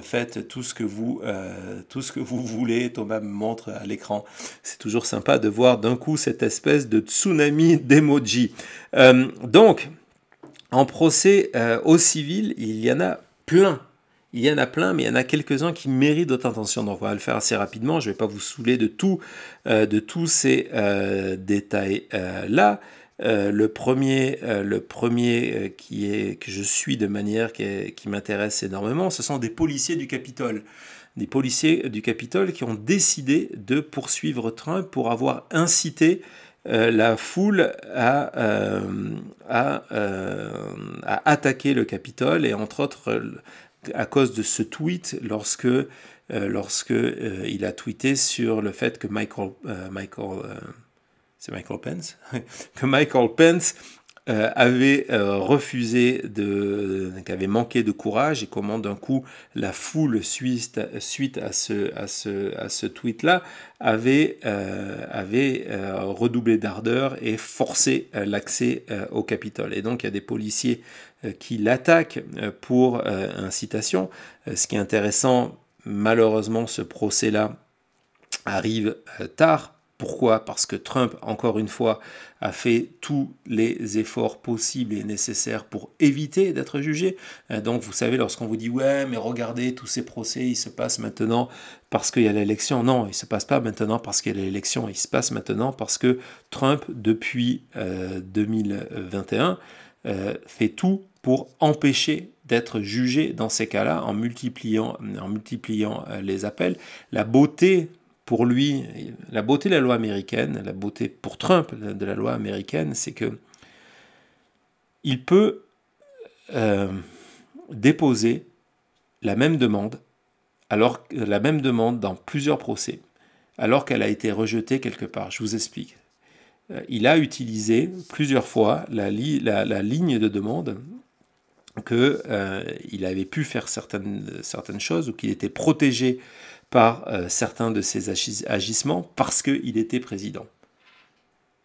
faites tout ce que vous, tout ce que vous voulez. Thomas me montre à l'écran. C'est toujours sympa de voir d'un coup cette espèce de tsunami d'emoji. donc, en procès au civil, il y en a plein il y en a plein, mais il y en a quelques-uns qui méritent d'autres intentions. Donc on va le faire assez rapidement. Je ne vais pas vous saouler de tout, euh, de tous ces euh, détails-là. Euh, le premier, le premier qui est, que je suis de manière qui, m'intéresse énormément, ce sont des policiers du Capitole des policiers du Capitole qui ont décidé de poursuivre Trump pour avoir incité la foule à, à, attaquer le Capitole et entre autres à cause de ce tweet lorsque, euh, lorsque euh, il a tweeté sur le fait que Michael, euh, Michael c'est Michael Pence, que Michael Pence avait refusé de, avait manqué de courage et comment d'un coup la foule suite, suite à ce, à ce, à ce tweet-là avait, avait redoublé d'ardeur et forcé l'accès au Capitole. Et donc il y a des policiers euh, qui l'attaque euh, pour euh, incitation. Ce qui est intéressant, malheureusement, ce procès-là arrive tard. Pourquoi Parce que Trump, encore une fois, a fait tous les efforts possibles et nécessaires pour éviter d'être jugé. Donc vous savez, lorsqu'on vous dit ouais, mais regardez, tous ces procès, ils se passent maintenant parce qu'il y a l'élection. Non, ils ne se passent pas maintenant parce qu'il y a l'élection. Ils se passent maintenant parce que Trump, depuis 2021, fait tout pour empêcher d'être jugé dans ces cas-là en multipliant, en multipliant euh, les appels. La beauté pour lui, la beauté de la loi américaine, la beauté pour Trump de la loi américaine, c'est que il peut euh, déposer la même demande, alors la même demande dans plusieurs procès, alors qu'elle a été rejetée quelque part. Je vous explique. Euh, il a utilisé plusieurs fois la, la, la ligne de demande qu'il euh, avait pu faire certaines, certaines choses ou qu'il était protégé par euh, certains de ses agissements parce qu'il était président.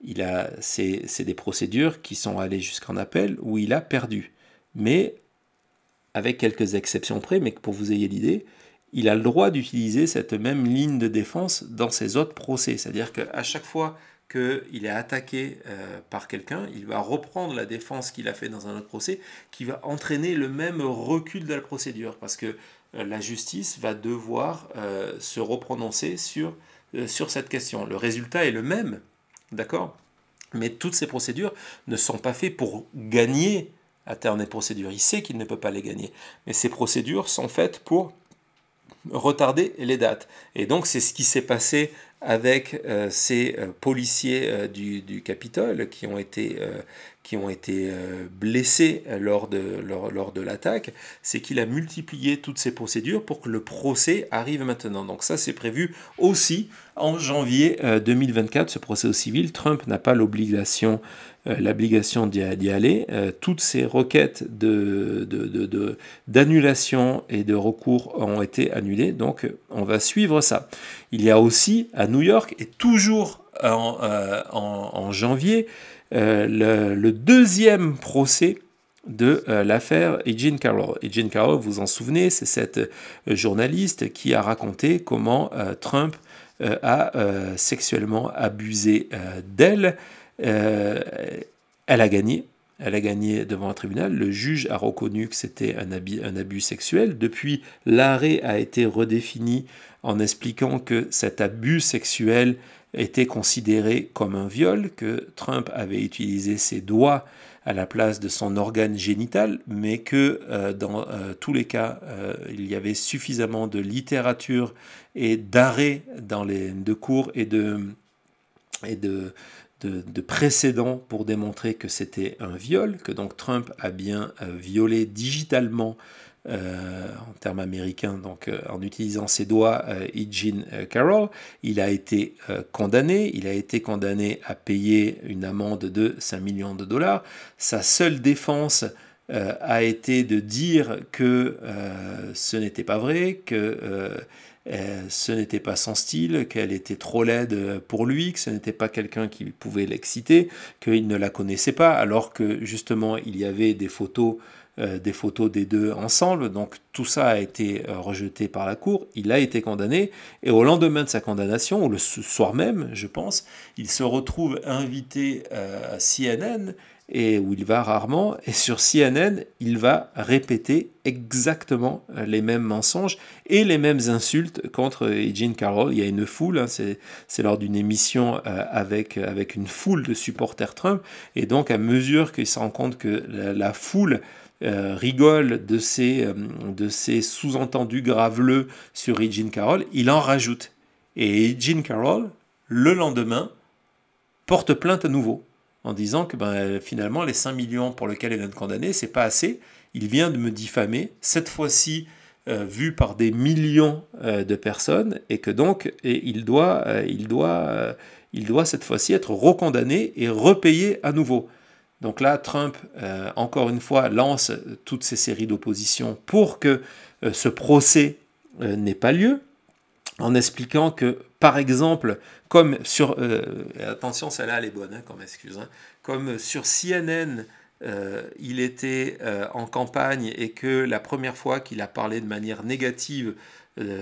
Il a, c'est, des procédures qui sont allées jusqu'en appel où il a perdu. Mais, avec quelques exceptions près, mais pour vous ayez l'idée, il a le droit d'utiliser cette même ligne de défense dans ses autres procès. C'est-à-dire qu'à chaque fois qu'il est attaqué euh, par quelqu'un, il va reprendre la défense qu'il a fait dans un autre procès, qui va entraîner le même recul de la procédure, parce que euh, la justice va devoir euh, se reprononcer sur, sur cette question. Le résultat est le même, d'accord Mais toutes ces procédures ne sont pas faites pour gagner à terme des procédures. Il sait qu'il ne peut pas les gagner, mais ces procédures sont faites pour retarder les dates. Et donc c'est ce qui s'est passé avec euh, ces euh, policiers euh, du, du, Capitole qui ont été, qui ont été blessés lors de, lors, lors de l'attaque, c'est qu'il a multiplié toutes ces procédures pour que le procès arrive maintenant. Donc ça, c'est prévu aussi en janvier 2024, ce procès au civil. Trump n'a pas l'obligation euh, l'obligation d'y aller. Euh, toutes ces requêtes d'annulation et de recours ont été annulées, donc on va suivre ça. Il y a aussi à New York, et toujours en, euh, janvier, le, deuxième procès de l'affaire Eugene Carroll. Eugene Carroll, vous vous en souvenez, c'est cette journaliste qui a raconté comment Trump a sexuellement abusé d'elle euh, elle a gagné. Elle a gagné devant un tribunal. Le juge a reconnu que c'était un, un, abus sexuel. Depuis, l'arrêt a été redéfini en expliquant que cet abus sexuel était considéré comme un viol, que Trump avait utilisé ses doigts à la place de son organe génital, mais que euh, dans euh, tous les cas, il y avait suffisamment de littérature et d'arrêts dans les de cours et de, et de de, précédent précédents pour démontrer que c'était un viol, que donc Trump a bien euh, violé digitalement euh, en termes américains, donc euh, en utilisant ses doigts, euh, Carroll. Il a été condamné. Il a été condamné à payer une amende de 5 millions de dollars. Sa seule défense a été de dire que ce n'était pas vrai, que euh, ce n'était pas son style, qu'elle était trop laide euh, pour lui, que ce n'était pas quelqu'un qui pouvait l'exciter, qu'il ne la connaissait pas, alors que justement il y avait des photos euh, des photos des deux ensemble. Donc tout ça a été rejeté par la Cour, il a été condamné, et au lendemain de sa condamnation, ou le soir même, je pense, il se retrouve invité à CNN et où il va rarement. Et sur CNN, il va répéter exactement les mêmes mensonges et les mêmes insultes contre Eugene Carroll. Il y a une foule, hein, c'est lors d'une émission euh, avec, euh, avec une foule de supporters Trump. Et donc, à mesure qu'il se rend compte que la, foule euh, rigole de ces, de ces sous-entendus graveleux sur Eugene Carroll, il en rajoute. Et Eugene Carroll, le lendemain, porte plainte à nouveau en disant que ben, finalement les 5 millions pour lesquels il vient de condamner, c'est pas assez. Il vient de me diffamer, cette fois-ci euh, vu par des millions euh, de personnes, et que donc et il doit, euh, il doit, il doit cette fois-ci être recondamné et repayé à nouveau. Donc là, Trump, encore une fois, lance toutes ces séries d'oppositions pour que ce procès n'ait pas lieu, en expliquant que par exemple, comme sur... Euh, attention, celle-là, elle est bonne hein, comme excuse. Hein. comme sur CNN, euh, il était euh, en campagne et que la première fois qu'il a parlé de manière négative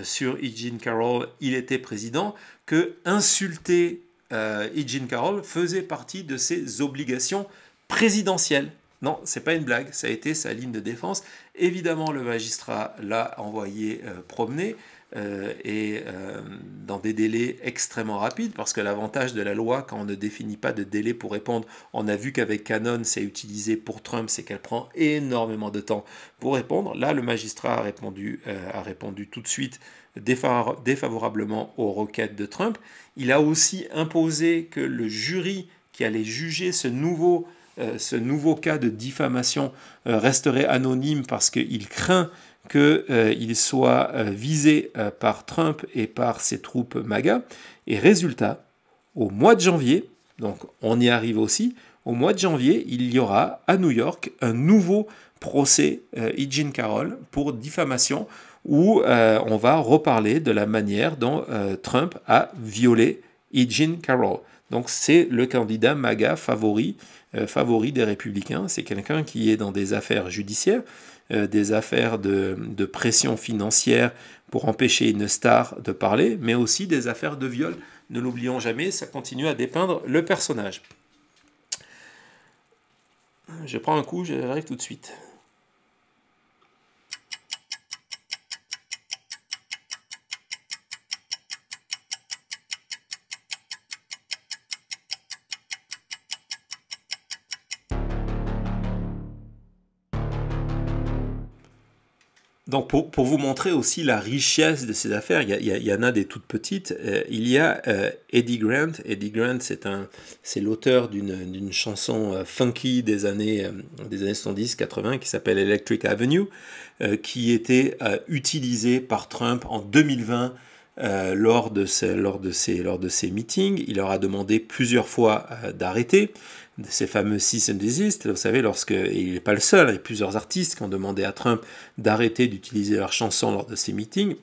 sur Eugene Carroll, il était président, que insulter Eugene Carroll faisait partie de ses obligations présidentielles. Non, c'est pas une blague, ça a été sa ligne de défense. Évidemment, le magistrat l'a envoyé promener. Euh, et euh, dans des délais extrêmement rapides, parce que l'avantage de la loi, quand on ne définit pas de délai pour répondre, on a vu qu'avec Canon, c'est utilisé pour Trump, c'est qu'elle prend énormément de temps pour répondre. Là, le magistrat a répondu, euh, a répondu tout de suite défavorablement aux requêtes de Trump. Il a aussi imposé que le jury qui allait juger ce nouveau, ce nouveau cas de diffamation resterait anonyme parce qu'il craint qu'il euh, soit euh, visé euh, par Trump et par ses troupes MAGA. Et résultat, au mois de janvier, donc on y arrive aussi, au mois de janvier, il y aura à New York un nouveau procès Eugene Carroll pour diffamation où on va reparler de la manière dont Trump a violé Eugene Carroll. Donc c'est le candidat MAGA favori, favori des républicains. C'est quelqu'un qui est dans des affaires judiciaires, euh, des affaires de, pression financière pour empêcher une star de parler, mais aussi des affaires de viol. Ne l'oublions jamais, ça continue à dépeindre le personnage. Je prends un coup, j'arrive tout de suite. donc pour, pour, vous montrer aussi la richesse de ces affaires, il y, en a des toutes petites. Euh, il y a euh, Eddie Grant. Eddie Grant, c'est un, c'est l'auteur d'une, chanson euh, funky des années des années 70, 80 qui s'appelle Electric Avenue, qui était utilisée par Trump en 2020 lors de ses lors de lors de ces meetings. Il leur a demandé plusieurs fois d'arrêter ces fameux cease and desist. Vous savez, lorsque, il n'est pas le seul, il y a plusieurs artistes qui ont demandé à Trump d'arrêter d'utiliser leurs chansons lors de ses meetings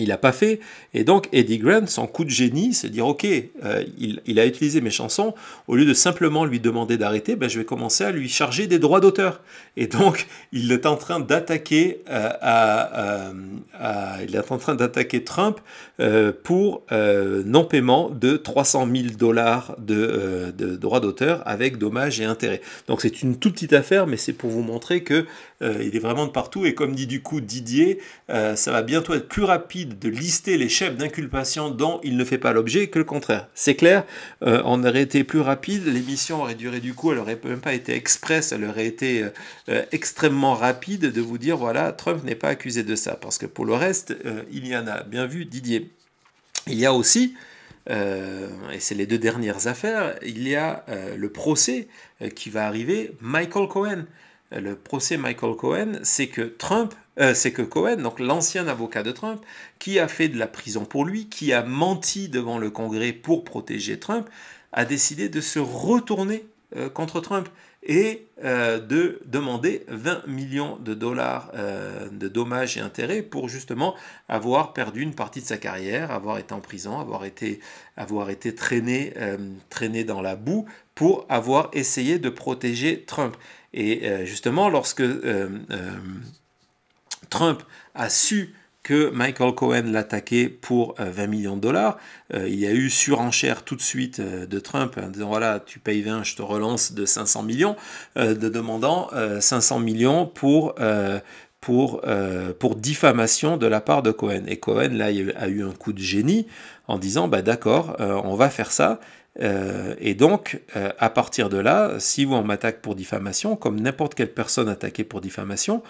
il n'a pas fait. Et donc Eddie Grant, son coup de génie, se dire, OK, euh, il, a utilisé mes chansons, au lieu de simplement lui demander d'arrêter, ben, je vais commencer à lui charger des droits d'auteur. Et donc, il est en train d'attaquer euh, euh, à, il est en train d'attaquer Trump pour non-paiement de 300 000 dollars de, de droits d'auteur avec dommages et intérêts. Donc c'est une toute petite affaire, mais c'est pour vous montrer que il est vraiment de partout. Et comme dit du coup Didier, ça va bientôt être plus rapide de lister les chefs d'inculpation dont il ne fait pas l'objet que le contraire. C'est clair, euh, on aurait été plus rapide, l'émission aurait duré du coup, elle aurait même pas été express, elle aurait été euh, euh, extrêmement rapide de vous dire voilà, Trump n'est pas accusé de ça. Parce que pour le reste, il y en a bien vu Didier. Il y a aussi et c'est les deux dernières affaires, il y a le procès qui va arriver, Michael Cohen le procès Michael Cohen, c'est que Trump, euh, c'est que Cohen, donc l'ancien avocat de Trump, qui a fait de la prison pour lui, qui a menti devant le Congrès pour protéger Trump, a décidé de se retourner euh, contre Trump et euh, de demander 20 millions de dollars de dommages et intérêts pour justement avoir perdu une partie de sa carrière, avoir été en prison, avoir été, avoir été traîné, traîné dans la boue pour avoir essayé de protéger Trump. Et euh, justement, lorsque euh, euh, Trump a su que Michael Cohen l'attaquait pour 20 millions de dollars. il y a eu surenchère tout de suite de Trump en disant voilà, tu payes 20, je te relance de 500 millions, de demandant 500 millions pour, pour, pour diffamation de la part de Cohen. Et Cohen, là, il a eu un coup de génie en disant bah, d'accord, on va faire ça. Euh, et donc, euh, à partir de là, si on m'attaque pour diffamation, comme n'importe quelle personne attaquée pour diffamation,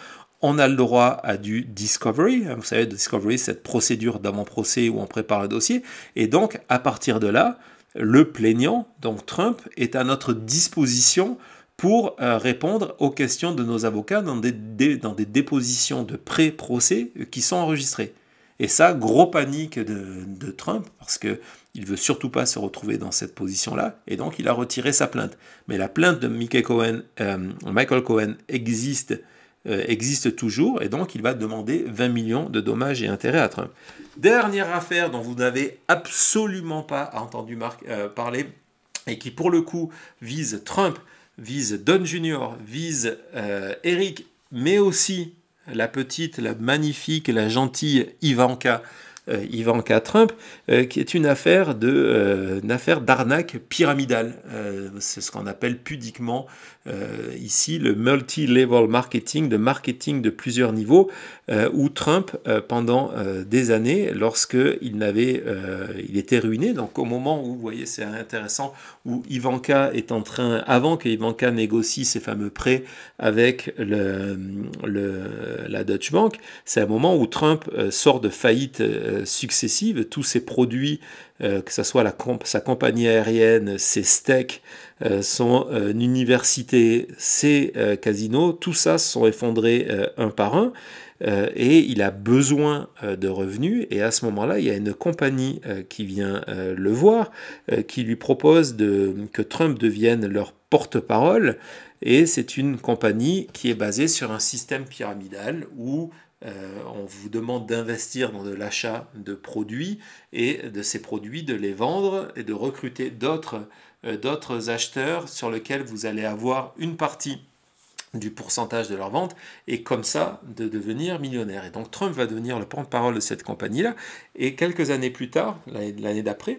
on a le droit à du discovery. Hein, vous savez, discovery, cette procédure d'avant-procès où on prépare le dossier. Et donc, à partir de là, le plaignant, donc Trump, est à notre disposition pour euh, répondre aux questions de nos avocats dans des, dans des dépositions de pré-procès qui sont enregistrées. Et ça, gros panique de, de Trump, parce que il veut surtout pas se retrouver dans cette position-là, et donc il a retiré sa plainte. Mais la plainte de Michael Cohen, euh, Michael Cohen existe, euh, existe toujours, et donc il va demander 20 millions de dommages et intérêts à Trump. Dernière affaire dont vous n'avez absolument pas entendu euh, parler, et qui pour le coup vise Trump, vise Don Jr., vise Eric, mais aussi la petite, la magnifique, la gentille Ivanka. Euh, Ivanka Trump, euh, qui est une affaire de, euh, affaire d'arnaque pyramidale. C'est ce qu'on appelle pudiquement ici le multi-level marketing, de marketing de plusieurs niveaux, où Trump, pendant des années, lorsqu'il il était ruiné, donc au moment où, vous voyez, c'est intéressant, où Ivanka est en train, avant que Ivanka négocie ses fameux prêts avec le, la Deutsche Bank, c'est un moment où Trump euh, sort de faillites euh, successives, tous ses produits, euh, que ce soit sa compagnie aérienne, ses steaks, son université, ses casinos, tout ça se sont effondrés un par un. Euh, et il a besoin euh, de revenus. Et à ce moment-là, il y a une compagnie euh, qui vient le voir, qui lui propose que Trump devienne leur porte-parole. Et c'est une compagnie qui est basée sur un système pyramidal où on vous demande d'investir dans de l'achat de produits et de ces produits de les vendre et de recruter d'autres acheteurs sur lesquels vous allez avoir une partie du pourcentage de leurs ventes et comme ça de devenir millionnaire. Et donc Trump va devenir le porte-parole de cette compagnie-là. Et quelques années plus tard, l'année d'après,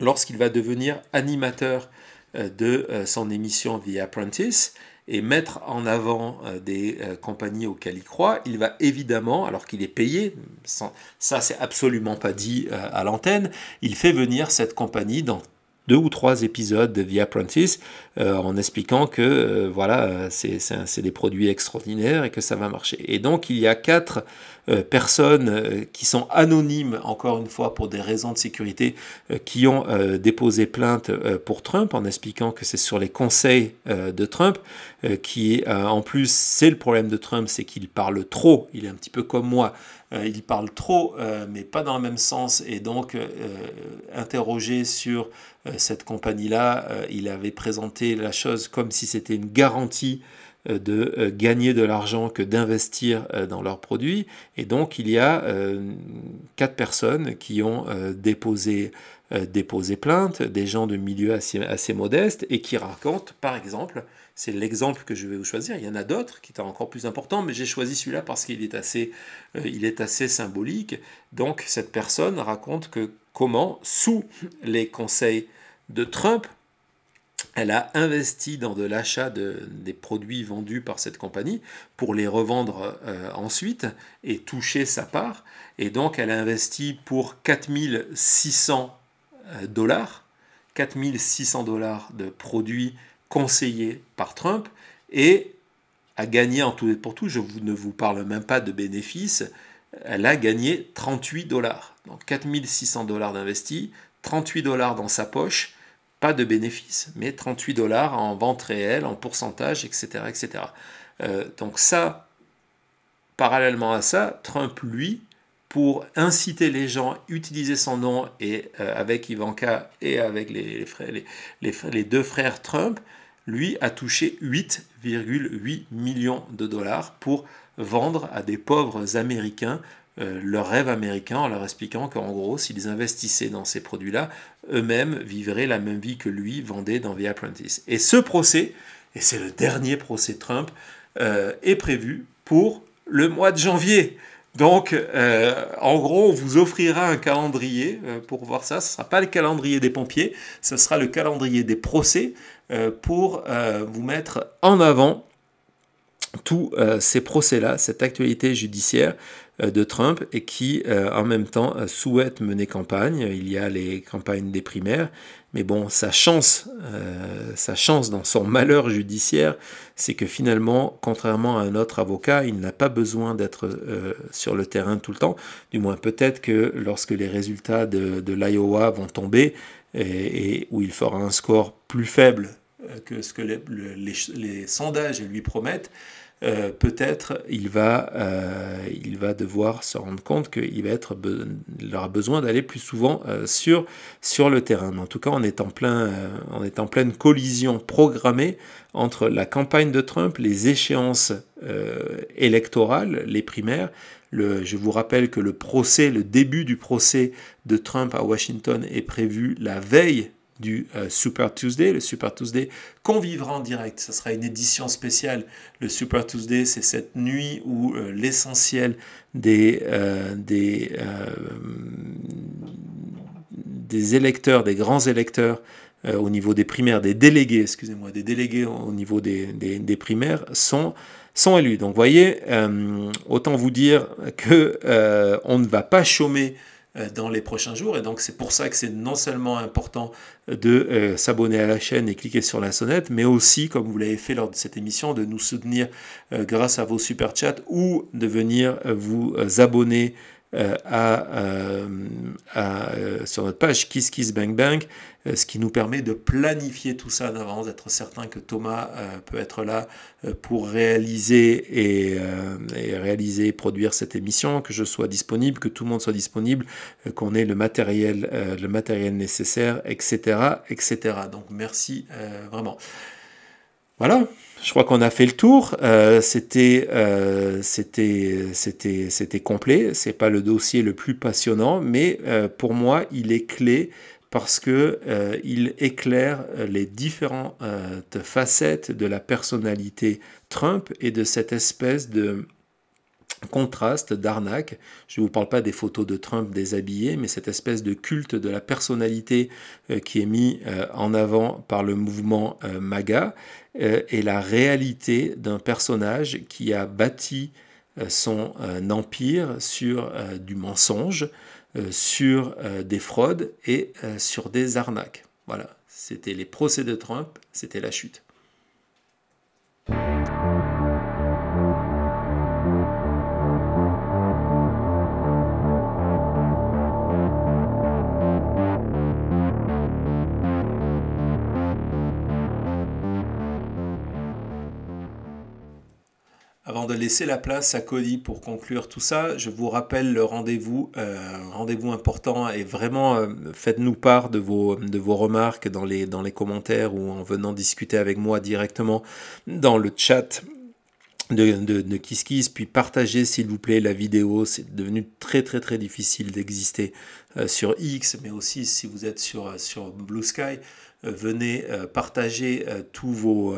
lorsqu'il va devenir animateur euh, de euh, son émission via Apprentice et mettre en avant euh, des compagnies auxquelles il croit, il va évidemment, alors qu'il est payé, ça c'est absolument pas dit à l'antenne, il fait venir cette compagnie dans deux ou trois épisodes de The Apprentice euh, en expliquant que euh, voilà, c'est des produits extraordinaires et que ça va marcher. Et donc il y a quatre euh, personnes qui sont anonymes, encore une fois pour des raisons de sécurité, qui ont déposé plainte pour Trump en expliquant que c'est sur les conseils de Trump, qui en plus c'est le problème de Trump, c'est qu'il parle trop, il est un petit peu comme moi. il parle trop, mais pas dans le même sens, et donc interrogé sur euh, cette compagnie-là, euh, il avait présenté la chose comme si c'était une garantie euh, de gagner de l'argent que d'investir dans leurs produits. Et donc, il y a quatre personnes qui ont déposé, déposé plainte, des gens de milieu assez, assez modestes, et qui racontent, par exemple, c'est l'exemple que je vais vous choisir, il y en a d'autres qui sont encore plus importants, mais j'ai choisi celui-là parce qu'il est, assez, il est assez symbolique. Donc, cette personne raconte que comment, sous les conseils de Trump, elle a investi dans de l'achat des produits vendus par cette compagnie pour les revendre euh, ensuite et toucher sa part. Et donc, elle a investi pour 4600 euh, dollars, 4600 dollars de produits conseillés par Trump et a gagné en tout et pour tout, je ne vous parle même pas de bénéfices, elle a gagné 38 dollars. Donc 4600 dollars d'investi, 38 dollars dans sa poche de bénéfices, mais 38 dollars en vente réelle, en pourcentage, etc. etc. Euh, donc ça, parallèlement à ça, Trump, lui, pour inciter les gens à utiliser son nom et euh, avec Ivanka et avec les, frères, les, deux frères Trump, lui a touché 8,8 millions de dollars pour vendre à des pauvres Américains euh, leur rêve américain en leur expliquant qu'en gros, s'ils investissaient dans ces produits-là, eux-mêmes vivraient la même vie que lui vendait dans The Apprentice. Et ce procès, et c'est le dernier procès Trump, euh, est prévu pour le mois de janvier. Donc, euh, en gros, on vous offrira un calendrier pour voir ça. Ce ne sera pas le calendrier des pompiers, ce sera le calendrier des procès pour vous mettre en avant tous ces procès-là, cette actualité judiciaire euh, de Trump et qui euh, en même temps euh, souhaite mener campagne. Il y a les campagnes des primaires, mais bon, sa chance, sa chance dans son malheur judiciaire, c'est que finalement, contrairement à un autre avocat, il n'a pas besoin d'être sur le terrain tout le temps. Du moins, peut-être que lorsque les résultats de, l'Iowa vont tomber et, où il fera un score plus faible que ce que les sondages lui promettent, euh, peut-être euh, il, va, devoir se rendre compte qu'il va être aura besoin d'aller plus souvent euh, sur, le terrain. en tout cas, on est en, plein, on est en pleine collision programmée entre la campagne de Trump, les échéances électorales, les primaires, je vous rappelle que le procès, le début du procès de Trump à Washington est prévu la veille du euh, Super Tuesday. Le Super Tuesday qu'on vivra en direct. Ce sera une édition spéciale. Le Super Tuesday, c'est cette nuit où euh, l'essentiel des, euh, des, électeurs, des grands électeurs, au niveau des primaires, des délégués, excusez-moi, des délégués au niveau des, primaires sont, sont élus. Donc voyez, autant vous dire que on ne va pas chômer euh, dans les prochains jours. Et donc c'est pour ça que c'est non seulement important euh, de euh, s'abonner à la chaîne et cliquer sur la sonnette, mais aussi, comme vous l'avez fait lors de cette émission, de nous soutenir grâce à vos super chats ou de venir vous abonner sur notre page KissKissBankBank, Bank. Euh, ce qui nous permet de planifier tout ça d'avance, d'être certain que Thomas euh, peut être là euh, pour réaliser et, réaliser produire cette émission, que je sois disponible, que tout le monde soit disponible, qu'on ait le matériel, le matériel nécessaire, etc., etc. Donc merci vraiment. Voilà, je crois qu'on a fait le tour. c'était, complet. c'était, c'était, c'était complet. C'est pas le dossier le plus passionnant, mais pour moi, il est clé parce que euh, éclaire euh, les différentes euh, facettes de la personnalité Trump et de cette espèce de contraste d'arnaque. Je ne vous parle pas des photos de Trump déshabillé, mais cette espèce de culte de la personnalité qui est mis en avant par le mouvement MAGA et la réalité d'un personnage qui a bâti son empire sur du mensonge, euh, sur euh, des fraudes et euh, sur des arnaques. Voilà, c'était les procès de Trump, c'était la chute. de laisser la place à Cody pour conclure tout ça, je vous rappelle le rendez-vous, euh, rendez-vous important et vraiment euh, faites-nous part de vos, remarques dans les, dans les commentaires ou en venant discuter avec moi directement dans le chat de, de, KissKiss, puis partagez s'il vous plaît la vidéo. C'est devenu très très très difficile d'exister euh, sur X, mais aussi si vous êtes sur, sur Blue Sky. Euh, venez euh, partager euh, tous vos,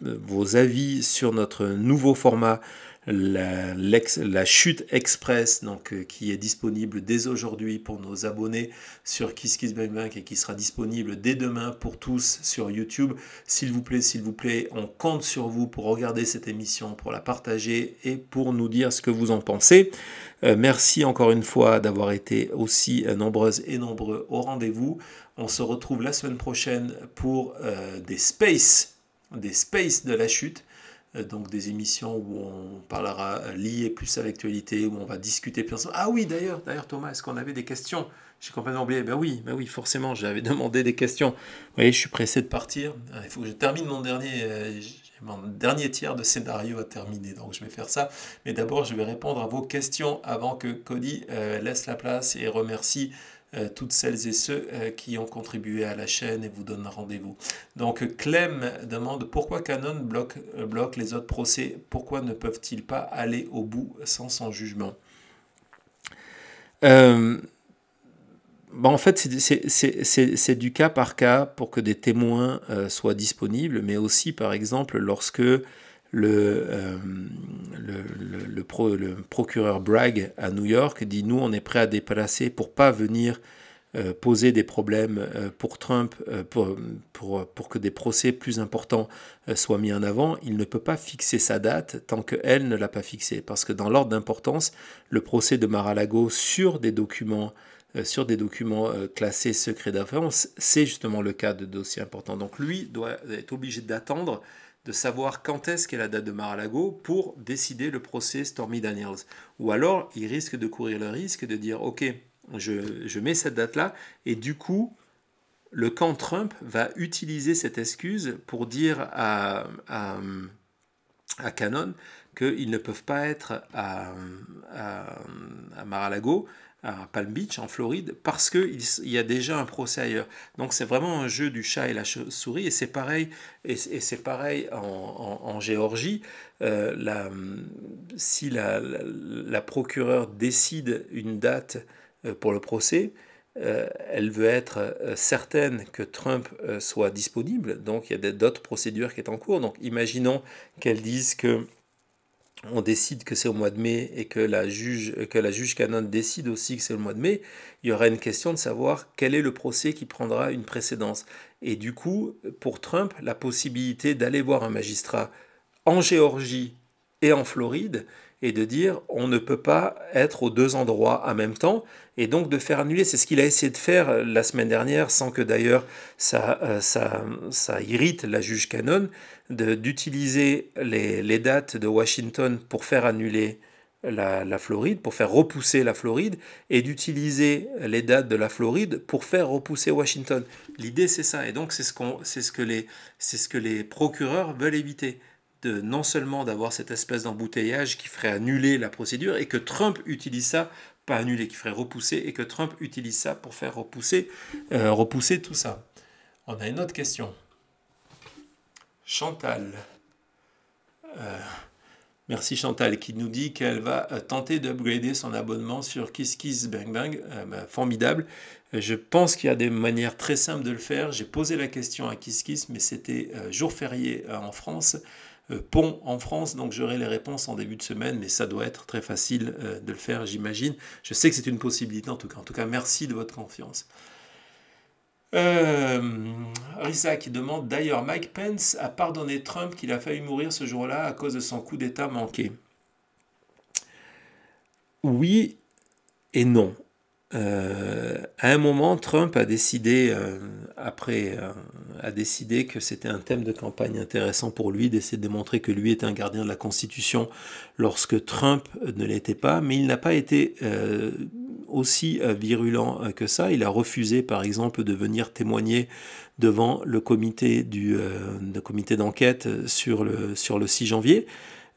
vos avis sur notre nouveau format la, chute express donc, euh, qui est disponible dès aujourd'hui pour nos abonnés sur KissKissBankBank et qui sera disponible dès demain pour tous sur YouTube. S'il vous plaît, s'il vous plaît, on compte sur vous pour regarder cette émission, pour la partager et pour nous dire ce que vous en pensez. Euh, merci encore une fois d'avoir été aussi euh, nombreuses et nombreux au rendez-vous. On se retrouve la semaine prochaine pour des space des space de la chute. Euh, donc des émissions où on parlera euh, lié plus à l'actualité, où on va discuter plus Ah oui, d'ailleurs, d'ailleurs Thomas, est-ce qu'on avait des questions J'ai complètement oublié. Ben oui, ben oui, forcément, j'avais demandé des questions. Vous voyez, je suis pressé de partir. Euh, il faut que je termine mon dernier, mon dernier tiers de scénario à terminer, donc je vais faire ça. Mais d'abord, je vais répondre à vos questions avant que Cody laisse la place et remercie euh, toutes celles et ceux euh, qui ont contribué à la chaîne et vous donnent rendez-vous. Donc Clem demande pourquoi Canon bloque, euh, bloque les autres procès, pourquoi ne peuvent-ils pas aller au bout sans son jugement bah, en fait, c'est du cas par cas pour que des témoins soient disponibles, mais aussi, par exemple, lorsque euh, le, procureur Bragg à New York dit nous on est prêt à déplacer pour pas venir euh, poser des problèmes euh, pour Trump, pour, que des procès plus importants soient mis en avant, il ne peut pas fixer sa date tant qu'elle ne l'a pas fixée. Parce que dans l'ordre d'importance, le procès de Mar-a-Lago sur des documents sur des documents classés secrets d'affaires, c'est justement le cas de dossiers importants. Donc lui doit être obligé d'attendre de savoir quand est-ce qu'est la date de Mar-a-Lago pour décider le procès Stormy Daniels. Ou alors, il risque de courir le risque de dire, OK, je, mets cette date-là, et du coup, le camp Trump va utiliser cette excuse pour dire à, à, Canon qu'ils ne peuvent pas être à, à, à Mar-a-Lago à Palm Beach, en Floride, parce qu'il y a déjà un procès ailleurs. Donc c'est vraiment un jeu du chat et la souris, et c'est pareil, et, c'est pareil en, Géorgie. Euh, si la, procureure décide une date euh, pour le procès, euh, elle veut être euh, certaine que Trump soit disponible, donc il y a d'autres procédures qui sont en cours. Donc imaginons qu'elle dise que on décide que c'est au mois de mai et que la juge, que la juge décide aussi que c'est au mois de mai, il y aura une question de savoir quel est le procès qui prendra une précédence. Et du coup, pour Trump, la possibilité d'aller voir un magistrat en Géorgie et en Floride, et de dire on ne peut pas être aux deux endroits en même temps et donc de faire annuler. C'est ce qu'il a essayé de faire euh, la semaine dernière sans que d'ailleurs ça, euh, ça, ça, irrite la juge Canon d'utiliser les, dates de Washington pour faire annuler la, Floride, pour faire repousser la Floride, et d'utiliser les dates de la Floride pour faire repousser Washington. L'idée, c'est ça. Et donc, c'est ce, ce que les procureurs veulent éviter non seulement d'avoir cette espèce d'embouteillage qui ferait annuler la procédure et que Trump utilise ça, pas annuler, qui ferait repousser, et que Trump utilise ça pour faire repousser, euh, tout ça. On a une autre question. Chantal. Euh, merci Chantal qui nous dit qu'elle va euh, tenter d'upgrader son abonnement sur Kiss Bang Bang. Bah, formidable. Je pense qu'il y a des manières très simples de le faire. J'ai posé la question à Kiss mais c'était jour férié en France. Euh, pont en France. Donc j'aurai les réponses en début de semaine, mais ça doit être très facile euh, de le faire, j'imagine. Je sais que c'est une possibilité en tout cas. En tout cas, merci de votre confiance. Euh, qui demande d'ailleurs Mike Pence a pardonné Trump qu'il a failli mourir ce jour-là à cause de son coup d'État manqué. Oui et non. Euh, à un moment, Trump a décidé, euh, après, euh, a décidé que c'était un thème de campagne intéressant pour lui d'essayer de démontrer que lui était un gardien de la Constitution lorsque Trump ne l'était pas, mais il n'a pas été aussi virulent que ça. Il a refusé, par exemple, de venir témoigner devant le comité du, comité d'enquête sur le, sur le 6 janvier.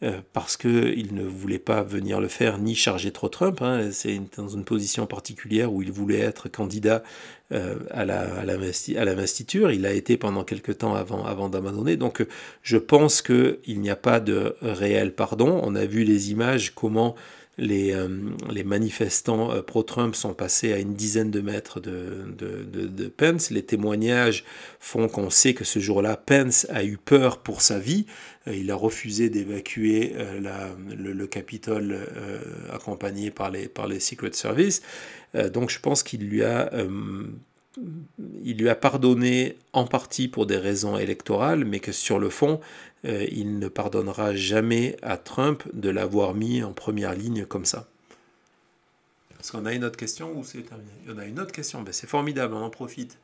Euh, parce qu'il ne voulait pas venir le faire ni charger trop Trump. Hein. c'est dans une position particulière où il voulait être candidat euh, à, la, à, l'investiture. Il a été pendant quelques temps avant, avant d'abandonner. Donc je pense qu'il n'y a pas de réel pardon. On a vu les images, comment euh, les, manifestants euh, pro-Trump sont passés à une dizaine de mètres de, Pence. Les témoignages font qu'on sait que ce jour-là, Pence a eu peur pour sa vie. Euh, il a refusé d'évacuer le, Capitole accompagné par les, par les Secret Service. donc je pense qu'il lui a il lui a pardonné en partie pour des raisons électorales, mais que sur le fond, euh, il ne pardonnera jamais à Trump de l'avoir mis en première ligne comme ça. est qu'on a une autre question ou c'est terminé On a une autre question, ben, c'est formidable, on en profite.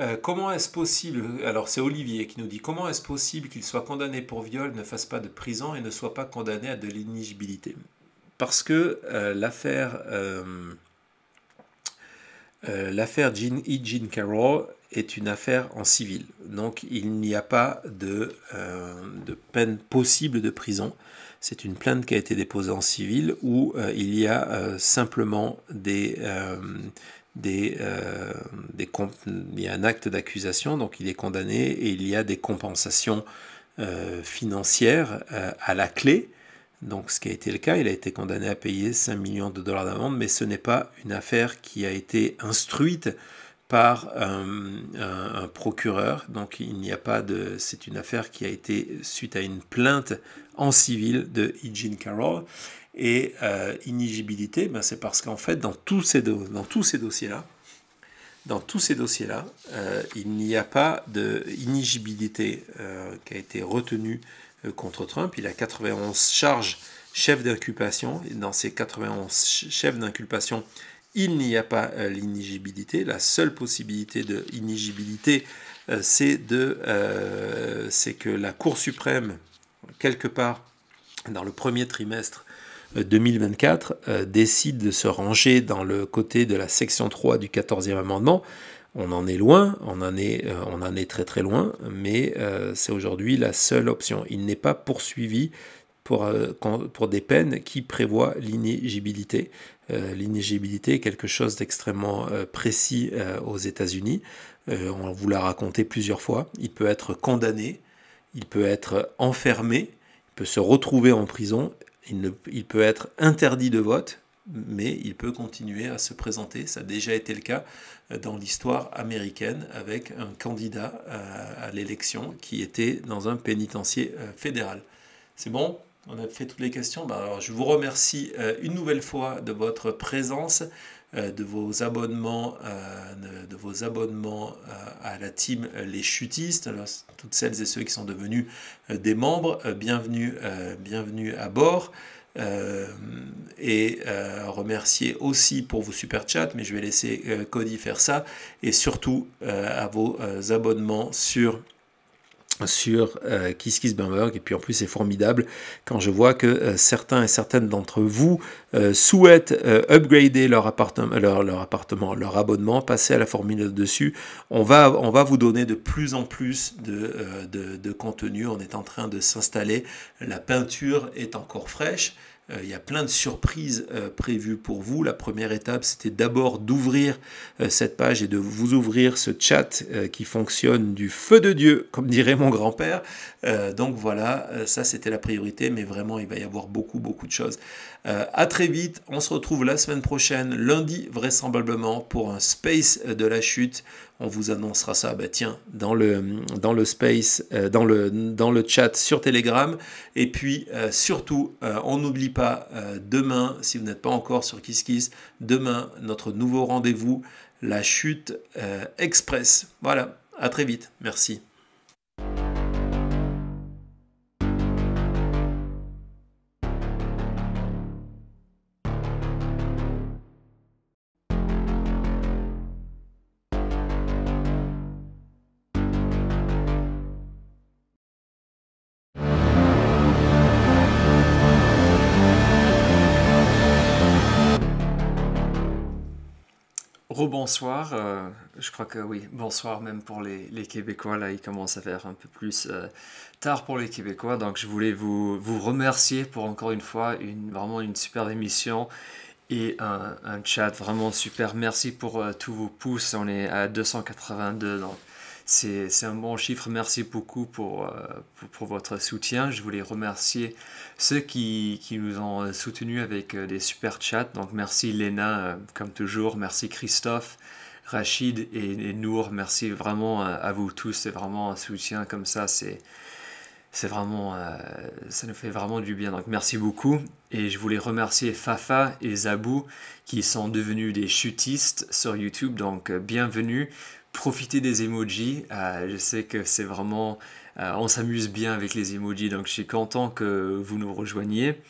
Euh, comment est-ce possible, alors c'est Olivier qui nous dit, comment est-ce possible qu'il soit condamné pour viol, ne fasse pas de prison et ne soit pas condamné à de l'inigibilité Parce que euh, l'affaire euh, l'affaire Jean E. Jean Carroll est une affaire en civil. Donc il n'y a pas de, euh, peine possible de prison. C'est une plainte qui a été déposée en civil où euh, il y a simplement des, des il y a un acte d'accusation, donc il est condamné et il y a des compensations financières à la clé donc ce qui a été le cas, il a été condamné à payer 5 millions de dollars d'amende, mais ce n'est pas une affaire qui a été instruite par euh, un, procureur. Donc il n'y a pas de... C'est une affaire qui a été suite à une plainte en civil de Eugene Carroll. Et euh, ben, c'est parce qu'en fait, dans tous ces, dossiers-là, dans tous ces dossiers-là, euh, il n'y a pas de euh, qui a été retenue euh, contre Trump. Il a 91 charges chefs d'inculpation. dans ces 91 chefs d'inculpation, il n'y a pas euh, l'inigibilité. La seule possibilité de euh, c'est que la Cour suprême, quelque part dans le premier trimestre 2024, décide de se ranger dans le côté de la section 3 du 14e amendement on en est loin, on en est, euh, on est très très loin, mais euh, c'est aujourd'hui la seule option. Il n'est pas poursuivi pour, euh, pour des peines qui prévoient l'inéligibilité. L'inégibilité est quelque chose d'extrêmement précis aux États-Unis. on vous l'a raconté plusieurs fois. Il peut être condamné, il peut être enfermé, il peut se retrouver en prison, il, il peut être interdit de vote, mais il peut continuer à se présenter. Ça a déjà été le cas euh, dans l'histoire américaine avec un candidat euh, à, l'élection qui était dans un pénitencier euh, fédéral. C'est bon on a fait toutes les questions. Bah, je vous remercie une nouvelle fois de votre présence, de vos abonnements, de vos abonnements à la team Les Chutistes, toutes celles et ceux qui sont devenus des membres. bienvenue à bord. Euh, et euh, remercier aussi pour vos super chats, mais je vais laisser euh, Cody faire ça, et surtout à vos abonnements sur sur euh, Kiss Kiss Et puis en plus, c'est formidable quand je vois que euh, certains et certaines d'entre vous euh, souhaitent euh, upgrader leur, appartement, leur, appartement, leur abonnement, passer à la formule dessus. On va, vous donner de plus en plus de contenu. On est en train de s'installer. La peinture est encore fraîche. Euh, il y a plein de surprises euh, prévues pour vous. La première étape, c'était d'abord d'ouvrir euh, cette page et de vous ouvrir ce chat qui fonctionne du feu de Dieu, comme dirait mon grand-père. donc voilà, ça c'était la priorité, mais vraiment, il va y avoir beaucoup, beaucoup de choses a euh, à très vite, on se retrouve la semaine prochaine, lundi vraisemblablement, pour un space de la chute. On vous annoncera ça, bah tiens, dans le, dans le space, euh, dans, le, dans le chat sur Telegram. Et puis euh, surtout, on n'oublie pas demain, si vous n'êtes pas encore sur KissKiss, demain, notre nouveau rendez-vous, la chute express. Voilà, à très vite, merci. bonsoir. Euh, je crois que oui, bonsoir même pour les, Québécois. Là, il commence à faire un peu plus euh, tard pour les Québécois. Donc, je voulais vous, remercier pour encore une fois une, vraiment une super émission et un, chat vraiment super. Merci pour euh, tous vos pouces. On est à 282. Donc, c'est un bon chiffre. Merci beaucoup euh, pour, votre soutien. Je voulais remercier ceux qui, nous ont euh, soutenus avec euh, des super chats. Donc merci Léna, comme toujours. Merci Christophe. Rachid et, Nour, merci vraiment à vous tous. C'est vraiment un soutien comme ça. C'est c'est vraiment, ça nous fait vraiment du bien. Donc merci beaucoup. Et je voulais remercier Fafa et Zabou qui sont devenus des chutistes sur YouTube. Donc bienvenue profiter des emojis. Euh, je sais que c'est vraiment... Euh, on s'amuse bien avec les emojis, donc je suis content que vous nous rejoigniez.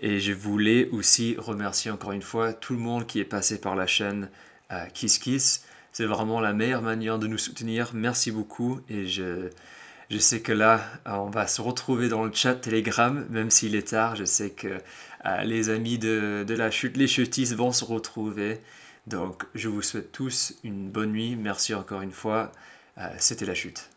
Et je voulais aussi remercier encore une fois tout le monde qui est passé par la chaîne euh, Kiss Kiss. C'est vraiment la meilleure manière de nous soutenir. Merci beaucoup. Et je, sais que là, on va se retrouver dans le chat Telegram, même s'il est tard. Je sais que euh, les amis de, de la chute, les chutistes vont se retrouver. Donc je vous souhaite tous une bonne nuit. Merci encore une fois. Euh, c'était la chute.